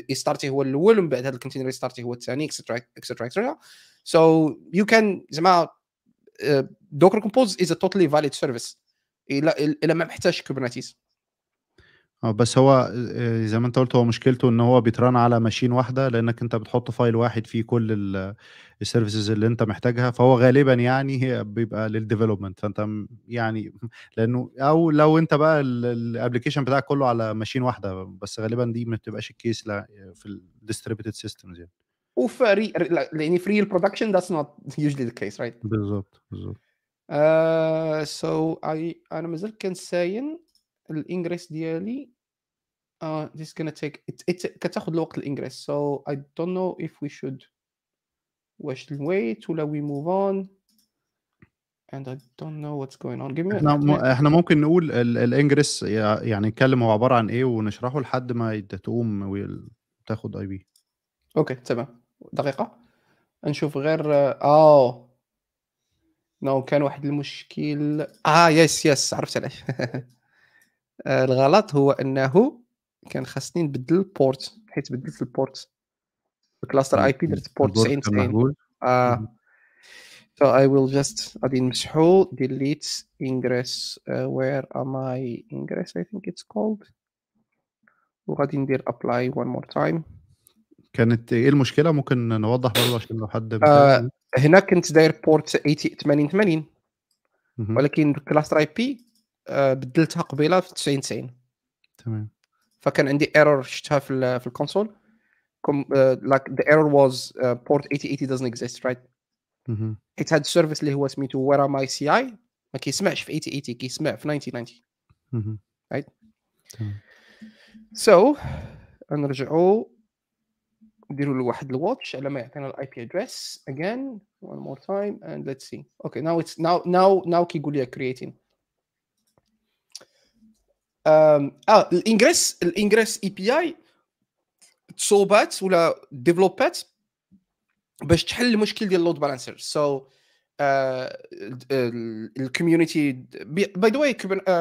يستارتي هو الاول ومن بعد هذا الكونتينر يستارتي هو الثاني اكسترا اكسترا اكسترا سو يو كان زعما دوكر كومبوز از ا توتالي فاليد سيرفيس الا الا ما محتاجش كوبرنيتيز آه، بس هو آه، آه، زي ما انت قلت هو مشكلته ان هو بيتران على ماشين واحده لانك انت بتحط فايل واحد فيه كل السيرفيسز اللي انت محتاجها فهو غالبا يعني هي بيبقى للديفلوبمنت فانت يعني لانه او لو انت بقى الابلكيشن بتاعك كله على ماشين واحده بس غالبا دي ما بتبقاش الكيس لا في الديستريبيوتد سيستمز يعني وفي لان في ريل برودكشن ذاتس نوت يوجلي ذا كيس رايت بالظبط بالظبط uh, so انا ما زلت ساين الانجريس ديالي اه this is gonna take كتاخد كتاخذ الوقت الانجريس so I don't know if we should واش wait ولا we move on and I don't know what's going on give me احنا, م... احنا ممكن نقول الانجريس يعني نتكلم هو عباره عن ايه ونشرحه لحد ما تقوم وتاخد اي بي اوكي تمام دقيقه نشوف غير اه نو كان واحد المشكل اه يس يس عرفت علاش آه، الغلط هو انه كان خاصني نبدل البورت حيت بدلت البورت الكلاستر طيب، اي بي درت بورت 90 90 اه سو اي ويل جاست غادي نمسحو ديليت انجريس وير where am انجريس اي ثينك اتس كولد وغادي ندير ابلاي وان مور تايم كانت ايه المشكله ممكن نوضح برضه عشان لو حد آه، هنا كنت داير بورت 80 80 80 ولكن الكلاستر اي بي آه، بدلتها قبيله في 90 90 تمام فكان عندي ايرور شفتها في في الكونسول كم لايك ذا ايرور واز بورت 8080 doesn't exist right حيت هذا السيرفيس اللي هو سميتو ورا ماي سي اي ما كيسمعش في 8080 كيسمع في 9090 right سو نرجعو نرجعوا نديروا لواحد الواتش على ما يعطينا الاي بي ادريس again one more time and let's see okay now it's now now now كيقول لي creating اه الانجريس الانجريس اي بي اي تصوبات ولا ديفلوبات باش تحل المشكل ديال اللود بالانسر سو الكوميونيتي باي ذا واي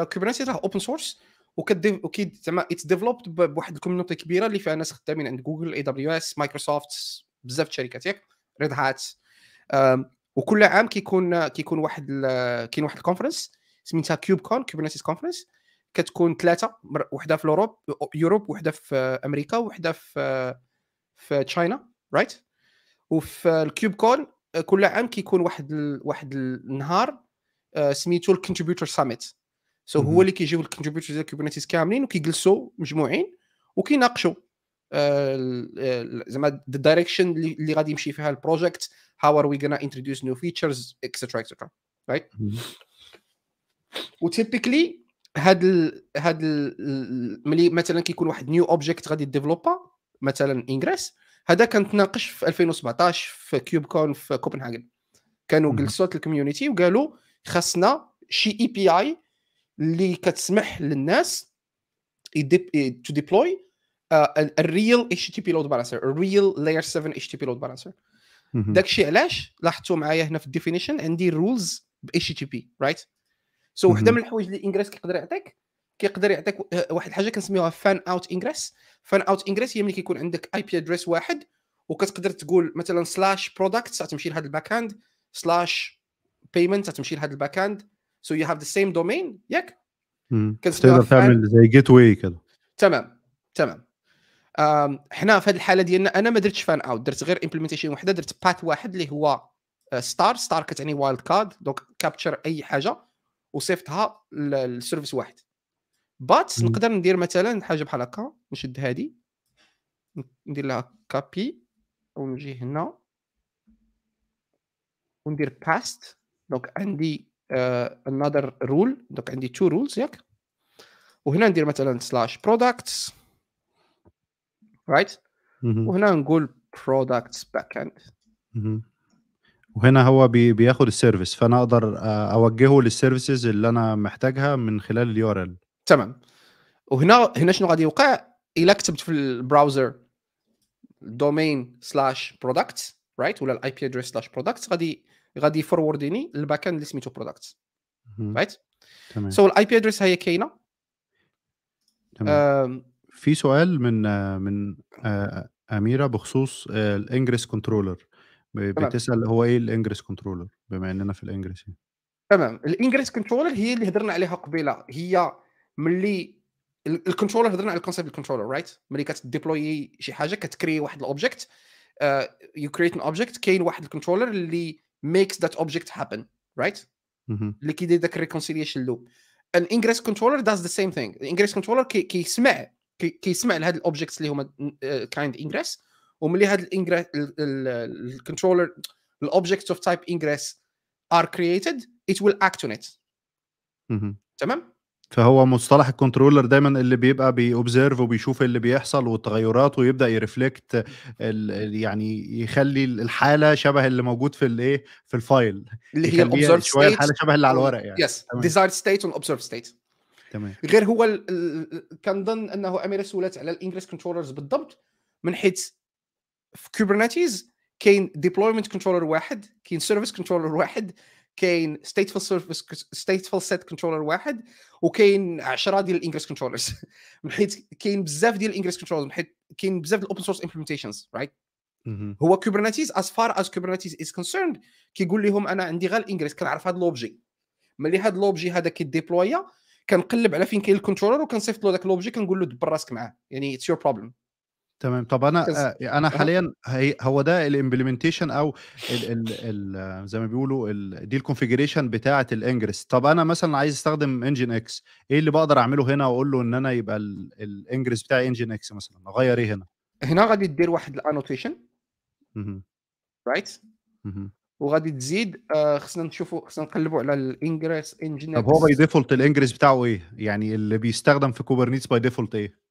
كوبرنيتيز راه اوبن سورس وكي زعما اتس ديفلوبد بواحد الكوميونيتي كبيره اللي فيها ناس خدامين عند جوجل اي دبليو اس مايكروسوفت بزاف الشركات ياك ريد هات وكل عام كيكون كيكون واحد كاين واحد الكونفرنس سميتها كيوب كون كوبرنيتيز كونفرنس كتكون ثلاثه وحده في اوروب يوروب وحده في امريكا وحده في في تشاينا رايت وفي الكيوب كون كل عام كيكون واحد ال... واحد النهار آه، سميتو الكونتريبيوتور ساميت سو هو اللي كيجيو الكونتريبيوتور ديال كوبرنيتيز كاملين وكيجلسوا مجموعين وكيناقشوا آه، زعما الدايركشن اللي غادي يمشي فيها البروجيكت هاو ار وي غانا انتروديوس نيو فيتشرز اكسترا اكسترا رايت وتيبيكلي هاد ال... هاد ال... ملي مثلا كيكون واحد نيو اوبجيكت غادي ديفلوبا مثلا انجريس هذا كان تناقش في 2017 في كيوب كون في كوبنهاجن كانوا جلسوا الكوميونيتي وقالوا خاصنا شي اي بي اي اللي كتسمح للناس تو ديبلوي الريل اتش تي بي لود بالانسر الريل لاير 7 اتش تي بي لود بالانسر داكشي علاش لاحظتوا معايا هنا في الديفينيشن عندي رولز ب اتش تي بي رايت سو وحده من الحوايج اللي انجريس كيقدر يعطيك كيقدر يعطيك آه، واحد الحاجه كنسميوها فان اوت انجريس فان اوت انجريس هي ملي كيكون عندك اي بي ادريس واحد وكتقدر تقول مثلا سلاش برودكت تمشي لهذا الباك اند سلاش بيمنت تمشي لهذا الباك اند سو يو هاف ذا سيم دومين ياك كتقدر تعمل زي جيت واي كذا تمام تمام حنا في هذه الحاله ديالنا انا ما درتش فان اوت درت غير امبلمنتيشن وحده درت باث واحد اللي هو ستار آه، ستار كتعني وايلد كارد دونك كابتشر اي حاجه وصيفطها للسيرفيس واحد بات نقدر ندير مثلا حاجه بحال هكا نشد هادي ندير لها كابي ونجي هنا وندير باست دونك عندي انذر uh, رول دونك عندي تو رولز ياك وهنا ندير مثلا سلاش برودكتس رايت وهنا نقول برودكتس باك اند وهنا هو بي بياخد السيرفيس فانا اقدر اوجهه للسيرفيسز اللي انا محتاجها من خلال اليو ار ال تمام وهنا هنا شنو غادي يوقع الا كتبت في البراوزر دومين سلاش برودكت رايت ولا الاي بي ادريس سلاش برودكت غادي غادي فورورديني للباك اند اللي سميتو برودكت رايت تمام سو الاي بي ادريس هي كاينه تمام في سؤال من من اميره بخصوص الانجريس كنترولر بتسال هو ايه الانجريس كنترولر بما اننا في الانجريس يعني. تمام الانجريس كنترولر هي اللي هضرنا عليها قبيله هي ملي الكنترولر هضرنا على الكونسيبت الكنترولر رايت ملي كتديبلوي شي حاجه كتكري واحد الاوبجيكت يو كريت ان اوبجيكت كاين واحد الكنترولر اللي ميكس ذات اوبجيكت هابن رايت اللي كيدير ذاك الريكونسيليشن لوب الانجريس كنترولر داز ذا سيم ثينغ الانجريس كنترولر كيسمع كيسمع لهاد الاوبجيكتس اللي هما كايند انجريس آه، وملي هاد الانجريس الكنترولر الاوبجكت اوف تايب انجريس ار كرييتد ات ويل اكت اون ات تمام فهو مصطلح الكنترولر دايما اللي بيبقى بيوبزرف وبيشوف اللي بيحصل والتغيرات ويبدا يرفلكت يعني يخلي الحاله شبه اللي موجود في الايه في الفايل اللي هي الاوبزرف شويه الحاله شبه اللي على الورق يعني يس ديزايرد ستيت والاوبزرف ستيت تمام غير هو كان ظن انه امير سولات على الانجريس كنترولرز بالضبط من حيث في كوبرنيتيز كاين ديبلويمنت كنترولر واحد كاين سيرفيس كنترولر واحد كاين ستيتفل سيرفيس ستيتفل سيت كنترولر واحد وكاين 10 ديال الانجريس كنترولرز من حيث كاين بزاف ديال الانجريس كنترولرز من حيث كاين بزاف الاوبن سورس امبلمنتيشنز رايت هو كوبرنيتيز از فار از كوبرنيتيز از كونسيرند كيقول لهم انا عندي غير الانجريس كنعرف هذا لوبجي ملي هذا لوبجي هذا كيديبلويا كنقلب على فين كاين الكنترولر وكنصيفط له ذاك لوبجي كنقول له دبر راسك معاه يعني اتس يور بروبليم تمام طب انا آه، يعني انا حاليا هو ده الامبلمنتيشن او الـ الـ الـ زي ما بيقولوا دي الكونفيجريشن بتاعه الانجرس طب انا مثلا عايز استخدم انجن اكس ايه اللي بقدر اعمله هنا واقول له ان انا يبقى الانجرس بتاعي انجن اكس مثلا اغير ايه هنا هنا غادي دير واحد الانوتيشن رايت وغادي تزيد آه، خصنا نشوفوا خصنا نقلبوا على الانجرس انجن طب هو باي ديفولت الانجرس بتاعه ايه يعني اللي بيستخدم في كوبرنيتس باي ديفولت ايه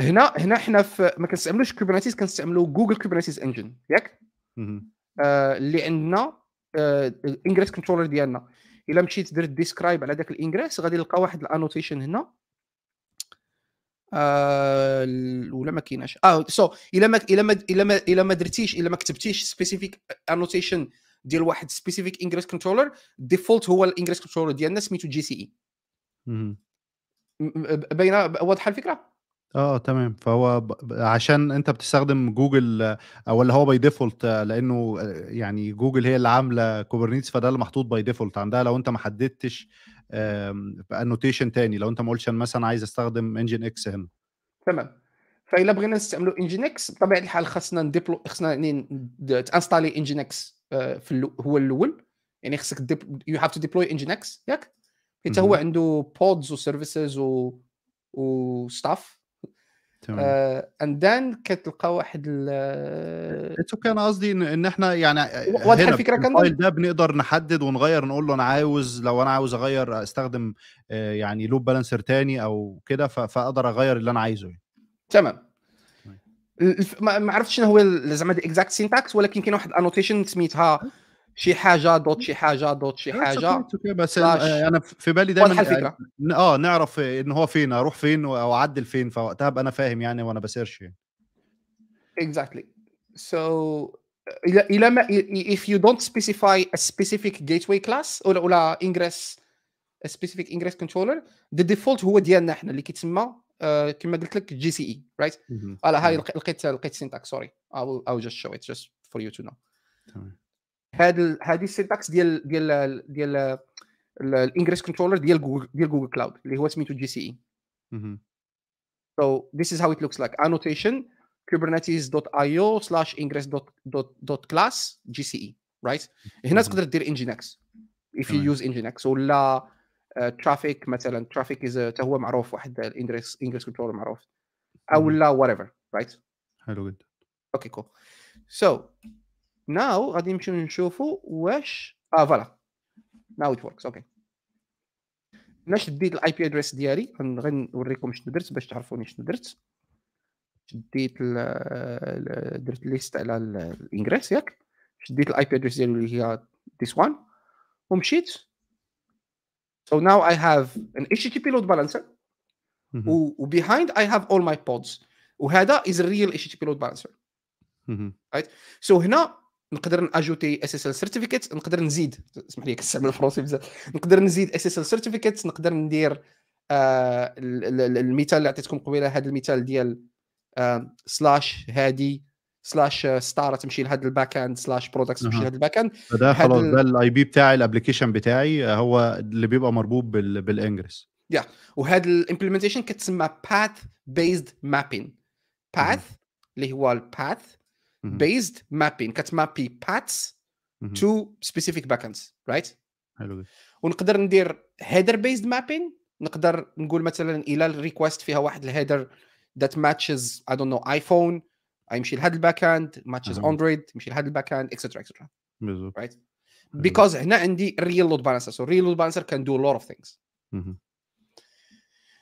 هنا هنا احنا في ما كنستعملوش كوبرنيتيز كنستعملوا جوجل كوبرنيتيز انجن ياك آه، اللي عندنا آه، الانجريس كنترولر ديالنا الا مشيت درت ديسكرايب على ذاك الانجريس غادي نلقى واحد الانوتيشن هنا آه، ولا ما كايناش اه سو الا ما الا ما الا ما الا ما درتيش الا ما كتبتيش سبيسيفيك انوتيشن ديال واحد سبيسيفيك انجريس كنترولر ديفولت هو الانجريس كنترولر ديالنا سميتو جي سي اي باينه واضحه الفكره آه تمام، فهو ب عشان أنت بتستخدم جوجل أو اللي هو باي ديفولت لإنه يعني جوجل هي اللي عاملة كوبرنيتس فده اللي محطوط باي ديفولت عندها لو أنت ما حددتش آمم annotation تاني، لو أنت ما قُلتش أنا مثلًا عايز أستخدم اكس هنا. تمام. فإلا بغينا نستعملوا انجن اكس بطبيعة الحال خاصنا نديبلو خاصنا يعني انستالي انجن اكس آه، في اللو... هو الأول، يعني خصك ديب you have to deploy اكس ياك؟ حيت هو عنده بودز وسيرفيسز و وستاف تمام اند آه، ذن كتلقى واحد اتس اوكي انا قصدي ان احنا يعني واضحه الفكره كان ده بنقدر نحدد ونغير نقول له انا عاوز لو انا عاوز اغير استخدم آه، يعني لوب بالانسر تاني او كده فاقدر اغير اللي انا عايزه يعني تمام طيب. ما عرفتش شنو هو زعما الاكزاكت سينتاكس ولكن كاين واحد انوتيشن سميتها شي حاجه دوت شي حاجه دوت شي حاجه بس انا في بالي دايما الفكره يعني، اه نعرف ان هو فين اروح فين واعدل فين فوقتها ابقى انا فاهم يعني وانا بسيرش يعني. exactly so الى ما if you don't specify a specific gateway class ولا ولا ingress a specific ingress controller the default هو ديالنا احنا اللي كيتسمى آه، كما قلت لك جي سي اي رايت هاي لقيت لقيت سينتاك سوري I will I will just show it just for you to know تمام هذا هذه السينتاكس ديال ديال ديال الانجريس كنترولر ديال جوجل ديال جوجل كلاود اللي هو سميتو جي سي اي So this is how it looks like. Annotation kubernetes.io slash ingress.class GCE, right? هنا تقدر دير nginx if you use nginx ولا آه، traffic مثلا traffic is حتى هو معروف واحد الانجريس ingress كنترول معروف او لا whatever right حلو جدا okay cool so ناو غادي نمشيو نشوفوا واش اه فوالا ناو ات وركس اوكي انا شديت الاي بي ادريس ديالي غنوريكم شنو درت باش تعرفوني شنو درت شديت درت ليست على الانجريس ياك شديت الاي بي ادريس ديالي اللي هي this one ومشيت so now I have an HTTP load balancer mm-hmm. I have all my pods وهذا is a real HTTP load balancer mm-hmm. right so هنا نقدر ناجوتي اس اس ال سيرتيفيكيت نقدر نزيد اسمح لي كنستعمل الفرنسي بزاف نقدر نزيد اس اس ال سيرتيفيكيت نقدر ندير آه المثال اللي عطيتكم قبيله هذا المثال ديال آه سلاش هادي سلاش آه، ستار تمشي لهذا الباك اند سلاش برودكت تمشي لهذا الباك اند ده خلاص ده الاي بي بتاعي الابلكيشن بتاعي آه، هو اللي بيبقى مربوط بال... بالانجرس يا yeah. وهذا الامبلمنتيشن كتسمى باث بيزد مابين باث اللي هو الباث mm-hmm. based mapping كتمابي paths mm-hmm. to specific backends right حلو ونقدر ندير header based mapping نقدر نقول مثلا الى الريكوست فيها واحد الهيدر ذات ماتشز اي دونت نو ايفون يمشي لهذا الباك اند ماتشز اندرويد يمشي لهذا الباك اند اكسترا اكسترا بالضبط رايت بيكوز هنا عندي الريل لود بالانسر سو الريل لود بالانسر كان دو لوت اوف ثينكس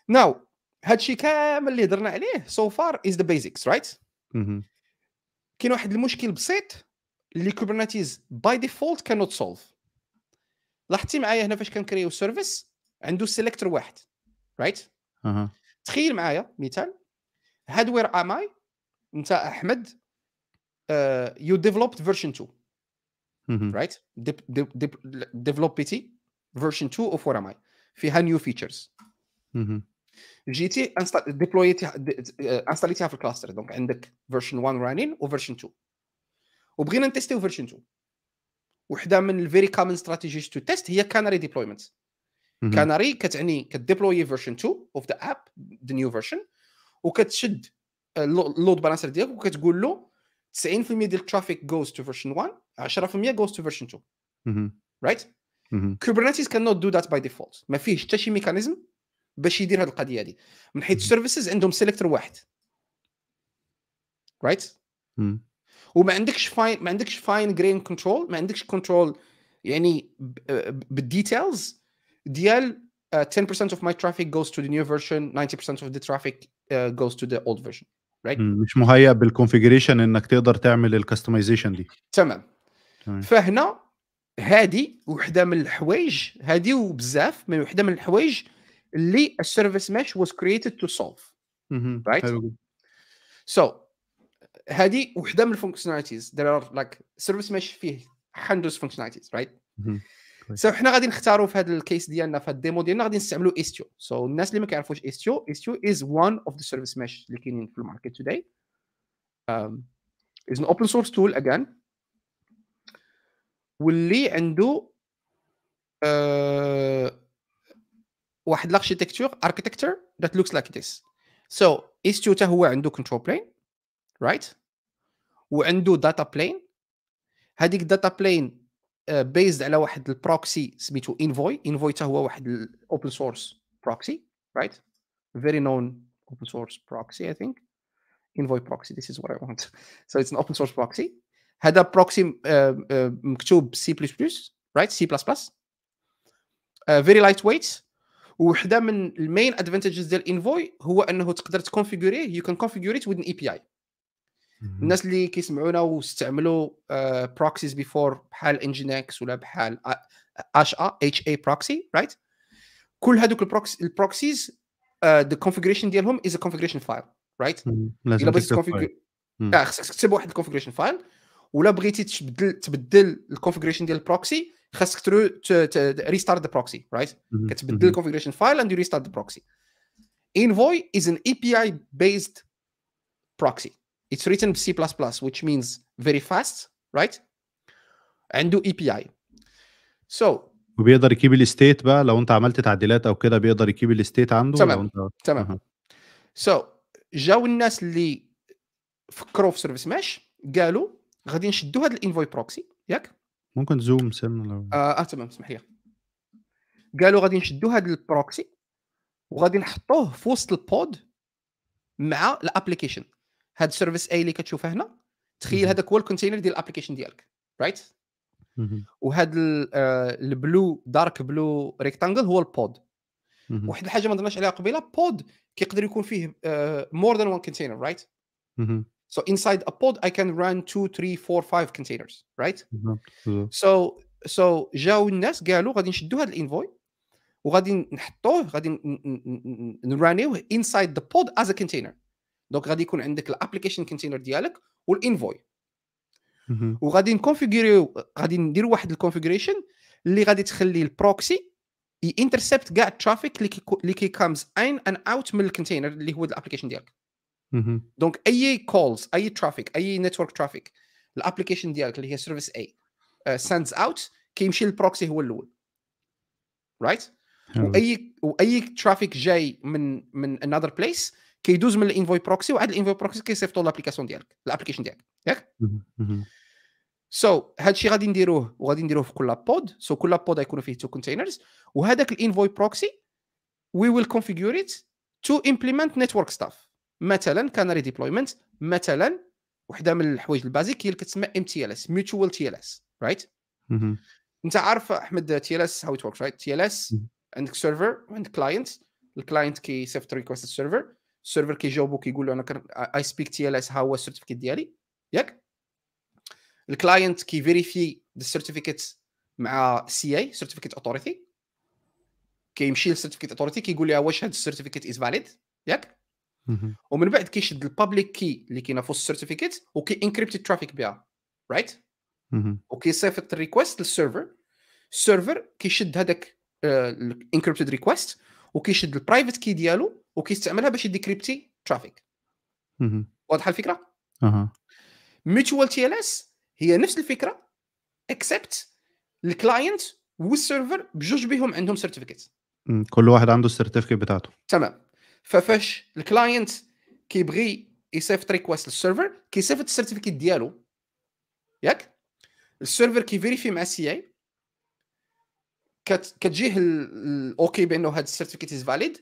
ناو هادشي كامل اللي هضرنا عليه سو فار از ذا بيزكس رايت كاين واحد المشكل بسيط اللي كوبرنيتيز باي ديفولت كانوت سولف لاحظتي معايا هنا فاش كنكريو سيرفيس عنده سيليكتور واحد رايت right? uh-huh. تخيل معايا مثال هاد ام اماي انت احمد يو ديفلوبد فيرجن 2 رايت ديفلوبيتي فيرجن 2 اوف وير اماي فيها نيو فيتشرز جيتي ديبلويتي انستاليتيها آه، في الكلاستر دونك عندك فيرجن 1 رانين وفيرجن 2 وبغينا نتيستيو فيرجن 2 وحده من الفيري كومن ستراتيجيز تو تيست هي كاناري ديبلويمنت كاناري كتعني كديبلوي فيرجن 2 اوف ذا اب ذا نيو فيرجن وكتشد اللود آه، بالانسر ديالك وكتقول له 90% ديال الترافيك جوز تو فيرجن 1 10% جوز تو فيرجن 2 رايت كوبرنيتيز كان نوت دو ذات باي ديفولت ما فيهش حتى شي ميكانيزم باش يدير هذه القضيه هذه من حيث السيرفيسز عندهم سيليكتر واحد رايت right? وما عندكش فاين ما عندكش فاين جرين كنترول ما عندكش كنترول يعني بالديتيلز ديال uh, 10% of my traffic goes to the new version 90% of the traffic uh, goes to the old version right مش مهيئ بالكونفيجريشن انك تقدر تعمل الكاستمايزيشن دي تمام فهنا هذه وحده من الحوايج هذه وبزاف من وحده من الحوايج اللي السيرفيس ميش was created to solve mm-hmm. right حلو. so هذه وحده من الفانكشناليتيز there are like سيرفيس ميش فيه hundreds functionalities right mm-hmm. سو so حنا غادي نختاروا في هذا الكيس ديالنا في هذا الديمو ديالنا غادي نستعملوا استيو سو so الناس اللي ما كيعرفوش استيو استيو از وان اوف ذا سيرفيس ميش اللي كاينين في الماركت توداي از ان اوبن سورس تول اجان واللي عنده uh, واحد الاركيتكتور architecture that looks like this so اس2 حتى هو عنده control plane right وعنده data plane هذيك data plane based uh, على واحد البروكسي سميتو انفوي انفوي حتى هو واحد الاوبن سورس بروكسي رايت فيري نون open source proxy, I think. Envoy proxy, this is what I want. So it's an open source proxy. Had proxy uh, مكتوب C++, right? C++. Uh, very lightweight. وحده من المين ادفانتجز ديال انفوي هو انه تقدر تكونفيغوري يو كان كونفيغوريت وذ اي بي اي الناس اللي كيسمعونا واستعملوا بروكسيز آه، بيفور بحال انجينكس ولا بحال اش ا اتش اي بروكسي رايت كل هذوك البروكسيز ذا كونفيغريشن ديالهم از ا كونفيغريشن فايل رايت الا بغيتي تكونفيغور آه، خصك تكتب واحد الكونفيغريشن فايل ولا بغيتي تبدل تبدل الكونفيغريشن ديال البروكسي خاصك ترو ريستارت ذا بروكسي رايت كتبدل الكونفيجريشن فايل اند يو ريستارت ذا بروكسي envoy is an api based proxy it's written c++ which means very fast right عنده api so وبيقدر يكيب الستيت بقى لو انت عملت تعديلات او كده بيقدر يكيب الستيت عنده تمام انت... تمام سو so, جاو الناس اللي فكروا في سيرفيس ماش قالوا غادي نشدوا هذا الانفوي بروكسي ياك ممكن زوم سم لو آه،, اه, تمام اسمح لي قالوا غادي نشدوا هذا البروكسي وغادي نحطوه في وسط البود مع الابليكيشن هاد السيرفيس اي اللي كتشوفها هنا تخيل هذاك هو الكونتينر ديال الابليكيشن ديالك رايت وهذا آه، البلو دارك بلو ريكتانجل هو البود واحد الحاجه ما درناش عليها قبيله بود كيقدر يكون فيه مور ذان وان كونتينر رايت So inside a pod, I can run two, three, four, five containers, right? Mm -hmm. So so جاو الناس قالوا غادي نشدوا هذا الانفوي وغادي نحطوه غادي نرانيوه inside the pod as a container. دونك غادي يكون عندك الابلكيشن كونتينر ديالك والانفوي وغادي نكونفيغوريو غادي ندير واحد الكونفيغريشن اللي غادي تخلي البروكسي intercept كاع الترافيك اللي كي كامز ان اند اوت من الكونتينر اللي هو الابلكيشن ديالك دونك اي كولز اي ترافيك اي نتورك ترافيك الابلكيشن ديالك اللي هي سيرفيس اي ساندز اوت كيمشي للبروكسي هو الاول رايت واي واي ترافيك جاي من من انذر بليس كيدوز من الانفوي بروكسي وعاد الانفوي بروكسي كيصيفطوا لابليكاسيون ديالك الابليكيشن ديالك ياك سو هادشي غادي نديروه وغادي نديروه في كل بود سو so, كل بود غيكون فيه تو كونتينرز وهذاك الانفوي بروكسي وي ويل كونفيغور ات تو امبليمنت نتورك ستاف مثلا كان ريديبلويمنت مثلا وحده من الحوايج البازيك هي اللي كتسمى ام تي ال اس ميوتشوال تي ال اس رايت انت عارف احمد تي ال اس هاو ات وركس رايت تي ال اس عندك سيرفر وعندك كلاينت الكلاينت كيصيفط ريكويست للسيرفر السيرفر كيجاوبو كيقول له انا اي سبيك تي ال اس ها هو السيرتيفيكيت ديالي ياك الكلاينت كيفيريفي السيرتيفيكيت مع سي اي سيرتيفيكيت اوثوريتي كيمشي للسيرتيفيكيت اوثوريتي كيقول لها واش هذا السيرتيفيكيت از فاليد ياك ومن بعد كيشد البابليك كي اللي كاينه في السيرتيفيكيت وكي انكريبت الترافيك بها رايت وكيصيفط الريكويست للسيرفر السيرفر كيشد هذاك الانكريبتد ريكوست ريكويست وكيشد البرايفت كي ديالو وكيستعملها باش يديكريبتي ترافيك واضحه الفكره اها ميوتوال تي ال اس هي نفس الفكره اكسبت الكلاينت والسيرفر بجوج بهم عندهم سيرتيفيكيت كل واحد عنده السيرتيفيكيت بتاعته تمام ففاش الكلاينت كيبغي يصيفط ريكويست للسيرفر كيصيفط السيرتيفيكيت ديالو ياك السيرفر كيفيريفي مع السي اي كتجيه الاوكي بانه هذا السيرتيفيكيت از فاليد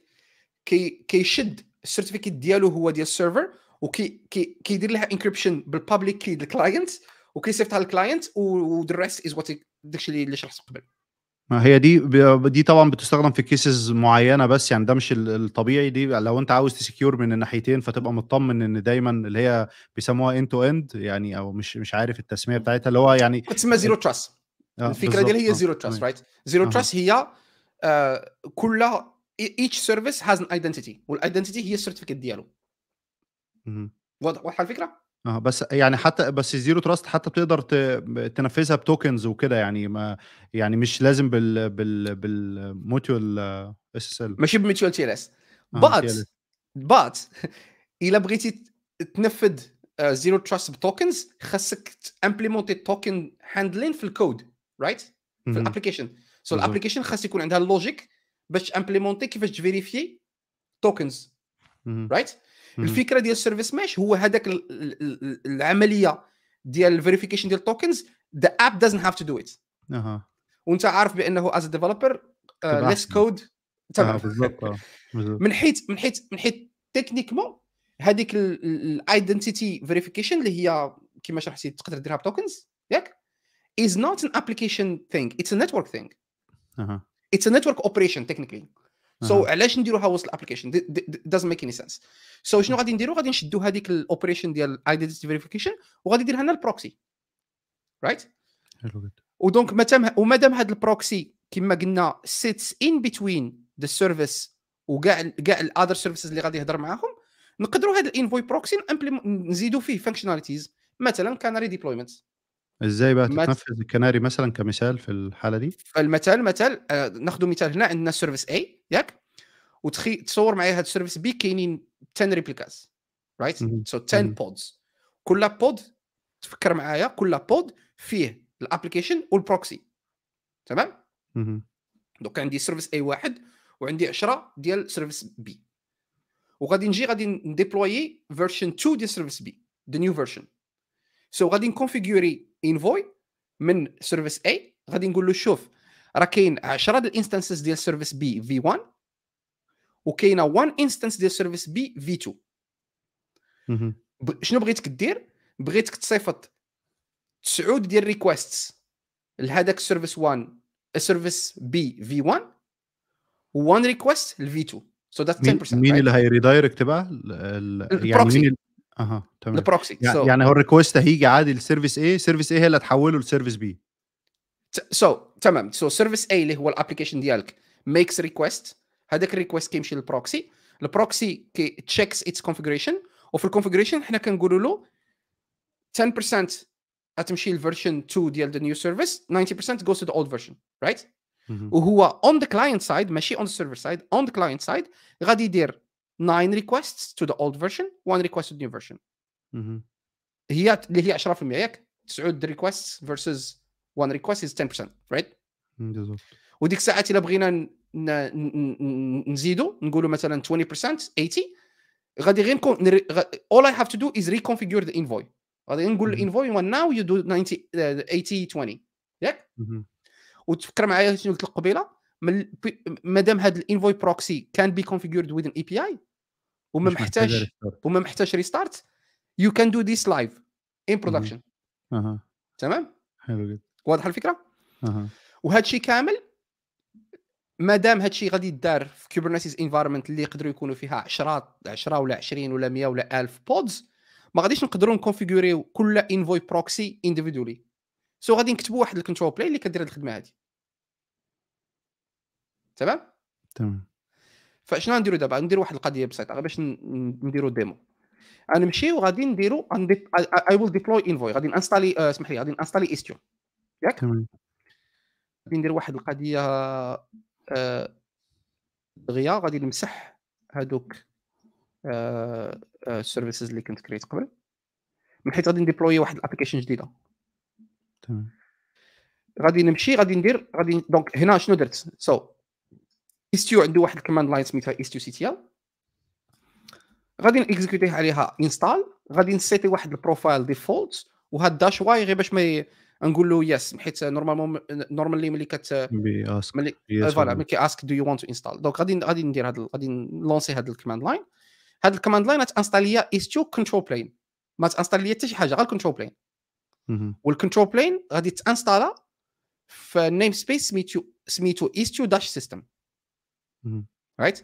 كيشد السيرتيفيكيت ديالو هو ديال السيرفر وكي كي كيدير لها انكريبشن بالبابليك كي للكلاينت وكيصيفطها للكلاينت والريست از وات داكشي اللي شرحت قبل ما هي دي دي طبعا بتستخدم في كيسز معينه بس يعني ده مش الطبيعي دي لو انت عاوز تسكيور من الناحيتين فتبقى مطمن ان دايما اللي هي بيسموها ان تو اند يعني او مش مش عارف التسميه بتاعتها اللي هو يعني اسمها زيرو تراست آه، الفكره دي اللي هي زيرو تراست رايت زيرو تراست هي كل آه، كلها ايتش سيرفيس هاز ان ايدنتيتي والايدنتيتي هي السيرتيفيكت ديالو واضحه الفكره؟ اه بس يعني حتى بس زيرو تراست حتى بتقدر تنفذها بتوكنز وكده يعني ما يعني مش لازم بال بال بالموتيوال اس آه، اس ال ماشي بميوتيوال تي ال اس بات بات الا بغيتي تنفذ زيرو تراست بتوكنز خاصك تمبليمونتي التوكن هاندلين في الكود رايت في الابلكيشن سو الابلكيشن خاص يكون عندها اللوجيك باش امبليمونتي كيفاش تفيريفي توكنز رايت right? الفكره ديال السيرفيس ميش هو هذاك العمليه ديال الفيريفيكيشن ديال التوكنز ذا اب دازنت هاف تو دو ات اها وانت عارف بانه از ديفلوبر ليس كود تمام بالضبط من حيث من حيث من حيث تكنيكمون هذيك الايدنتيتي فيريفيكيشن اللي هي كما شرحتي تقدر ديرها بتوكنز ياك از نوت ان ابلكيشن ثينك اتس ا نتورك ثينك uh-huh. it's a network سو so, علاش نديروها وسط الابلكيشن داز ميك اني سنس سو شنو غادي نديرو غادي نشدو هذيك الاوبريشن ديال الايدنتيتي فيريفيكيشن وغادي ندير هنا البروكسي رايت ودونك مادام ومادام هذا البروكسي كما قلنا سيتس ان بتوين ذا سيرفيس وكاع كاع الاذر سيرفيسز اللي غادي يهضر معاهم نقدروا هذا الانفوي بروكسي نزيدوا فيه فانكشناليتيز مثلا كاناري ديبلويمنت ازاي بقى تتنفذ الكناري مثلا كمثال في الحاله دي المثال مثال آه ناخذ مثال هنا عندنا سيرفيس اي ياك وتخي تصور معايا هاد السيرفيس بي كاينين 10 ريبليكاس رايت سو 10 بودز كل بود تفكر معايا كل بود فيه الابلكيشن والبروكسي تمام دونك عندي سيرفيس اي واحد وعندي 10 ديال سيرفيس بي وغادي نجي غادي نديبلوي فيرجن 2 ديال سيرفيس بي ذا نيو فيرجن سو غادي نكونفيغوري انفوي من سيرفيس اي غادي نقول له شوف راه كاين 10 الانستنسز ديال سيرفيس بي في 1 وكاينه 1 انستنس ديال سيرفيس بي في 2 شنو بغيتك دير بغيتك تصيفط 9 ديال ريكويست لهذاك السيرفيس 1 آه، سيرفيس بي في 1 و1 ريكويست لفي 2 سو ذات 10% مين right? اللي هيريدايركت بقى يعني اها تمام البروكسي يعني, so, يعني هو الريكوست هيجي عادي لسيرفيس ايه سيرفيس ايه هي اللي هتحوله لسيرفيس بي سو تمام سو سيرفيس اي اللي هو الابلكيشن ديالك ميكس ريكويست هذاك الريكويست كيمشي للبروكسي البروكسي كي تشيكس اتس كونفيغريشن وفي الكونفيغريشن حنا كنقولوا له 10% غتمشي للفيرجن 2 ديال ذا نيو سيرفيس 90% goes to the old version right وهو on the client side ماشي on the server side on the client side غادي يدير 9 ريكويست to the old version 1 request to the new version هي اللي هي 10% ياك 9 ريكويست versus وان ريكوست از 10% رايت right? Mm, وديك الساعات الا بغينا نزيدو نقولوا مثلا 20% 80 غادي غير نكون all I have to do is reconfigure the انفوي غادي نقول الانفوي وان ناو يو دو 90 80 20 ياك وتفكر معايا شنو قلت لك قبيله مادام هذا الانفوي بروكسي كان بي كونفيجورد وذ ان اي بي اي وما محتاج وما محتاج ريستارت يو كان دو ذيس لايف ان برودكشن تمام حلو جدا واضح الفكره؟ أه. وهذا الشيء كامل ما دام هذا الشيء غادي يدار في كوبرنيتيز انفايرمنت اللي يقدروا يكونوا فيها 10 10 ولا 20 ولا 100 ولا 1000 بودز ما غاديش نقدروا نكونفيغوريو كل انفوي بروكسي انديفيدولي سو غادي نكتبوا واحد الكنترول بلاي اللي كدير هذه الخدمه هذه تمام تمام فشنو غنديروا دابا نديروا واحد القضيه بسيطه غير باش نديروا ديمو غنمشي وغادي نديروا اي ويل ديبلوي انفوي غادي انستالي آه، اسمح لي غادي انستالي استيو ياك غادي ندير واحد القضيه دغيا آه غادي نمسح هادوك السيرفيسز آه آه اللي كنت كريت قبل من حيث غادي نديبلوي واحد الابلكيشن جديده تمام غادي نمشي غادي ندير غادي دونك هنا شنو درت سو so, استيو عنده واحد الكوماند لاين سميتها استيو سي تي ال غادي نكزيكوتي عليها انستال غادي نسيتي واحد البروفايل ديفولت وهاد داش واي غير باش ما نقول له يس حيت نورمالمون نورمالي ملي كت ملي آه، فوالا ملي كياسك دو يو وانت تو انستال دونك غادي غادي ندير هاد غادي نلونسي هاد الكوماند لاين هاد الكوماند لاين غاتانستال ليا ايستيو كنترول بلين ما تانستال ليا حتى شي حاجه غير الكنترول بلين والكنترول بلين غادي تانستالا في نيم سبيس سميتو سميتو ايستيو داش سيستم رايت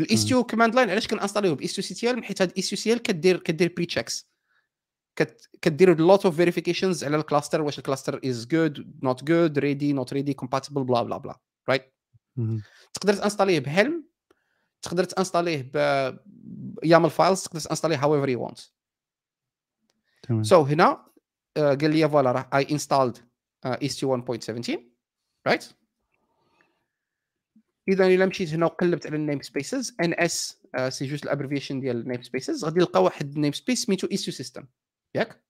الايستيو كوماند لاين علاش كنانستاليو بايستيو سي تي ال حيت هاد الاستيو سي ال كدير كدير بري تشيكس كت كدير لوت اوف فيريفيكيشنز على الكلاستر واش الكلاستر از جود نوت جود ريدي نوت ريدي كومباتبل بلا بلا بلا رايت تقدر تانستاليه بهلم تقدر تانستاليه ب يامل فايلز تقدر تانستاليه هاو ايفر يو وونت سو هنا آه، قال لي فوالا راه اي انستالد اي سي 1.17 رايت اذا الى مشيت هنا وقلبت على النيم سبيسز ان اس سي جوست الابريفيشن ديال النيم سبيسز غادي نلقى واحد النيم سبيس سميتو ايسيو سيستم ياك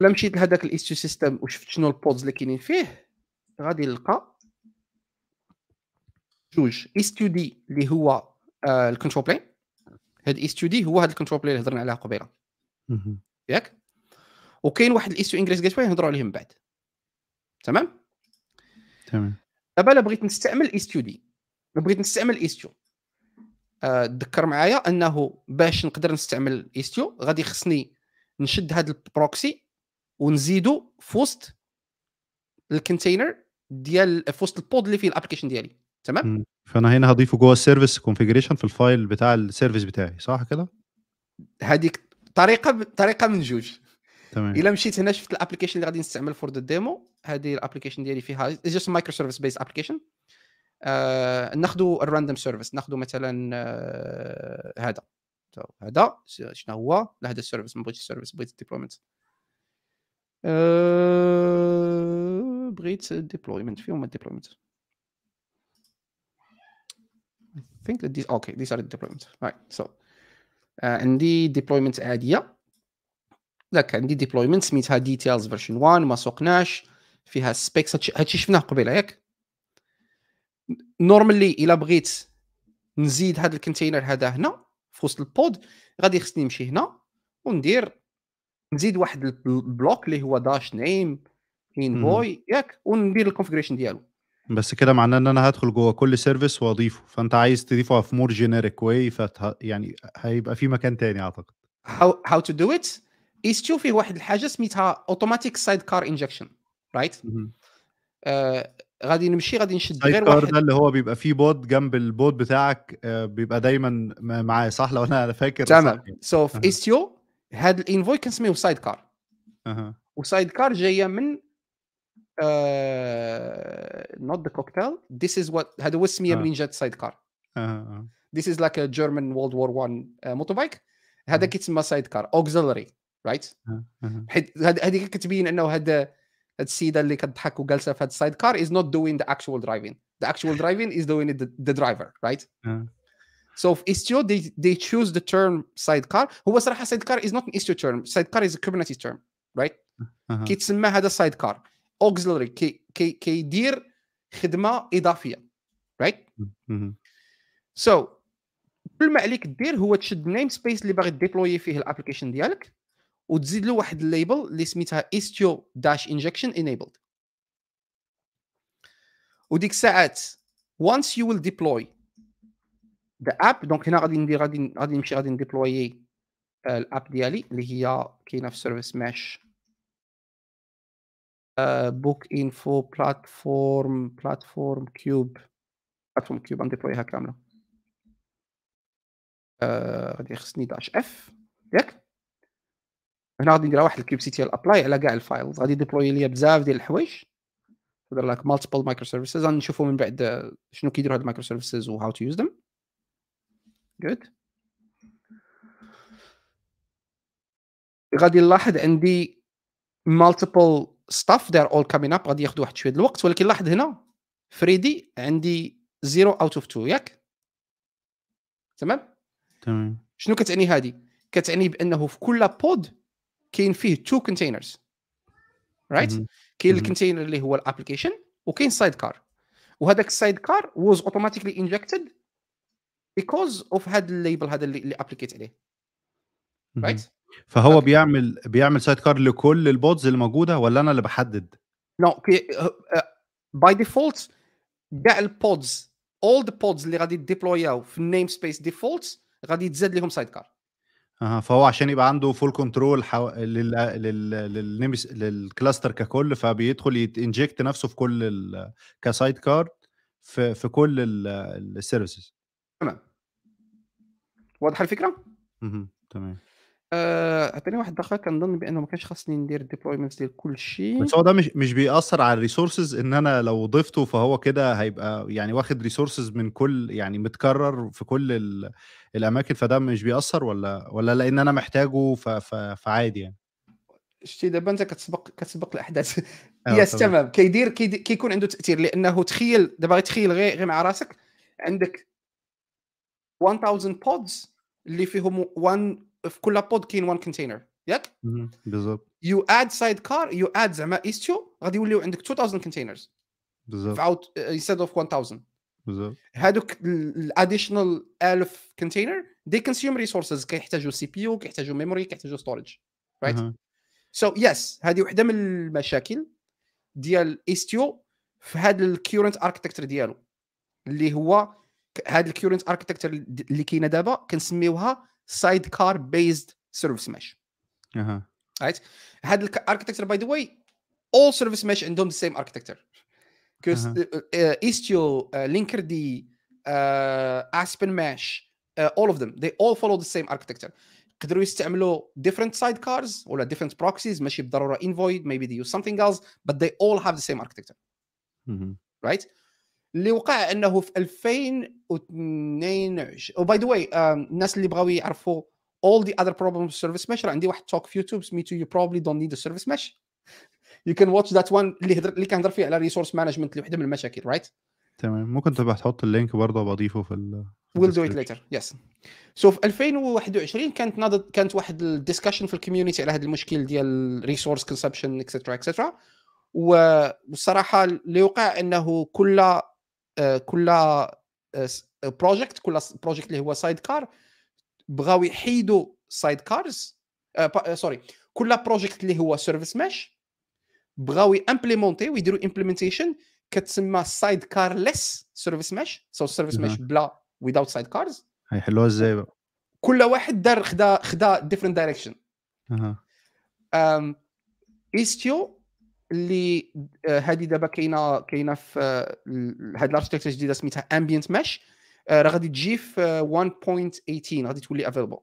الا مشيت لهذاك الاستيو سيستم وشفت شنو البودز اللي كاينين فيه غادي نلقى جوج استيو دي اللي هو آه، الكنترول بلين هاد استيو دي هو هاد الكنترول بلين اللي هضرنا عليها قبيله ياك وكاين واحد الاستيو انجليز جيت واي نهضروا عليه من بعد تمام تمام دابا الا بغيت نستعمل استيو دي بغيت نستعمل استيو تذكر معايا انه باش نقدر نستعمل ايستيو غادي خصني نشد هذا البروكسي ونزيدو في وسط الكونتينر ديال في وسط البود اللي فيه الابلكيشن ديالي تمام فانا هنا هضيفه جوه السيرفيس كونفيجريشن في الفايل بتاع السيرفيس بتاعي صح كده هذيك طريقه ب... طريقه من جوج تمام الا مشيت هنا شفت الابلكيشن اللي غادي نستعمل فور ذا ديمو هذه الابلكيشن ديالي فيها جست مايكرو سيرفيس بيس ابلكيشن آه ناخذوا الراندوم سيرفيس ناخذوا مثلا آه هذا هذا شنو هو لا هذا السيرفيس ما بغيتش السيرفيس بغيت الديبلويمنت آه، بغيت الديبلويمنت فين هما الديبلويمنت I think that these okay these are the deployments right so آه، عندي uh, deployments عاديه لك عندي deployment سميتها details version 1 ما سوقناش فيها specs هادشي شفناه قبيله ياك نورمالي الا بغيت نزيد هذا الكونتينر هذا هنا في وسط البود غادي خصني نمشي هنا وندير نزيد واحد البلوك اللي هو داش نيم ان بوي ياك وندير الكونفيغريشن ديالو بس كده معناه ان انا هدخل جوه كل سيرفيس واضيفه فانت عايز تضيفه في مور جينيريك واي فتح يعني هيبقى في مكان تاني اعتقد هاو هاو تو دو ات is فيه واحد الحاجه سميتها اوتوماتيك سايد كار انجكشن رايت غادي نمشي غادي نشد غير واحد ده اللي هو بيبقى فيه بود جنب البود بتاعك آه، بيبقى دايما معاه صح لو انا فاكر تمام سو في استيو هاد الانفوي كنسميوه سايد كار اها وسايد كار جايه من نوت ذا كوكتيل ذيس از وات هذا هو السميه منين جات سايد كار ذيس از لايك جيرمان وولد وور 1 موتوبايك هذا كيتسمى سايد كار اوكزيلري رايت هذيك كتبين انه هذا see that the وجالسه في هذا السايد كار is not doing the actual driving the actual driving is doing it the, the driver right yeah. So if Istio, they, they choose the term sidecar. هو صراحة sidecar is not an Istio term. Sidecar is a Kubernetes term, right? Uh-huh. had a sidecar. Auxiliary كي khidma كيدير right? Mm-hmm. So بالما عليك دير هو تشد نيم وتزيد له واحد الليبل اللي سميتها istio داش injection enabled وديك الساعات once you will deploy the app دونك هنا غادي ندير غادي غادي نمشي غادي نديبلويي آه، الاب ديالي اللي هي كاينه في سيرفيس ماش بوك انفو بلاتفورم بلاتفورم كيوب بلاتفورم كيوب غنديبلويها كامله آه، غادي خصني داش اف ياك هنا غادي ندير واحد الكيب سيتي ابلاي على كاع الفايلز غادي ديبلوي ليا بزاف ديال الحوايج تقدر لك مالتيبل مايكرو سيرفيسز غنشوفو من بعد شنو كيديروا هاد المايكرو سيرفيسز وهاو تو يوز ذم جود غادي نلاحظ عندي مالتيبل ستاف they ار اول كامين اب غادي ياخذ واحد شويه الوقت ولكن لاحظ هنا فريدي عندي 0 اوت اوف 2 ياك تمام تمام شنو كتعني هذه كتعني بانه في كل بود كاين فيه تو كونتينرز رايت كاين الكونتينر اللي هو الابلكيشن وكاين سايد كار وهذاك السايد كار ووز اوتوماتيكلي انجكتد بيكوز اوف هاد الليبل هذا اللي اللي ابليكيت عليه رايت فهو okay. بيعمل بيعمل سايد كار لكل البودز اللي موجوده ولا انا اللي بحدد؟ نو باي ديفولت كاع البودز اول ذا بودز اللي غادي ديبلوياو في النيم سبيس ديفولت غادي تزاد لهم سايد كار اها فهو عشان يبقى عنده فول كنترول حو... لل... لل... للنمس... للكلاستر ككل فبيدخل ينجكت نفسه في كل ال... كسايد كارد في... في كل ال... السيرفيسز تمام واضحه الفكره؟ اها تمام آه، عطيني واحد دقيقه كنظن بانه ما كانش خاصني ندير ديبلويمنت ديال كل شيء بس هو ده مش مش بيأثر على الريسورسز ان انا لو ضفته فهو كده هيبقى يعني واخد ريسورسز من كل يعني متكرر في كل ال... الاماكن فده مش بيأثر ولا ولا لان انا محتاجه ف... ف... فعادي يعني شتي دابا انت كتسبق كتسبق الاحداث آه، يس تمام كيدير كيكون عنده تاثير لانه تخيل دابا غير تخيل غير غير مع راسك عندك 1000 بودز اللي فيهم 1 في كل بود كاين وان كونتينر ياك بالضبط يو اد سايد كار يو اد زعما ايستيو غادي يوليو عندك 2000 كونتينرز بالضبط انستيد اوف 1000 بالضبط هادوك الاديشنال 1000 كونتينر دي كونسيوم ريسورسز كيحتاجوا سي بي يو كيحتاجوا ميموري كيحتاجوا ستورج رايت سو يس هذه وحده من المشاكل ديال ايستيو في هذا الكيورنت اركتكتر ديالو اللي هو هذا الكيورنت اركتكتر اللي كاينه دابا كنسميوها sidecar based service mesh uh-huh. right architecture by the way all service mesh don't the same architecture because uh-huh. Uh, uh, uh, istio uh, linkerd uh, aspen mesh uh, all of them they all follow the same architecture يقدروا يستعملوا different sidecars ولا different proxies ماشي بالضروره envoy maybe they use something else but they all have the same architecture mm-hmm. right اللي وقع انه في 2022 وباي ذا واي الناس اللي بغاو يعرفوا all the other problems with service mesh عندي واحد توك في يوتيوب سميتو you probably don't need a service mesh you can watch that one اللي هدر... اللي كنهضر فيه على ريسورس مانجمنت اللي وحده من المشاكل رايت right? تمام ممكن تبقى تحط اللينك برضه بضيفه في ال ويل دو ات ليتر يس سو في 2021 كانت ناضت كانت واحد الديسكشن في الكوميونيتي على هذا المشكل ديال ريسورس كونسبشن اكسترا اكسترا والصراحه اللي وقع انه كل كل بروجيكت كل بروجيكت اللي هو سايد كار بغاو يحيدوا سايد كارز سوري كل بروجيكت اللي هو سيرفيس ميش بغاو يمبليمونتي ويديروا امبليمنتيشن كتسمى سايد كار ليس سيرفيس ميش سو سيرفيس ميش بلا ويزاوت سايد كارز هيحلوها ازاي كل واحد دار خدا خدا ديفرنت دايركشن اها استيو اللي هذه آه، دابا كاينه كاينه في هذه آه، الاركتيكتشر الجديده سميتها امبيانت آه، ميش راه غادي تجي في 1.18 غادي تولي افيلبل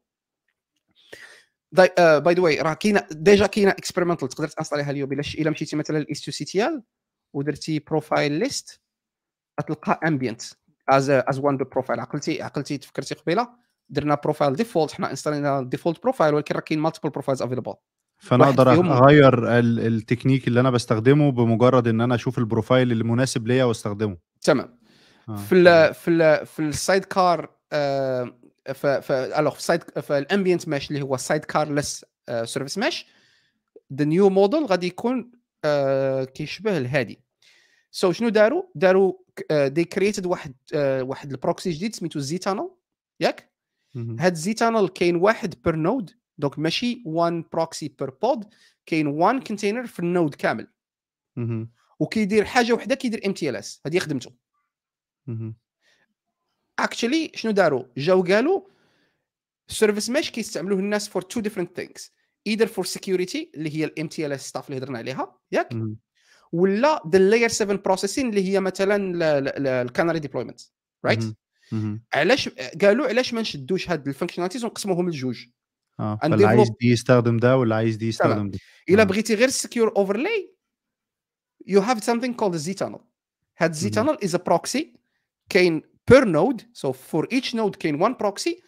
باي ذا واي راه كاينه ديجا كاينه اكسبيرمنتال تقدر تانستاليها اليوم الا مشيتي مثلا الاستو سي تي ال ودرتي بروفايل ليست غتلقى امبيانت از از وان بروفايل عقلتي عقلتي تفكرتي قبيله درنا بروفايل ديفولت حنا انستالينا ديفولت بروفايل ولكن راه كاين مالتيبل بروفايلز افيلبل فانا اقدر اغير التكنيك اللي انا بستخدمه بمجرد ان انا اشوف البروفايل اللي مناسب ليا واستخدمه تمام آه. في الـ في الـ في السايد كار آه ف في الامبيانت ماش اللي هو سايد كار ليس سيرفيس ماش ذا نيو موديل غادي يكون آه كيشبه الهادي سو so شنو داروا داروا دي آه، كرييتد واحد آه، واحد البروكسي جديد سميتو زي تانل ياك هاد زي تانل كاين واحد بير نود دونك ماشي وان بروكسي بير بود كاين وان كونتينر في النود كامل وكيدير حاجه وحده كيدير ام تي ال اس هذه خدمته اكشلي شنو داروا جاو قالوا السيرفيس ماش كيستعملوه الناس فور تو ديفرنت ثينكس ايذر فور سكيورتي اللي هي الام تي ال اس ستاف اللي هضرنا عليها ياك ولا ذا لاير 7 بروسيسين اللي هي مثلا الكاناري ديبلويمنت رايت علاش قالوا علاش ما نشدوش هاد الفانكشناليتيز ونقسموهم لجوج اه عايز دي يستخدم ده ولا عايز دي يستخدم دي الا آه. بغيتي غير سكيور اوفرلاي يو هاف سمثينغ كولد زي تانل هاد زي تانل از بروكسي كاين بير نود سو فور ايتش نود كاين وان بروكسي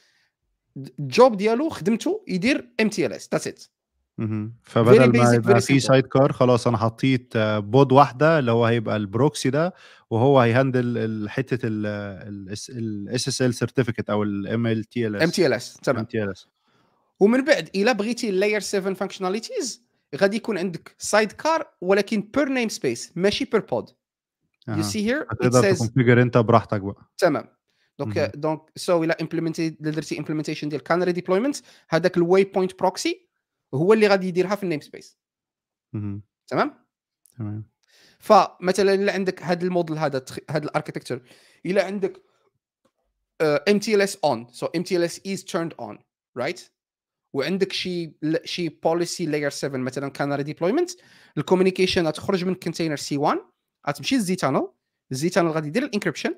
الجوب ديالو خدمته يدير ام تي ال اس ذاتس ات فبدل ما يبقى في سايد كار خلاص انا حطيت آه، بود واحده اللي هو هيبقى البروكسي ده وهو هيهندل حته الاس اس ال سيرتيفيكت او الام ال تي ال اس ام تي ال اس تمام ومن بعد الا بغيتي اللاير 7 فانكشناليتيز غادي يكون عندك سايد كار ولكن بير نيم سبيس ماشي بير بود يو سي هير تقدر تكونفيجر انت براحتك بقى تمام دونك دونك سو الا امبلمنتي درتي امبلمنتيشن ديال كانري ديبلويمنت هذاك الواي بوينت بروكسي هو اللي غادي يديرها في النيم سبيس تمام تمام فمثلا الا عندك هذا الموديل هذا هذا الاركيتكتشر الا عندك ام تي ال اس اون سو ام تي ال اس از تيرند اون رايت وعندك شي شي بوليسي لاير 7 مثلا كان ديبلويمنت الكوميونيكيشن غتخرج من كونتينر سي 1 غتمشي للزي تانل الزي تانل غادي يدير الانكربشن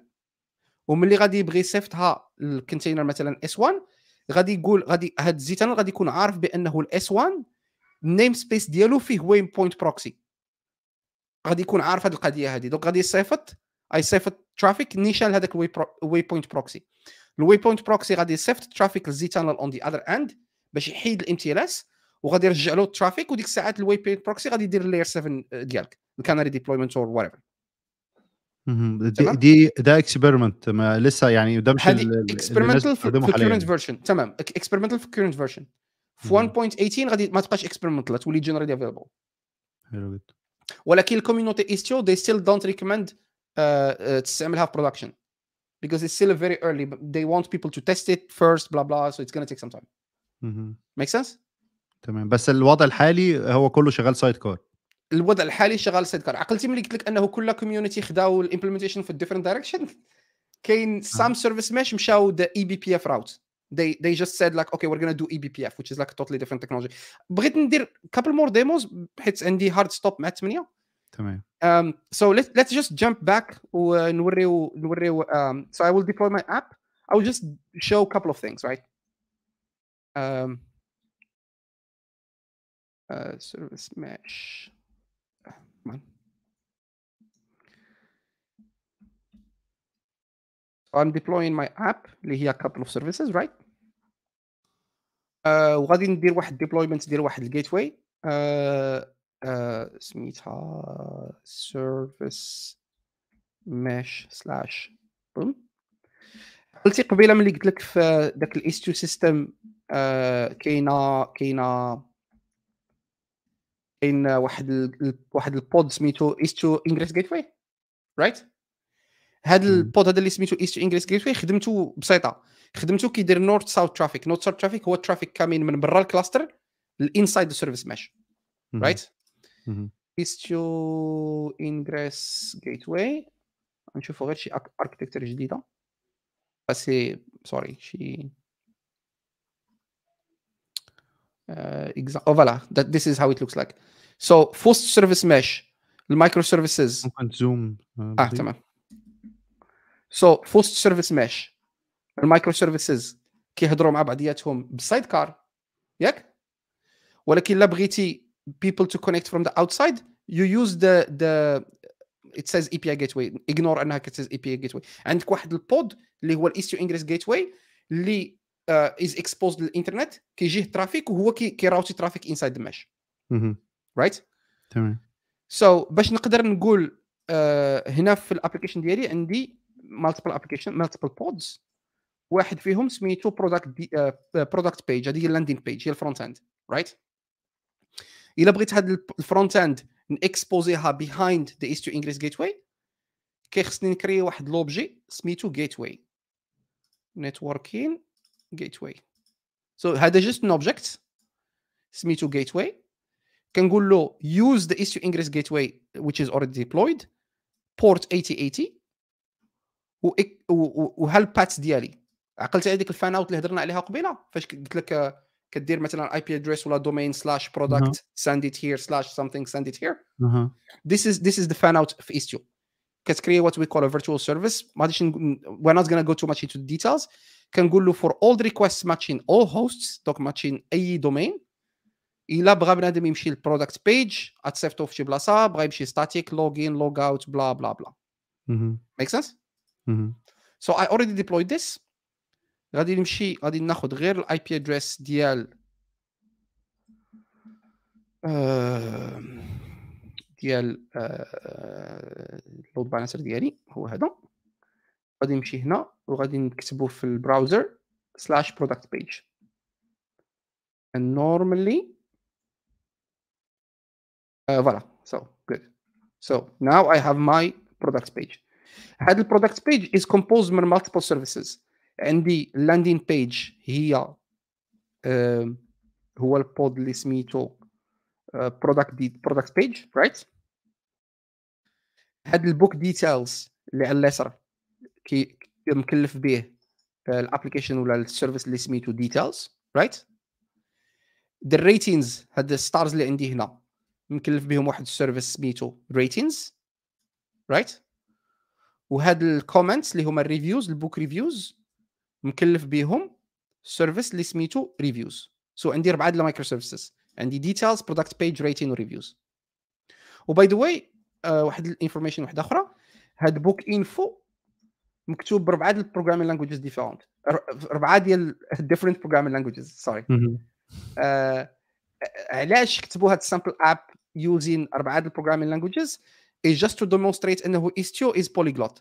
وملي غادي يبغي يصيفطها للكونتينر مثلا اس 1 غادي يقول غادي هاد الزي تانل غادي يكون عارف بانه الاس 1 النيم سبيس ديالو فيه وين بوينت بروكسي غادي يكون عارف هاد القضيه هادي دونك غادي يصيفط صيفط ترافيك نيشان لهذاك الوي بوينت بروكسي الوي بوينت بروكسي غادي يصيفط الترافيك للزي تانل اون ذا اذر اند باش يحيد الامتلاس وغادي يرجع له الترافيك وديك الساعات الواي بي بروكسي غادي يدير اللاير 7 ديالك الكاناري ديبلويمنت اور وات دي ده اكسبيرمنت ما لسه يعني ده مش اكسبيرمنتال في الكورنت فيرجن تمام اكسبيرمنتال في الكورنت فيرجن في 1.18 غادي ما تبقاش اكسبيرمنتال تولي جنرالي افيلبل ولكن الكوميونيتي ايستيو دي ستيل دونت ريكومند تستعملها في برودكشن because it's still very early but they want people to test it first blah blah so it's going to take some time ميك سنس تمام بس الوضع الحالي هو كله شغال سايد كار الوضع الحالي شغال سايد كار عقلتي ملي قلت لك انه كل كوميونيتي خداو الامبلمنتيشن في ديفرنت دايركشن كاين سام سيرفيس ماش مشاو ذا اي بي بي اف راوت they they just said like okay we're gonna do eBPF which is like a totally different technology بغيت ندير couple more demos حيت عندي hard stop مع 8 تمام um, so let, let's just jump back ونوريو نوريو um, so I will deploy my app I will just show a couple of things right um, uh, service mesh. Uh, come on. I'm deploying my app Here, a couple of services right uh, وغادي ندير واحد deployment ديال واحد الجيتواي uh, uh, سميتها service mesh slash boom قلتي قبيله ملي قلت لك في داك الاس 2 سيستم آه، كاينه كاينه كاين واحد ال... واحد البود سميتو ايستو انجلس جيت واي رايت هذا البود هذا اللي سميتو ايستو انجلس جيت واي خدمته بسيطه خدمته كيدير نورث ساوث ترافيك نورث ساوث ترافيك هو الترافيك كامين من برا الكلاستر الانسايد سيرفيس ماش رايت ايستو انجريس جيت واي غنشوفوا غير شي اركتكتر جديده سي سوري شي uh, oh, voila, that this is how it looks like. So first service mesh, microservices. Zoom. Uh, ah, So first service mesh, microservices. كيهضروا مع بعضياتهم بالسايد كار ياك ولكن لا بغيتي people to connect from the outside you use the the it says API gateway ignore انها كتسيز API gateway عندك واحد البود اللي هو الايستيو انجريس gateway اللي از آه، اكسبوز للانترنت كيجيه ترافيك وهو كيراوتي ترافيك انسايد ماش رايت تمام سو باش نقدر نقول uh, هنا في الابلكيشن ديالي عندي مالتيبل ابلكيشن مالتيبل بودز واحد فيهم سميتو برودكت برودكت بيج هذه هي اللاندينغ بيج هي الفرونت اند رايت الا بغيت هذا الفرونت اند نكسبوزيها بيهايند ذا ايست تو انجليز جيت واي كيخصني نكري واحد لوبجي سميتو جيت واي نتوركين gateway so هذا just an object, سميتو gateway Can له use the issue ingress gateway which is already deployed port 8080 help I الباتس ديالي عقلت هذيك الفان اوت اللي هضرنا عليها قبيله فاش قلت لك كدير مثلا اي address ادريس ولا domain slash product send it here slash something send it here this is this is the fan out of istio create what we call a virtual service we're not gonna go too much into details كنقول له فور اول ريكويست ماتشين اول هوستس دوك ماتشين اي دومين الا بغى بنادم يمشي للبرودكت بيج غتصيفطو فشي بلاصه بغى يمشي ستاتيك لوغين لوغ اوت بلا بلا بلا ميك سنس سو اي اوريدي ديبلويد ذيس غادي نمشي غادي ناخذ غير الاي بي ادريس ديال ديال اللود بالانسر ديالي هو هذا غادي نمشي هنا وغادي نكتبو في البراوزر سلاش برودكت بيج and normally uh, voila so good so now I have my product page هاد البرودكت page is composed من multiple services عندي landing page هي uh, هو البود اللي سميتو برودكت دي برودكت بيج رايت هاد البوك details اللي على اليسار كي مكلف به الابلكيشن ولا السيرفيس اللي سميتو ديتيلز رايت دير ريتينز هاد الستارز اللي عندي هنا مكلف بهم واحد السيرفيس سميتو ريتينز رايت وهاد الكومنتس اللي هما الريفيوز البوك ريفيوز مكلف بهم سيرفيس اللي سميتو ريفيوز سو so عندي اربعه ديال المايكرو سيرفيسز عندي ديتيلز برودكت بيج ريتين وريفيوز وباي ذا واي واحد الانفورميشن واحده اخرى هاد بوك انفو مكتوب بربعه ديال البروغرامين لانجويجز ديفيرونت ربعه ديال ديفرنت بروغرامين لانجويجز سوري علاش كتبوا هاد السامبل اب يوزين اربعه ديال البروغرامين لانجويجز is just to demonstrate انه istio is polyglot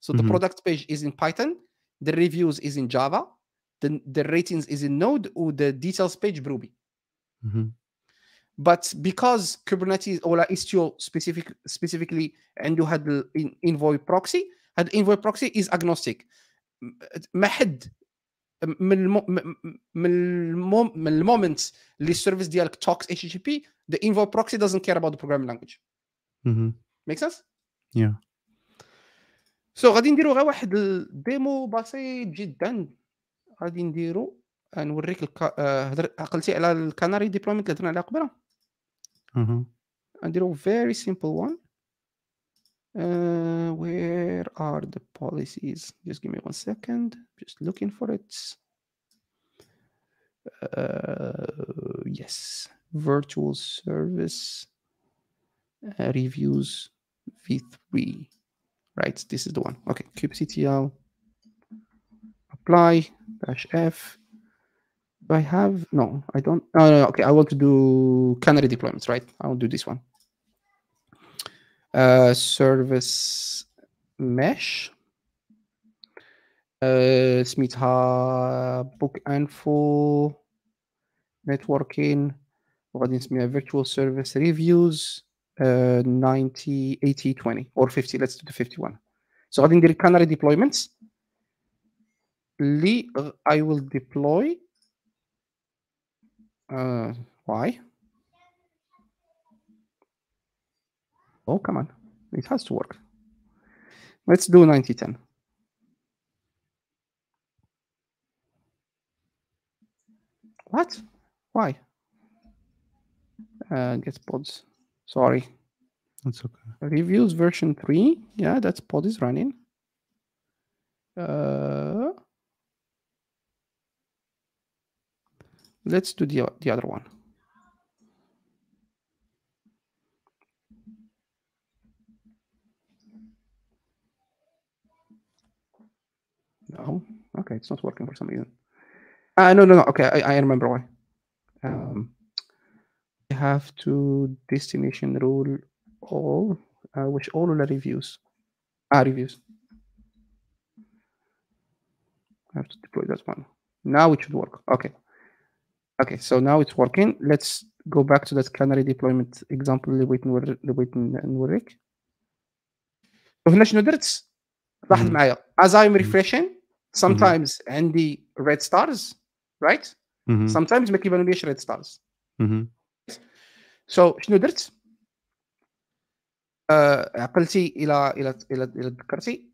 so the product page is in python the reviews is in java the, the ratings is in node or the details page ruby but because kubernetes or istio specific specifically had the envoy proxy هاد الانفوي بروكسي از اغنوستيك ما حد من المو... من من المومنت اللي السيرفيس ديالك توكس اتش تي بي ذا انفوي بروكسي دازنت كير اباوت the programming language ميك سنس يا سو غادي نديرو غير واحد الديمو بسيط جدا غادي نديرو آه، نوريك الك... آه، هدر... عقلتي على الكناري ديبلويمنت اللي هضرنا عليها قبل غنديرو فيري سيمبل وان Uh, where are the policies? Just give me one second. Just looking for it. Uh, yes, virtual service uh, reviews v3 right this is the one okay kubectl apply dash f do i have no i don't oh, no, okay i want to do canary deployments right i'll do this one uh, service mesh. Uh, سميتها book info. Networking. What is my virtual service reviews uh, 90 80 20 or 50 let's do the 51 so غادي the canary deployments Lee, uh, I will deploy uh, why Oh, come on. It has to work. Let's do 90-10. What? Why? Uh, get pods. Sorry. That's okay. Reviews version 3. Yeah, that's pod is running. Uh, let's do the, the other one. No. Okay, it's not working for some reason. Uh, no, no, no. Okay, I, I remember why. Um, we have to destination rule all, uh, which all the reviews are ah, uh, reviews. I have to deploy that one. Now it should work. Okay. Okay, so now it's working. Let's go back to that canary deployment example لبيت لبيت نوريك. شفنا as I'm mm-hmm. refreshing sometimes mm-hmm. عندي red stars right mm-hmm. sometimes ما كيبانوليش red stars mm-hmm. so شنو درت آه عقلتي الى الى الى الى تذكرتي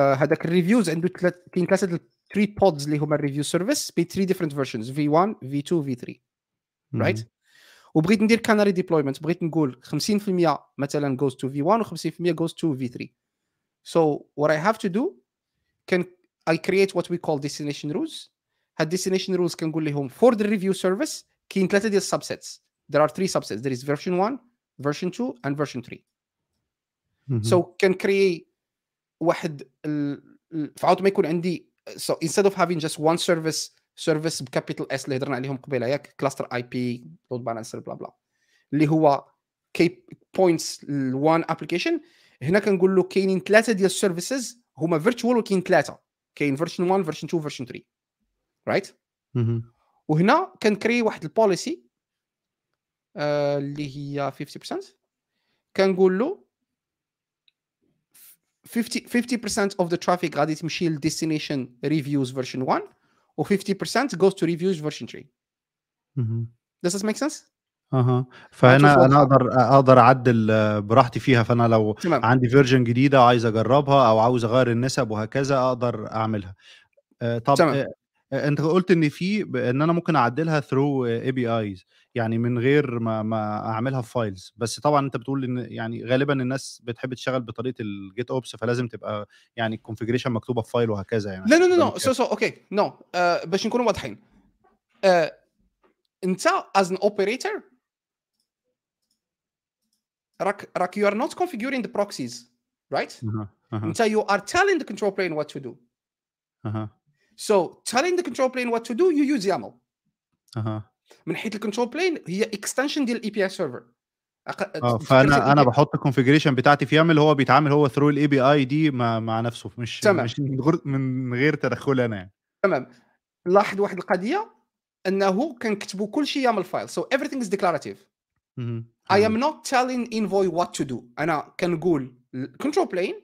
هذاك الريفيوز عنده ثلاث كاين ثلاثه تري بودز اللي هما الريفيو سيرفيس بي 3 ديفرنت فيرجنز في 1 في 2 في 3 رايت وبغيت ندير كاناري ديبلويمنت بغيت نقول 50% مثلا جوز تو في 1 و 50% جوز تو في 3 سو وات اي هاف تو دو كان I create what we call destination rules. Had destination rules can go home for the review service. Can let the subsets. There are three subsets. There is version one, version two, and version 3 mm-hmm. So can create واحد فعاود ما يكون عندي so instead of having just one service service capital S اللي هضرنا عليهم قبيله ياك cluster IP load balancer blah blah. اللي هو points one application هنا كنقول له كاينين ثلاثه ديال السيرفيسز هما virtual وكاين ثلاثه كاين فيرجن 1 فيرجن 2 فيرجن 3 رايت وهنا كنكري واحد البوليسي آه اللي هي 50% كنقول له 50% of the traffic غادي تمشي لديستنيشن ريفيوز فيرجن 1 و 50% goes to reviews version 3 mm -hmm. does this make sense اها فهنا انا اقدر اقدر اعدل براحتي فيها فانا لو تمام عندي فيرجن جديده عايز اجربها او عاوز اغير النسب وهكذا اقدر اعملها آه، طب تمام آه، آه، انت قلت ان في ان انا ممكن اعدلها ثرو اي بي ايز يعني من غير ما ما اعملها في فايلز بس طبعا انت بتقول ان يعني غالبا الناس بتحب تشتغل بطريقه الجيت اوبس فلازم تبقى يعني الكونفجريشن مكتوبه في فايل وهكذا يعني لا لا لا نو سو سو اوكي نو باش نكونوا واضحين uh, انت از ان اوبريتور راك راك يو ار نوت كونفيجورينج ذا بروكسيز رايت انت يو ار تيلينج ذا كنترول بلين وات تو دو سو تيلينج ذا كنترول بلين وات تو دو يو يوز يامل من حيث الكنترول بلين هي اكستنشن ديال الاي بي اي سيرفر فانا انا بحط الكونفيجريشن بتاعتي في يامل هو بيتعامل هو ثرو الاي بي اي دي مع, مع نفسه مش تمام. مش من غير من غير تدخل انا يعني. تمام لاحظ واحد القضيه انه كنكتبوا كل شيء يامل فايل سو so از ديكلاراتيف I hmm. am not telling Envoy what to do. أنا كنقول control plane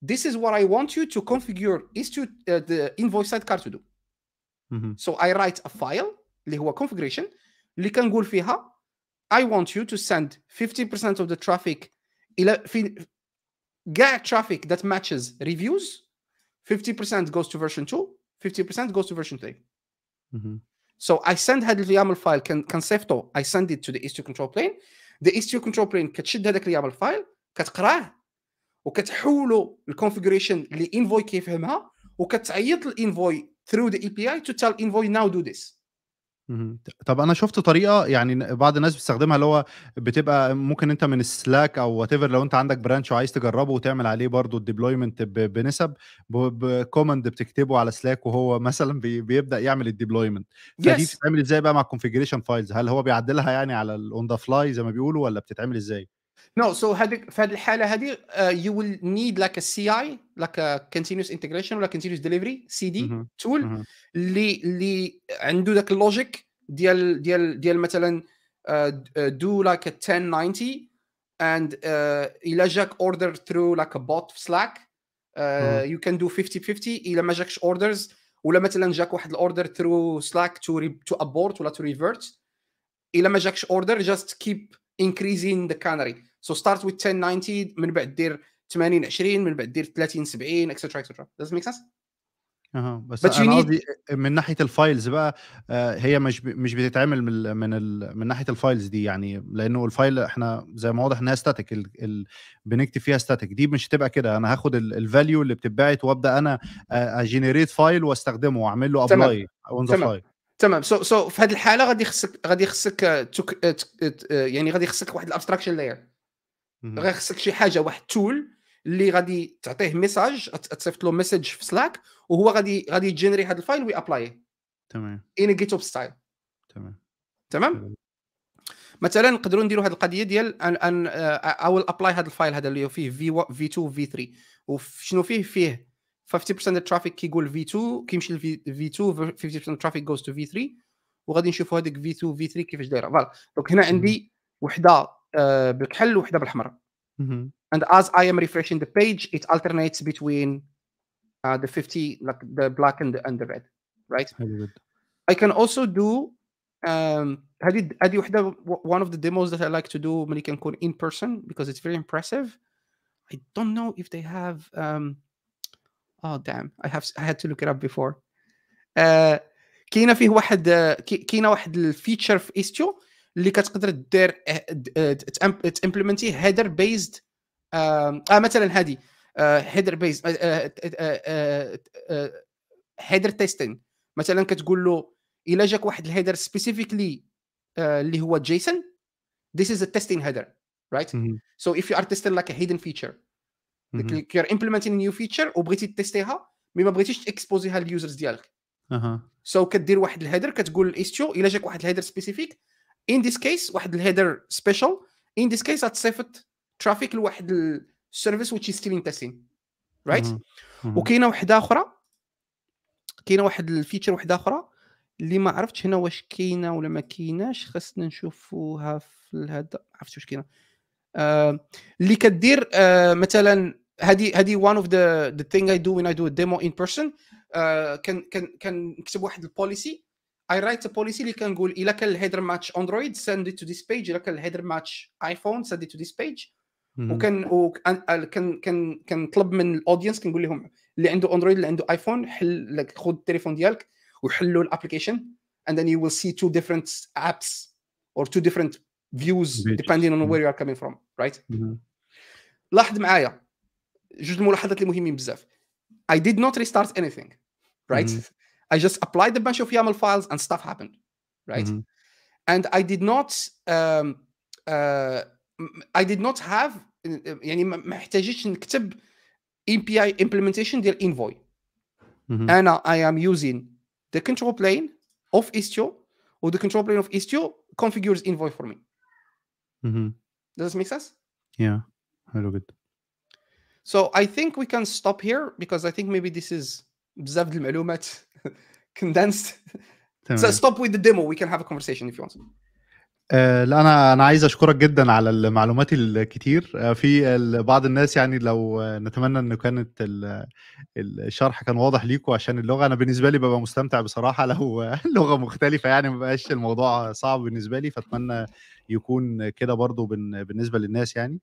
this is what I want you to configure is to uh, the Envoy sidecar to do. Mm -hmm. So I write a file اللي هو configuration اللي كنقول فيها I want you to send 50% of the traffic إلى في كاع traffic that matches reviews 50% goes to version 2 50% goes to version 3. Mm -hmm. So I send هذا اليوم file كان كان I send it to the issue control plane ذا اس تي كنترول بلين كتشد هذاك اللي يعمل فايل كتقراه وكتحولو الكونفيغريشن اللي انفوي كيفهمها وكتعيط للانفوي ثرو ذا اي بي اي تو تيل انفوي ناو دو ذيس طب أنا شُفت طريقة يعني بعض الناس بتستخدمها، اللي هو بتبقى ممكن أنت من السلاك أو وات لو أنت عندك برانش وعايز تجرّبه وتعمل عليه برضه الديبلويمنت بنِسَب بكومند بتكتبه على سلاك وهو مثلًا بيبدأ يعمل الديبلويمنت فدي بتتعمل إزاي بقى مع الكونفيجريشن فايلز هل هو بيعدّلها يعني على الاون ذا فلاي زي ما بيقولوا ولا بتتعمل إزاي؟ No, so uh, you will need like a CI like a continuous integration or a continuous delivery CD tool اللي اللي عنده ذاك اللوجيك ديال ديال ديال مثلا do like a 1090 and uh, إلا جاك order through like a bot Slack uh, you can do 50-50 إلا ما جاكش orders ولا مثلا جاك واحد order through Slack to re- to abort or to revert إلا ما جاكش order just keep increasing the canary سو ستارت وذ 1090 من بعد دير 80 20 من بعد دير 30 70 اكسترا اكسترا داز ميك سنس اها بس But انا need... من ناحيه الفايلز بقى آه، هي مش مش بتتعمل من من ال... من ناحيه الفايلز دي يعني لانه الفايل احنا زي ما واضح انها ستاتيك ال... ال... بنكتب فيها ستاتيك دي مش هتبقى كده انا هاخد الفاليو اللي بتتبعت وابدا انا اجنريت آه، فايل آه، واستخدمه واعمل له ابلاي اون ذا فايل تمام سو so, سو so في هذه الحاله غادي يخصك غادي يخصك يعني غادي يخصك واحد الابستراكشن لاير غير خصك شي حاجه واحد تول اللي غادي تعطيه ميساج تصيفط له ميساج في سلاك وهو غادي غادي يجنري هذا الفايل وي ابلاي تمام ان جيت اوب ستايل تمام تمام مثلا نقدروا نديروا هذه القضيه ديال ان ان او ابلاي هذا الفايل هذا اللي فيه في في 2 في 3 وشنو فيه فيه 50% الترافيك كيقول في 2 كيمشي لفي 2 50% الترافيك جوز تو في 3 وغادي نشوفوا هذيك في 2 في 3 كيفاش دايره فوالا دونك هنا عندي وحده uh, بالكحل وحده بالحمر and as I am refreshing the page it alternates between uh, the 50 like the black and the, and the red right I can also do um هذه هذه وحده one of the demos that I like to do ملي كنكون in person because it's very impressive I don't know if they have um oh damn I have I had to look it up before uh, كاينه فيه واحد كاينه واحد الفيتشر في استيو اللي كتقدر دير تامبلمنتي هيدر بيزد اه مثلا هذه هيدر بيزد هيدر تيستين مثلا كتقول له الا جاك واحد الهيدر آه، سبيسيفيكلي اللي هو جيسون this is a testing header right mm -hmm. so if you are testing like a hidden feature mm -hmm. like you're implementing a new feature وبغيتي تيستيها مي ما بغيتيش تكسبوزيها لليوزرز ديالك اها uh -huh. so كدير واحد الهيدر كتقول الاستيو الا جاك واحد الهيدر سبيسيفيك ان ذيس كيس واحد الهيدر سبيشال ان ذيس كيس غتصيفط ترافيك لواحد السيرفيس ويتش ستيل انتسين رايت وكاينه وحده اخرى كاينه واحد الفيتشر وحده اخرى اللي ما عرفتش هنا واش كاينه ولا ما كايناش خاصنا نشوفوها في هذا ما عرفتش واش كاينه آه اللي كدير آه مثلا هذه هذه وان اوف ذا ذا ثينغ اي دو وين اي دو ديمو ان بيرسون كان كان كان نكتب واحد البوليسي I write a policy اللي كنقول الا كان الهيدر ماتش اندرويد send it to this page الا كان الهيدر ماتش ايفون send it to this page وكان وكان كان كنطلب من الاودينس كنقول لهم اللي عنده اندرويد اللي عنده ايفون حل لك خذ التليفون ديالك وحلوا الابلكيشن and then you will see two different apps or two different views depending on where you are coming from right لاحظ معايا جوج الملاحظات اللي مهمين بزاف I did not restart anything right I just applied a bunch of YAML files and stuff happened, right? Mm-hmm. And I did not, um, uh, I did not have, يعني uh, محتاجين كتب, نكتب API implementation ديال Envoy. Mm-hmm. And I, am using the control plane of Istio or the control plane of Istio configures Envoy for me. Mm-hmm. Does this make sense? Yeah, I look good. So I think we can stop here because I think maybe this is بزاف د المعلومات كندنست ستوب ويز ذا ديمو وي كان هاف ا كونفرسيشن اف يو وانت آه، لا انا انا عايز اشكرك جدا على المعلومات الكتير آه، في بعض الناس يعني لو نتمنى انه كانت الشرح كان واضح ليكم عشان اللغه انا بالنسبه لي ببقى مستمتع بصراحه لو لغه مختلفه يعني مبقاش الموضوع صعب بالنسبه لي فاتمنى يكون كده برضو بالنسبه للناس يعني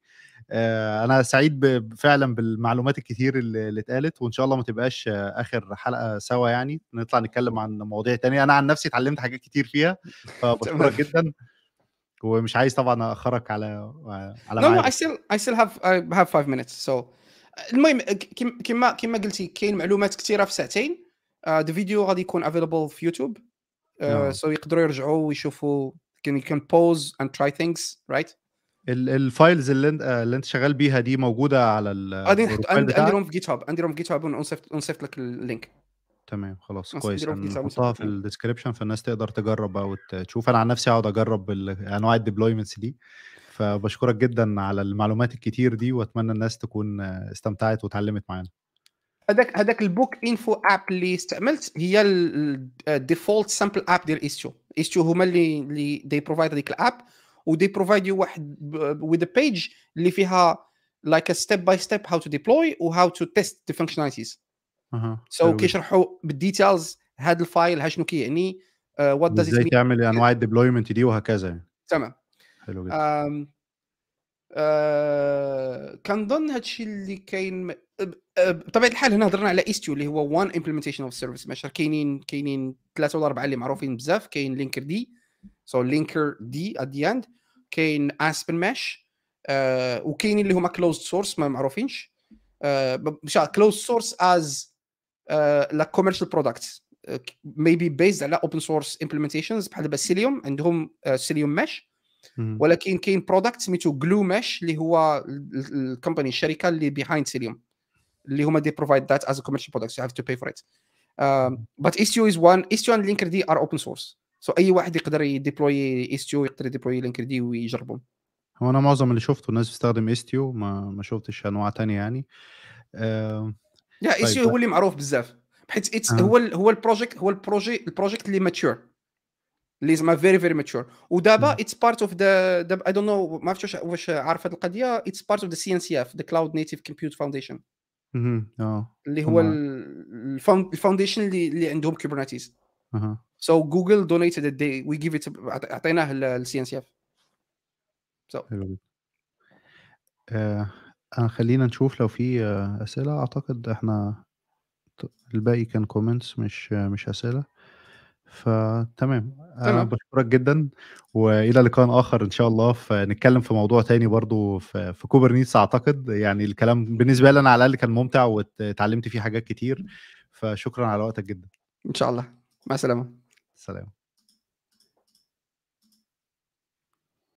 آه، انا سعيد فعلا بالمعلومات الكتير اللي اتقالت وان شاء الله ما تبقاش اخر حلقه سوا يعني نطلع نتكلم عن مواضيع تانية انا عن نفسي اتعلمت حاجات كتير فيها فبشكرك جدا ومش عايز طبعا اخرك على على نو اي ستيل اي ستيل هاف اي هاف 5 مينتس سو المهم كما كما قلتي كاين معلومات كثيره في ساعتين ذا آه، فيديو غادي يكون افيلبل في يوتيوب سو آه، نعم. يقدروا يرجعوا ويشوفوا كان كان بوز اند تراي ثينكس رايت الفايلز اللي انت اللي انت شغال بيها دي موجوده على ال غادي نحط عندي لهم في جيت هاب عندي لهم في جيت هاب ونصيفط لك اللينك تمام خلاص كويس هنحطها في الديسكربشن فالناس تقدر تجرب او تشوف انا عن نفسي اقعد اجرب انواع الديبلويمنتس دي فبشكرك جدا على المعلومات الكتير دي واتمنى الناس تكون استمتعت وتعلمت معانا هذاك هذاك البوك انفو اب اللي استعملت هي الديفولت سامبل اب ديال ايستيو ايستيو هما اللي اللي دي بروفايد هذيك الاب ودي بروفايد واحد وذ بيج اللي فيها لايك ستيب باي ستيب هاو تو ديبلوي وهاو تو تيست ذا فانكشناليتيز اها سو كيشرحوا بالديتيلز هذا الفايل ها شنو كيعني وات داز ازاي تعمل انواع الديبلويمنت دي وهكذا يعني تمام حلو جدا آه كنظن هذا الشيء اللي كاين آه، بطبيعه الحال هنا هضرنا على ايستيو اللي هو وان امبلمنتيشن اوف سيرفيس ماشي كاينين كاينين ثلاثه ولا اربعه اللي معروفين بزاف كاين لينكر دي سو لينكر دي ات ذا اند كاين اسبن آه، ماش وكاينين اللي هما كلوزد سورس ما معروفينش كلوز سورس از لا كوميرشال برودكتس ميبي بيز على اوبن سورس امبلمنتيشنز بحال دابا سيليوم عندهم سيليوم آه، ماش ولكن كاين برودكت سميتو جلو ماش اللي هو الكومباني الشركه اللي بيهايند سيليوم اللي هما دي بروفايد ذات از كوميرشال برودكت يو هاف تو باي فور ات بات استيو از وان استيو اند لينكر دي ار اوبن سورس سو اي واحد يقدر يديبلوي استيو يقدر يديبلوي لينكر دي ويجربهم هو انا معظم اللي شفته الناس بتستخدم استيو ما ما شفتش انواع ثانيه يعني أه لا اي سي طيب. هو اللي معروف بزاف بحيث اتس آه. هو الـ هو البروجيكت هو البروجي البروجيكت اللي ماتيور اللي زعما فيري فيري ماتيور ودابا اتس بارت اوف ذا اي دونت نو ما عرفتش واش عارف هذه القضيه اتس بارت اوف ذا سي ان سي اف ذا كلاود نيتيف كومبيوت فاونديشن اللي هو الفاونديشن اللي اللي عندهم كوبرنيتيز سو جوجل دونيتد دي وي جيف ات عطيناه للسي ان سي اف سو آه، خلّينا نشوف لو في آه، أسئلة، أعتقد إحنا الباقي كان كومنتس مش آه، مش أسئلة، فتمام. أنا بشكرك جدًا، وإلى لقاء آخر إن شاء الله فنتكلم في موضوع تاني برضه في في كوبرنيتس أعتقد، يعني الكلام بالنسبة لي أنا على الأقل كان ممتع واتعلمت فيه حاجات كتير، فشكرًا على وقتك جدًا. إن شاء الله، مع السلامة. سلام.